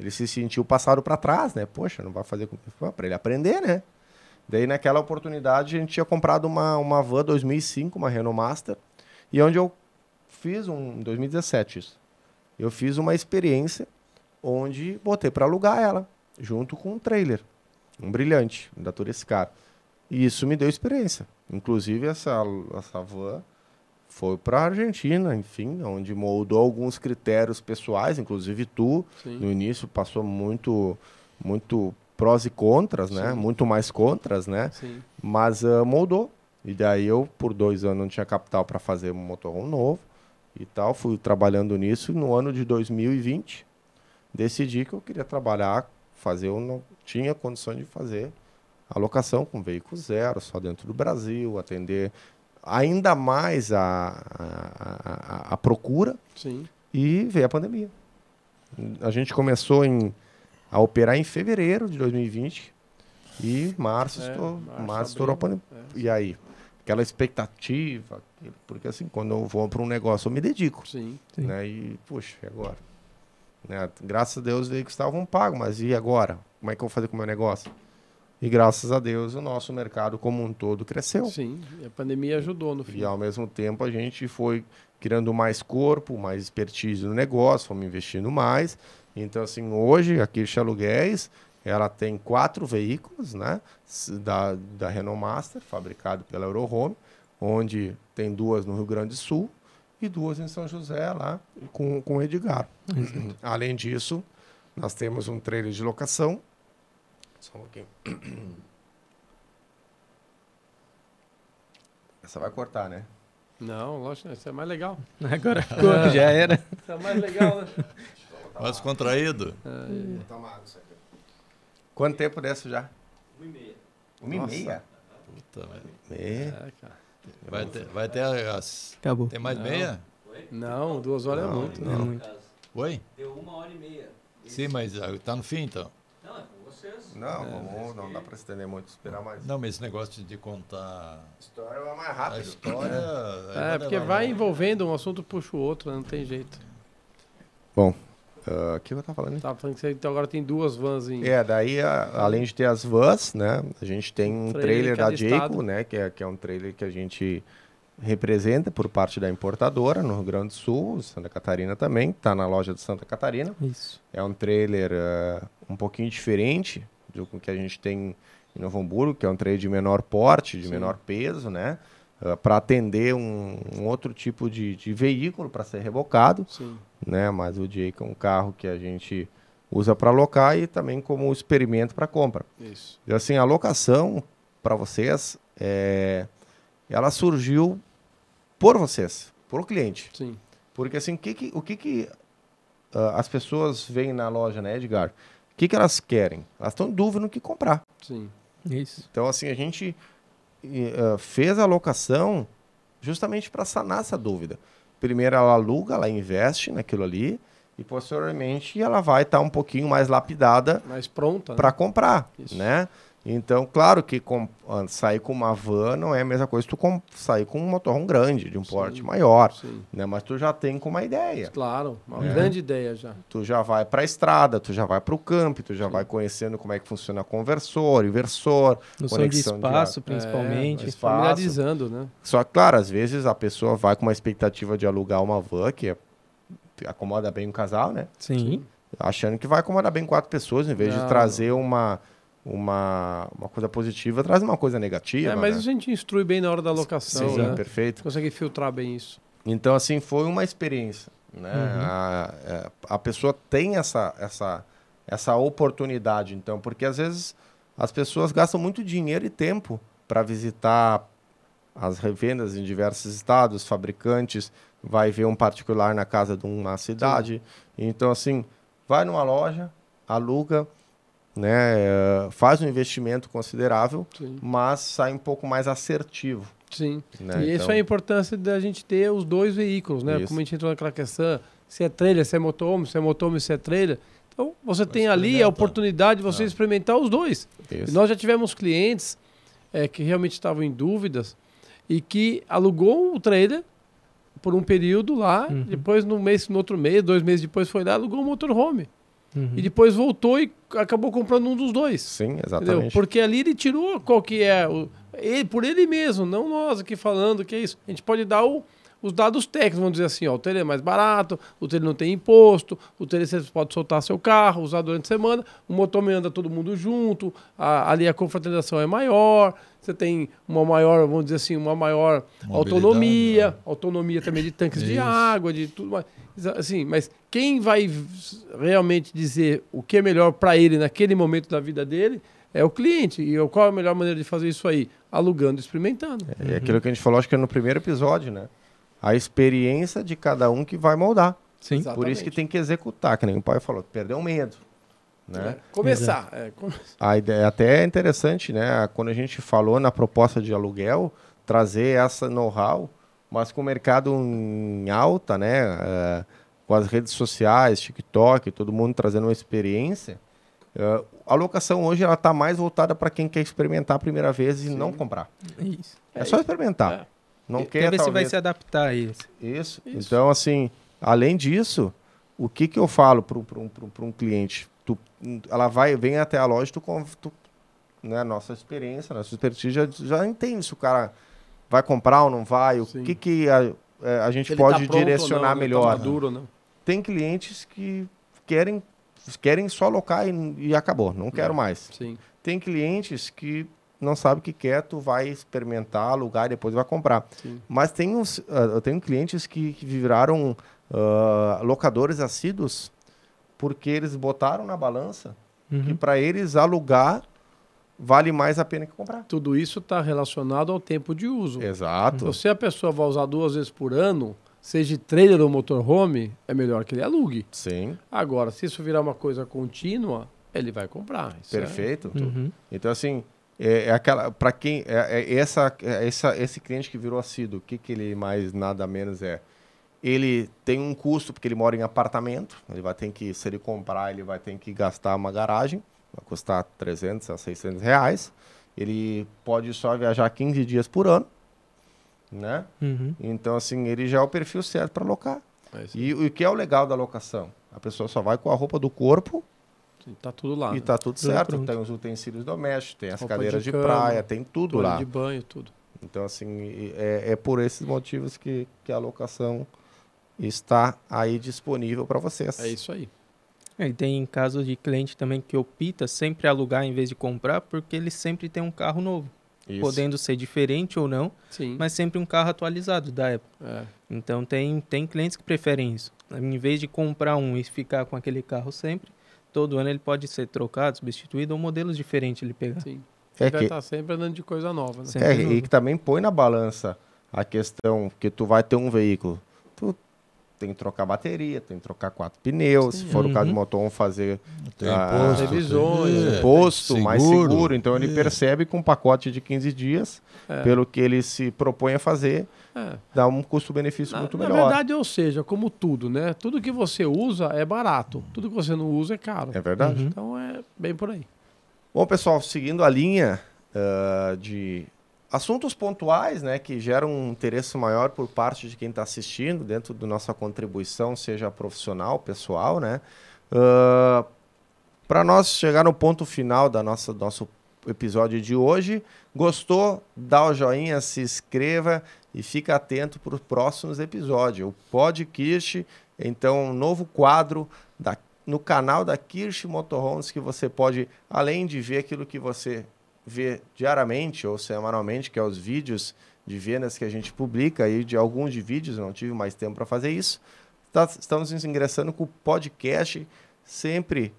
Ele se sentiu passado para trás, né? Poxa, não vai fazer comigo. Para ele aprender, né? Daí, naquela oportunidade, a gente tinha comprado uma, uma van 2005, uma Renault Master, e é onde eu fiz um. em 2017 isso. Eu fiz uma experiência onde botei para alugar ela, junto com um trailer, um brilhante, da Turescar. E isso me deu experiência. Inclusive, essa, essa van foi para a Argentina, enfim, onde moldou alguns critérios pessoais, inclusive tu, Sim. no início passou muito muito prós e contras, né? Muito mais contras, né? Sim. Mas uh, moldou. E daí eu, por dois anos, não tinha capital para fazer um motorhome novo e tal. Fui trabalhando nisso. No ano de 2020, decidi que eu queria trabalhar, fazer, eu não tinha condição de fazer a locação com veículo zero, só dentro do Brasil, atender ainda mais a, a, a, a procura Sim. e veio a pandemia. A gente começou em, a operar em fevereiro de 2020 e março, é, estou, março, março estourou a pandemia. É. E aí? Aquela expectativa, porque assim, quando eu vou para um negócio, eu me dedico. Sim. Né? E, poxa, e agora? Né? Graças a Deus, veio que estavam pagos, mas e agora? Como é que eu vou fazer com o meu negócio? E graças a Deus o nosso mercado como um todo cresceu. Sim, a pandemia ajudou no fim. E ao mesmo tempo a gente foi criando mais corpo, mais expertise no negócio, fomos investindo mais. Então assim, hoje a Kirsch Aluguéis, ela tem quatro veículos, né, da, da Renault Master, fabricado pela Eurohome, onde tem duas no Rio Grande do Sul e duas em São José lá com com o Edgar. Uhum. Além disso, nós temos um trailer de locação só um pouquinho. Essa vai cortar, né? Não, lógico, não. isso é mais legal. Agora ficou, já era. Isso é mais legal, né? Mais contraído. É, Vou é, é. Quanto tempo dessa já? Uma e meia. Uma e meia? Puta, velho. É, cara. Vai ter, vai ter as. Acabou. Tem mais não. meia? Não, duas horas não, né? é muito. Não. É muito. Oi? Deu uma hora e meia. Sim, mas ah, tá no fim então. Não, né, vamos, não dá para estender muito, esperar mais. Não, mas esse negócio de contar. História vai é mais rápido. A história. é, é porque vai envolvendo, um assunto puxa o outro, né? não tem jeito. Bom, ah, o uh, que eu estava falando? Tá falando que você então, agora tem duas vans em. É, daí, a, além de ter as vans, né? A gente tem um trailer, trailer da Jayco, né? Que é, que é um trailer que a gente representa por parte da importadora no Rio Grande do Sul, Santa Catarina também, tá na loja de Santa Catarina. Isso. É um trailer uh, um pouquinho diferente, do que a gente tem em Novo Hamburgo, que é um trade de menor porte, de Sim. menor peso, né? Uh, ah, para atender um, um, outro tipo de, de veículo para ser rebocado, Sim. né? Mas o Jake é um carro que a gente usa para alocar e também como experimento para compra. Isso. E assim, a locação para vocês, é, ela surgiu por vocês, por o cliente. Sim. Porque assim, o que, que o que, que uh, as pessoas veem na loja, né, Edgar? O que, que elas querem? Elas estão em dúvida no que comprar. Sim. Isso. Então, assim, a gente uh, fez a locação justamente para sanar essa dúvida. Primeiro, ela aluga, ela investe naquilo ali e posteriormente ela vai estar tá um pouquinho mais lapidada, mais pronta para né? comprar, Isso. né? Então, claro que com, ah, sair com uma van não é a mesma coisa que tu com, sair com um motorhome grande, de um sim, porte maior. Né? Mas tu já tem com uma ideia. Claro, uma né? grande ideia já. Tu já vai para a estrada, tu já vai para o campo, tu já sim. vai conhecendo como é que funciona conversor, inversor, no conexão de espaço, de... É, principalmente. É, espaço. Familiarizando, né? Só que, claro, às vezes a pessoa vai com uma expectativa de alugar uma van que é, acomoda bem o casal, né? Sim. Achando que vai acomodar bem quatro pessoas, em vez não. de trazer uma uma, uma coisa positiva traz uma coisa negativa. É, mas né? a gente instrui bem na hora da locação. Sim, né? perfeito. Consegue filtrar bem isso. Então, assim, foi uma experiência. Né? Uhum. A, é, a pessoa tem essa, essa, essa oportunidade, então, porque às vezes as pessoas gastam muito dinheiro e tempo para visitar as revendas em diversos estados, fabricantes, vai ver um particular na casa de uma cidade. Sim. Então, assim, vai numa loja, aluga, né? Eh, faz um investimento considerável, Sim. mas sai um pouco mais assertivo. Sim. Né? E então... isso é a importância da gente ter os dois veículos, né? Isso. Como a gente entrou naquela questão, se é trailer, se é motorhome, se é motorhome, se é trailer. Então, você tem ali a oportunidade de você ah. experimentar os dois. nós já tivemos clientes é, que realmente estavam em dúvidas e que alugou o trailer por um período lá, uhum. depois no mês, no outro mês, dois meses depois foi lá, alugou o um motorhome. Uhum. E depois voltou e acabou comprando um dos dois. Sim, exatamente. Entendeu? Porque ali ele tirou qual que é. O, ele, por ele mesmo, não nós aqui falando que é isso. A gente pode dar o, os dados técnicos vão dizer assim, ó, o tele é mais barato, o tele não tem imposto, o tele você pode soltar seu carro, usar durante a semana, o me anda todo mundo junto, a, ali a confraternização é maior, você tem uma maior, vamos dizer assim, uma maior autonomia, né? autonomia também de tanques Isso. de água, de tudo mais. Assim, mas quem vai realmente dizer o que é melhor para ele naquele momento da vida dele é o cliente. E qual é a melhor maneira de fazer isso aí? Alugando, experimentando. É, aquilo que a gente falou, acho que é no primeiro episódio, né? a experiência de cada um que vai moldar. Sim. Exatamente. Por isso que tem que executar, que nem o pai falou, perdeu o medo. Né? É. Começar. É. A ideia é até é interessante, né? Quando a gente falou na proposta de aluguel, trazer essa know-how, mas com o mercado em alta, né? Uh, com as redes sociais, TikTok, todo mundo trazendo uma experiência. Uh, a locação hoje ela está mais voltada para quem quer experimentar a primeira vez e Sim. não comprar. Isso. É, é só isso. experimentar. É. Não e, quer, talvez. se vai se adaptar a isso. Isso. isso. Então, assim, além disso, o que, que eu falo para um, um, cliente? Tu, ela vai, vem até a loja, tu, tu né, nossa experiência, nossa expertise já, já entende se o cara vai comprar ou não vai, o que, que a, é, a gente Ele tá pode né? tá direcionar não, melhor. Tá maduro, né? Tem clientes que querem, querem só alocar e, e acabou, não quero não. Hum. mais. Sim. Tem clientes que não sabe o que quer, tu vai experimentar, alugar e depois vai comprar. Sim. Mas tem uns, uh, eu tenho clientes que, que viraram uh, locadores assíduos porque eles botaram na balança uhum. que para eles alugar vale mais a pena que comprar. Tudo isso está relacionado ao tempo de uso. Exato. Então, se a pessoa vai usar duas vezes por ano, seja trailer ou motorhome, é melhor que ele alugue. Sim. Agora, se isso virar uma coisa contínua, ele vai comprar. Isso é Perfeito. É... Uhum. Então, assim, é, é aquela para quem é, é essa, é essa esse cliente que virou assíduo, o que que ele mais nada menos é? Ele tem um custo porque ele mora em apartamento, ele vai ter que se ele comprar, ele vai ter que gastar uma garagem, vai custar 300 a 600 reais. Ele pode só viajar 15 dias por ano, né? Uhum. Então assim, ele já é o perfil certo para alocar. É e o que é o legal da locação? A pessoa só vai com a roupa do corpo tá tudo lá. E né? tá tudo, tudo certo. Pronto. Tem os utensílios domésticos, tem as Opa cadeiras de, de praia, tem tudo lá. de banho, tudo. Então, assim, é, é por esses motivos que, que a locação está aí disponível para vocês. É isso aí. É, e tem casos de cliente também que opta sempre alugar em vez de comprar, porque ele sempre tem um carro novo. Isso. Podendo ser diferente ou não, Sim. mas sempre um carro atualizado da época. É. Então tem, tem clientes que preferem isso. Em vez de comprar um e ficar com aquele carro sempre, todo ano ele pode ser trocado, substituído, ou modelos diferentes ele pegar. Sim. É ele que... vai tá estar sempre andando de coisa nova. Né? É, e que também põe na balança a questão que tu vai ter um veículo tem que trocar bateria, tem que trocar quatro pneus, Sim. se for uhum. o caso de uhum. motor, vamos fazer tem ah, imposto, revisões, imposto, é, mais seguro. Então ele é. percebe que um pacote de 15 dias, é. pelo que ele se propõe a fazer, é. dá um custo-benefício muito melhor. Na verdade, ou seja, como tudo, né? Tudo que você usa é barato, tudo que você não usa é caro. É verdade. Uhum. Então é bem por aí. Bom, pessoal, seguindo a linha uh, de Assuntos pontuais, né, que geram um interesse maior por parte de quem está assistindo, dentro da nossa contribuição, seja profissional, pessoal, né? Uh, Para nós chegar no ponto final da nossa nosso episódio de hoje, gostou? Dá o joinha, se inscreva e fica atento para os próximos episódios. O podcast, então, um novo quadro da, no canal da Kirsch Motorhomes que você pode, além de ver aquilo que você ver diariamente ou semanalmente, que é os vídeos de vendas que a gente publica e de alguns de vídeos, não tive mais tempo para fazer isso. Tá, estamos ingressando com o podcast sempre,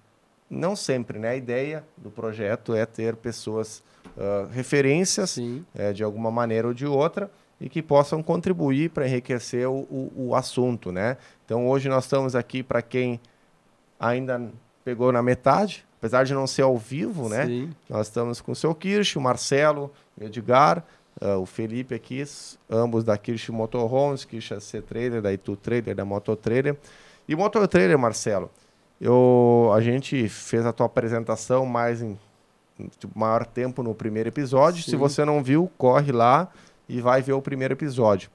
não sempre, né? A ideia do projeto é ter pessoas uh, referências é, de alguma maneira ou de outra e que possam contribuir para enriquecer o, o, o assunto, né? Então hoje nós estamos aqui para quem ainda pegou na metade, apesar de não ser ao vivo, né? Sim. Nós estamos com o seu Kirsch, o Marcelo, o Edgar, uh, o Felipe aqui, ambos da Kirsch Motorhomes, Kirsch é C Trader, da Itu Trader, da Moto Trailer. E Motor Trailer, Marcelo, eu, a gente fez a tua apresentação mais em tipo, maior tempo no primeiro episódio. Sim. Se você não viu, corre lá e vai ver o primeiro episódio.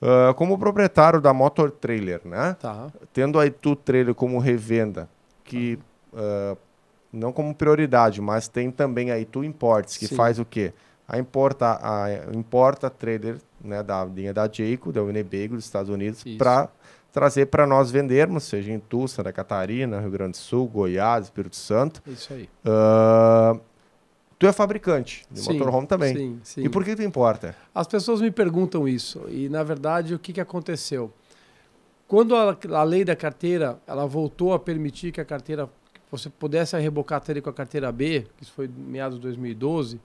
Uh, como proprietário da Motor Trailer, né? Tá. Tendo a Itu Trailer como revenda, que tá. uh, não como prioridade, mas tem também aí tu Imports, que Sim. faz o quê? A importa, a importa trader né, da linha da Jayco, da Winnebago, dos Estados Unidos, para trazer para nós vendermos, seja em Tu, Santa Catarina, Rio Grande do Sul, Goiás, Espírito Santo. Isso aí. Uh, tu é fabricante de sim, motorhome também. Sim, sim. E por que tu importa? As pessoas me perguntam isso e na verdade o que, que aconteceu? Quando a, a lei da carteira ela voltou a permitir que a carteira você pudesse rebocar a telha com a carteira B, que isso foi meados de 2012,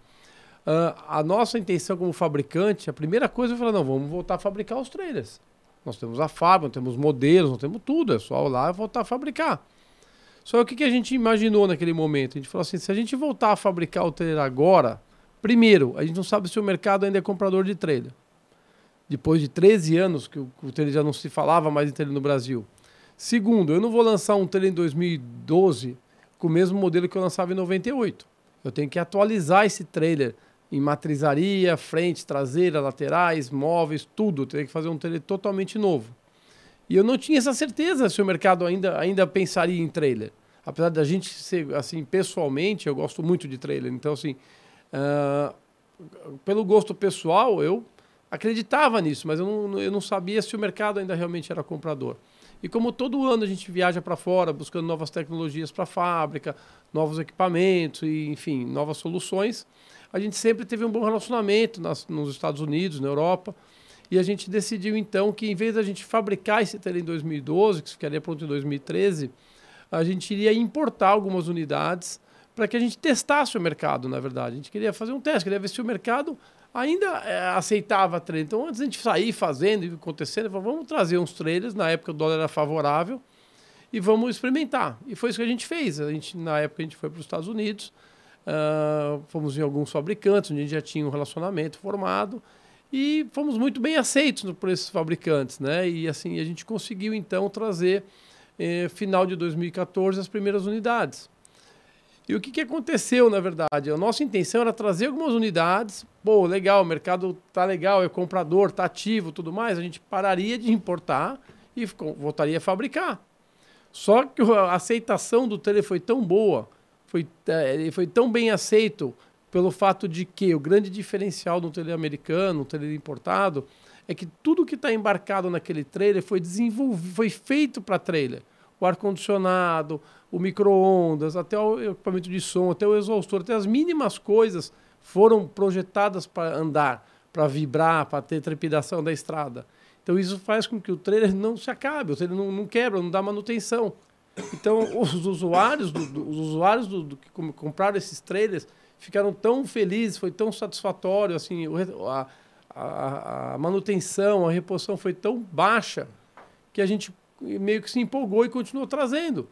Uh, ah, a nossa intenção como fabricante, a primeira coisa foi falar, não, vamos voltar a fabricar os trailers. Nós temos a fábrica, temos modelos, nós temos tudo, é só lá voltar a fabricar. Só que o que, que a gente imaginou naquele momento? A gente falou assim, se a gente voltar a fabricar o trailer agora, primeiro, a gente não sabe se o mercado ainda é comprador de trailer. Depois de 13 anos que o, que o trailer já não se falava mais em trailer no Brasil. Segundo, eu não vou lançar um trailer em 2012 com o mesmo modelo que eu lançava em 98. Eu tenho que atualizar esse trailer em matrizaria, frente, traseira, laterais, móveis, tudo. Eu teria que fazer um trailer totalmente novo. E eu não tinha essa certeza se o mercado ainda, ainda pensaria em trailer. Apesar da gente ser, assim, pessoalmente, eu gosto muito de trailer. Então, assim, uh, pelo gosto pessoal, eu acreditava nisso, mas eu não, eu não sabia se o mercado ainda realmente era comprador. E como todo ano a gente viaja para fora, buscando novas tecnologias para a fábrica, novos equipamentos e, enfim, novas soluções, a gente sempre teve um bom relacionamento nas, nos Estados Unidos, na Europa. E a gente decidiu então que, em vez da gente fabricar esse telhado em 2012, que ficaria pronto em 2013, a gente iria importar algumas unidades para que a gente testasse o mercado, na verdade. A gente queria fazer um teste, queria ver se o mercado ainda é, aceitava trailer. Então, antes a gente sair fazendo e acontecendo, vamos trazer uns trailers, na época o dólar era favorável, e vamos experimentar. E foi isso que a gente fez. A gente, na época a gente foi para os Estados Unidos, uh, fomos em alguns fabricantes, onde a gente já tinha um relacionamento formado, e fomos muito bem aceitos por esses fabricantes, né? E assim, a gente conseguiu então trazer, eh, final de 2014, as primeiras unidades. E o que, que aconteceu, na verdade? A nossa intenção era trazer algumas unidades. Pô, legal, o mercado tá legal, é comprador, tá ativo, tudo mais. A gente pararia de importar e voltaria a fabricar. Só que a aceitação do tele foi tão boa, foi, é, foi tão bem aceito pelo fato de que o grande diferencial do tele americano, do tele importado, é que tudo que está embarcado naquele trailer foi desenvolvido, foi feito para trailer. O ar-condicionado, o micro-ondas, até o equipamento de som, até o exaustor, até as mínimas coisas foram projetadas para andar, para vibrar, para ter trepidação da estrada. Então isso faz com que o trailer não se acabe, seja ele não, não quebra, não dá manutenção. Então os usuários, do, do, os usuários do, do, que compraram esses trailers ficaram tão felizes, foi tão satisfatório, assim, a, a, a manutenção, a reposição foi tão baixa que a gente meio que se empolgou e continuou trazendo.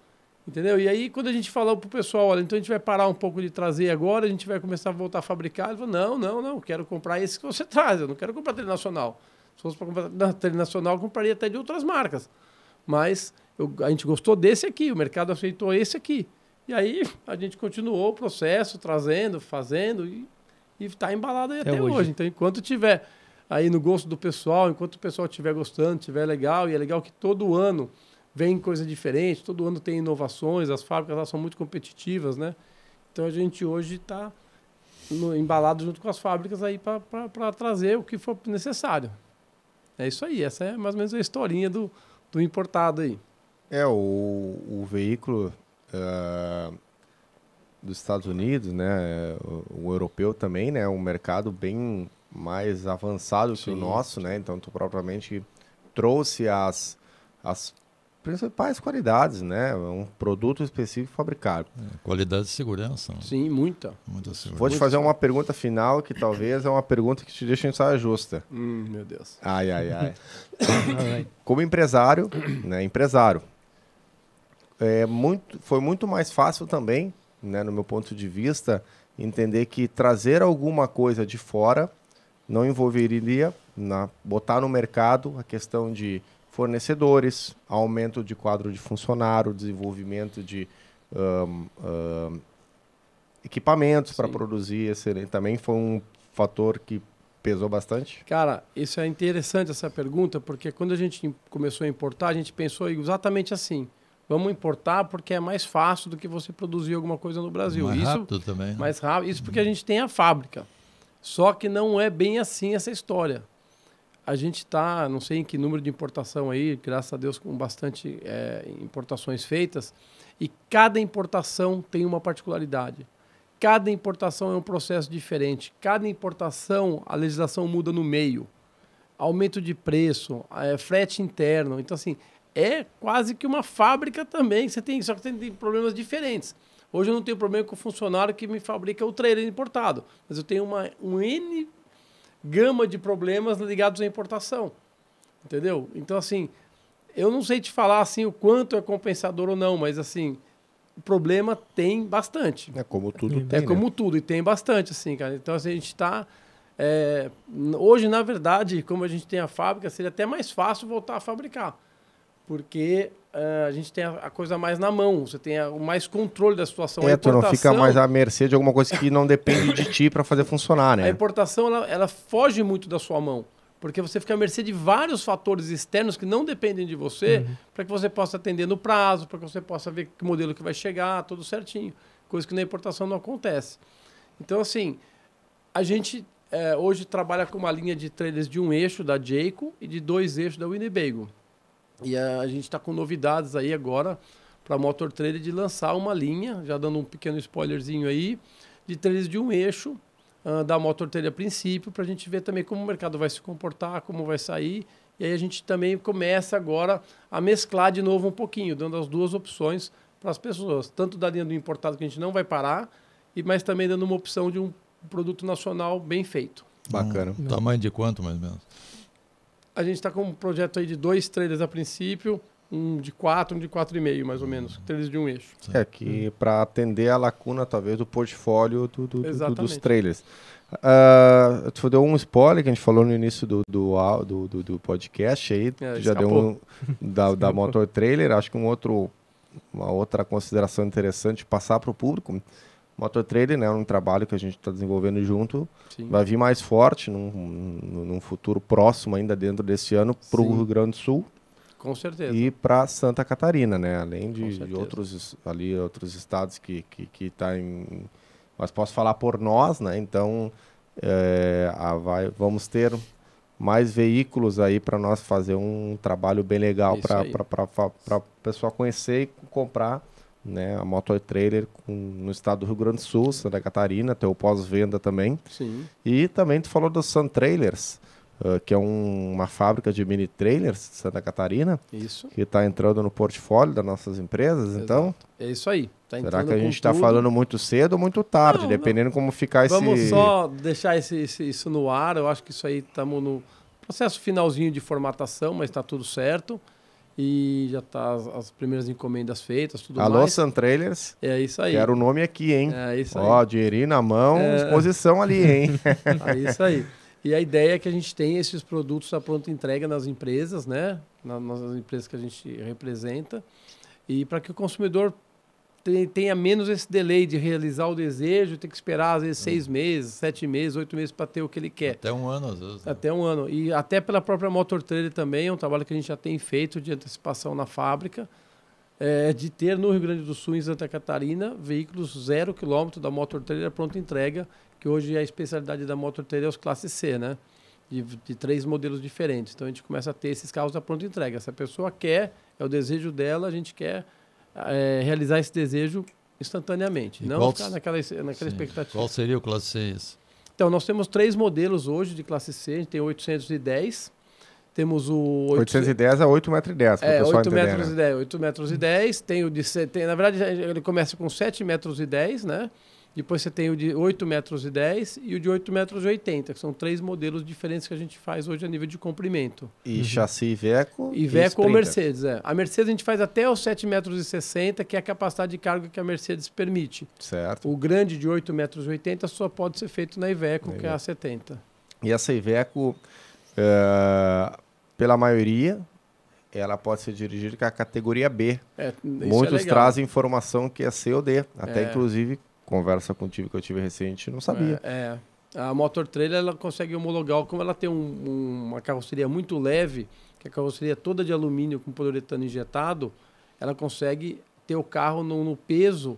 Entendeu? E aí, quando a gente falou pro pessoal, olha, então a gente vai parar um pouco de trazer agora, a gente vai começar a voltar a fabricar. Ele falou, não, não, não, quero comprar esse que você traz, eu não quero comprar trilha nacional. Se fosse para comprar na trilha nacional, eu compraria até de outras marcas. Mas eu, a gente gostou desse aqui, o mercado aceitou esse aqui. E aí a gente continuou o processo, trazendo, fazendo, e está embalado aí até, até hoje. hoje. Então, enquanto tiver aí no gosto do pessoal, enquanto o pessoal estiver gostando, estiver legal, e é legal que todo ano vem coisa diferente, todo ano tem inovações, as fábricas elas são muito competitivas, né? Então a gente hoje está embalado junto com as fábricas aí para trazer o que for necessário. É isso aí, essa é mais ou menos a historinha do, do importado aí. É, o, o veículo uh, dos Estados Unidos, né, o, o, europeu também, né, um mercado bem mais avançado Sim. que o nosso, né, então tu propriamente trouxe as, as principais é qualidades, né? Um produto específico fabricado. É, qualidade e segurança. Né? Sim, muita. Muita segurança. Vou te fazer uma pergunta final que talvez é uma pergunta que te deixa em saia justa. Hum, meu Deus. Ai, ai, ai. Como empresário, né? Empresário. É muito, foi muito mais fácil também, né, no meu ponto de vista, entender que trazer alguma coisa de fora não envolveria na, botar no mercado a questão de fornecedores, aumento de quadro de funcionário, desenvolvimento de um, um, equipamentos para produzir esse né, também foi um fator que pesou bastante? Cara, isso é interessante essa pergunta, porque quando a gente começou a importar, a gente pensou exatamente assim. Vamos importar porque é mais fácil do que você produzir alguma coisa no Brasil. Mais isso, rápido também. Né? Mais rápido. Isso porque a gente tem a fábrica. Só que não é bem assim essa história a gente está, não sei em que número de importação aí, graças a Deus, com bastante é, importações feitas, e cada importação tem uma particularidade. Cada importação é um processo diferente. Cada importação, a legislação muda no meio. Aumento de preço, é, frete interno. Então, assim, é quase que uma fábrica também. Você tem, só que tem problemas diferentes. Hoje eu não tenho problema com o funcionário que me fabrica o trailer importado, mas eu tenho uma, um N gama de problemas ligados à importação. Entendeu? Então, assim, eu não sei te falar assim o quanto é compensador ou não, mas assim, o problema tem bastante. É como tudo é tem. É como tudo, e tem bastante, assim, cara. Então, assim, a gente está. É, hoje, na verdade, como a gente tem a fábrica, seria até mais fácil voltar a fabricar. Porque ah, a gente tem a, a, coisa mais na mão, você tem a, o mais controle da situação. É, tu não fica mais à mercê de alguma coisa que não depende de ti para fazer funcionar, né? A importação, ela, ela, foge muito da sua mão, porque você fica à mercê de vários fatores externos que não dependem de você, uhum. para que você possa atender no prazo, para que você possa ver que modelo que vai chegar, tudo certinho. Coisa que na importação não acontece. Então, assim, a gente é, hoje trabalha com uma linha de trailers de um eixo da Jayco e de dois eixos da Winnebago. E a, gente está com novidades aí agora para a Motor Trader de lançar uma linha, já dando um pequeno spoilerzinho aí, de trailers de um eixo uh, da Motor Trader a princípio, para a gente ver também como o mercado vai se comportar, como vai sair. E aí a gente também começa agora a mesclar de novo um pouquinho, dando as duas opções para as pessoas, tanto da linha do importado que a gente não vai parar, e mas também dando uma opção de um produto nacional bem feito. Bacana. Um tamanho de quanto mais ou menos? a gente está com um projeto aí de dois trailers a princípio, um de quatro, um de quatro e meio, mais ou menos, trailers de um eixo. É que hum. para atender a lacuna talvez do portfólio do, do, do, dos trailers. Uh, tu deu um spoiler que a gente falou no início do, do, do, do podcast aí, é, já deu um da, da motor trailer, acho que um outro uma outra consideração interessante passar para o público Mototrader, né, é um trabalho que a gente está desenvolvendo junto, Sim. vai vir mais forte num, num, futuro próximo ainda dentro desse ano para o Rio Grande do Sul. Com certeza. E para Santa Catarina, né? Além de, de, outros ali outros estados que que, que tá em, mas posso falar por nós, né? Então é, a, vai, vamos ter mais veículos aí para nós fazer um trabalho bem legal para para o pessoal conhecer e comprar né, a Motor é Trailer com, no estado do Rio Grande do Sul, Santa Catarina, o pós-venda também. Sim. E também tu falou do Sun Trailers, uh, que é um, uma fábrica de mini trailers de Santa Catarina. Isso. Que está entrando no portfólio das nossas empresas, Exato. então. É isso aí. Tá Será que a gente está falando muito cedo ou muito tarde, não, dependendo não. como ficar Vamos esse. Vamos só deixar esse, esse, isso no ar. Eu acho que isso aí estamos no processo finalzinho de formatação, mas está tudo certo. E já tá as, as primeiras encomendas feitas, tudo Alô, mais. Alô, Sun Trailers. É isso aí. Quero o nome aqui, hein? É isso aí. Ó, dinheirinho na mão, é... exposição ali, hein? é isso aí. E a ideia é que a gente tenha esses produtos à pronta entrega nas empresas, né? Nas, nas empresas que a gente representa. E para que o consumidor tenha menos esse delay de realizar o desejo, ter que esperar às vezes seis hum. meses, sete meses, oito meses para ter o que ele quer. Até um ano às vezes. Né? Até um ano. E até pela própria Motor Trailer também, é um trabalho que a gente já tem feito de antecipação na fábrica, é, de ter no Rio Grande do Sul, em Santa Catarina, veículos zero quilômetro da Motor Trailer pronta entrega, que hoje é a especialidade da Motor Trailer é os classe C, né? De, de, três modelos diferentes. Então a gente começa a ter esses carros da pronta entrega. Se a pessoa quer, é o desejo dela, a gente quer é, realizar esse desejo instantaneamente, e não qual, ficar naquela, naquela expectativa. Qual seria o classe C? Esse? Então, nós temos três modelos hoje de classe C, a gente tem 810, temos o... 8... 810 a 8,10 metros. É, 8 metros, e 10, 8 é, né? metros e 10, tem o de... Tem, na verdade, ele começa com 7 metros e 10, né? Depois você tem o de 8 metros e 10 e o de 8 metros e 80, que são três modelos diferentes que a gente faz hoje a nível de comprimento. E uhum. chassi Iveco e Iveco ou Mercedes, é. A Mercedes a gente faz até os 7 metros e 60, que é a capacidade de carga que a Mercedes permite. Certo. O grande de 8 metros e 80 só pode ser feito na Iveco, que é a 70. E essa Iveco, é, pela maioria, ela pode ser dirigida com a categoria B. É, é Muitos é trazem informação que é C ou D, até é. inclusive conversa contigo que eu tive recente, não sabia. É, é. a motor trailer ela consegue homologar, como ela tem um, um, uma carroceria muito leve, que é a carroceria toda de alumínio com poliuretano injetado, ela consegue ter o carro no, no peso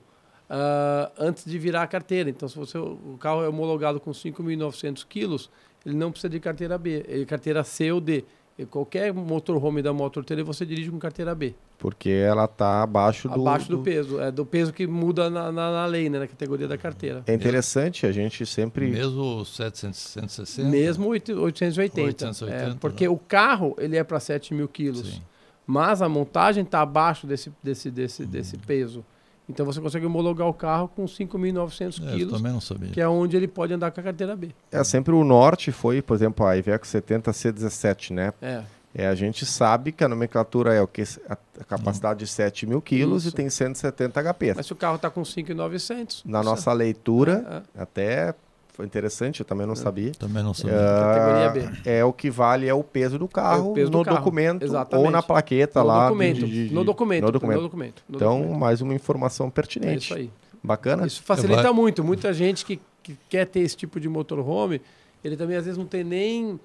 uh, antes de virar a carteira. Então, se você, o carro é homologado com 5.900 quilos, ele não precisa de carteira B, eh, carteira C ou D. Qualquer motorhome da Motor você dirige com carteira B. Porque ela está abaixo do... Abaixo do, do, peso. É do peso que muda na, na, na lei, né? Na categoria da carteira. É interessante, a gente sempre... Mesmo 760? Mesmo 880. 880 é, né? porque né? o carro, ele é para 7 mil quilos. Sim. Mas a montagem está abaixo desse, desse, desse, hum. desse peso. Então você consegue homologar o carro com 5.900 é, quilos. Eu também não sabia. Que é onde ele pode andar com a carteira B. É, sempre o norte foi, por exemplo, a Iveco 70 C17, né? É. é. A gente sabe que a nomenclatura é o que a capacidade de 7 mil quilos e tem 170 HP. Mas se o carro está com 5.900... Na nossa leitura, é. é. até foi interessante, eu também não é. sabia. Também não ah, sabia. Categoria B. É o que vale é o peso do carro é peso no do documento ou na plaqueta no lá. Documento. De, de, no documento. No documento. No documento. No então, documento. mais uma informação é pertinente. É isso aí. Bacana? Isso facilita é, muito. Muita gente que, que, quer ter esse tipo de motorhome, ele também às vezes não tem nem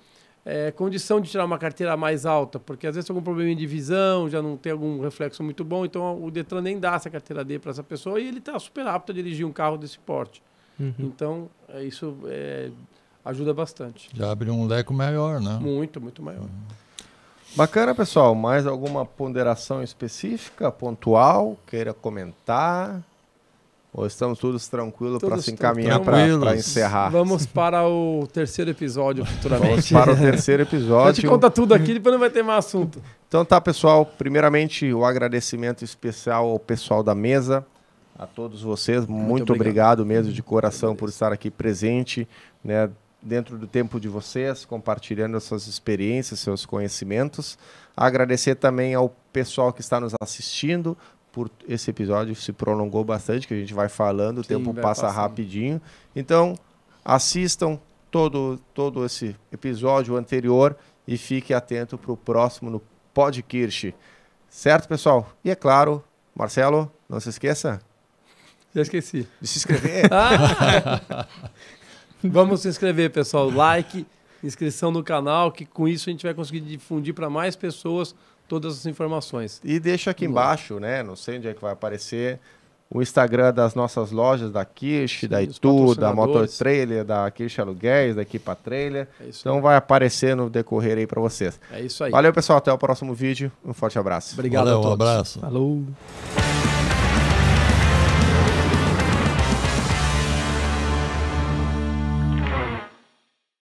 é, condição de tirar uma carteira mais alta, porque às vezes tem algum problema de visão, já não tem algum reflexo muito bom, então o Detran nem dá essa carteira D para essa pessoa e ele está super apto a dirigir um carro desse porte. Uhum. Então, é, isso é, ajuda bastante. Já abre um leque maior, né? Muito, muito maior. Uhum. Bacana, pessoal. Mais alguma ponderação específica, pontual, queira comentar? Ou estamos todos tranquilos para se encaminhar para encerrar? Vamos para o terceiro episódio futuramente. Vamos para o terceiro episódio. A gente conta tudo aqui, depois não vai ter mais assunto. Então tá, pessoal. Primeiramente, o agradecimento especial ao pessoal da mesa, a todos vocês. Muito, muito obrigado. obrigado. mesmo de coração por estar aqui presente, né, dentro do tempo de vocês, compartilhando suas experiências, seus conhecimentos. Agradecer também ao pessoal que está nos assistindo. Por esse episódio se prolongou bastante, que a gente vai falando, o Sim, tempo passa passando. rapidinho. Então, assistam todo todo esse episódio anterior e fique atento para o próximo no Podkirch. Certo, pessoal? E é claro, Marcelo, não se esqueça, já esqueci. De se inscrever? Ah! Vamos se inscrever, pessoal. Like, inscrição no canal, que com isso a gente vai conseguir difundir para mais pessoas todas as informações. E deixa aqui Vamos embaixo, lá. né? Não sei onde é que vai aparecer o Instagram das nossas lojas da Kirsch, Sim, da Itu, da Motor Trailer, da Kirsch Aluguéis, da Equipa Trailer. É então aí. vai aparecer no decorrer aí para vocês. É isso aí. Valeu, pessoal. Até o próximo vídeo. Um forte abraço. Obrigado Valeu, a todos. Um abraço. Falou.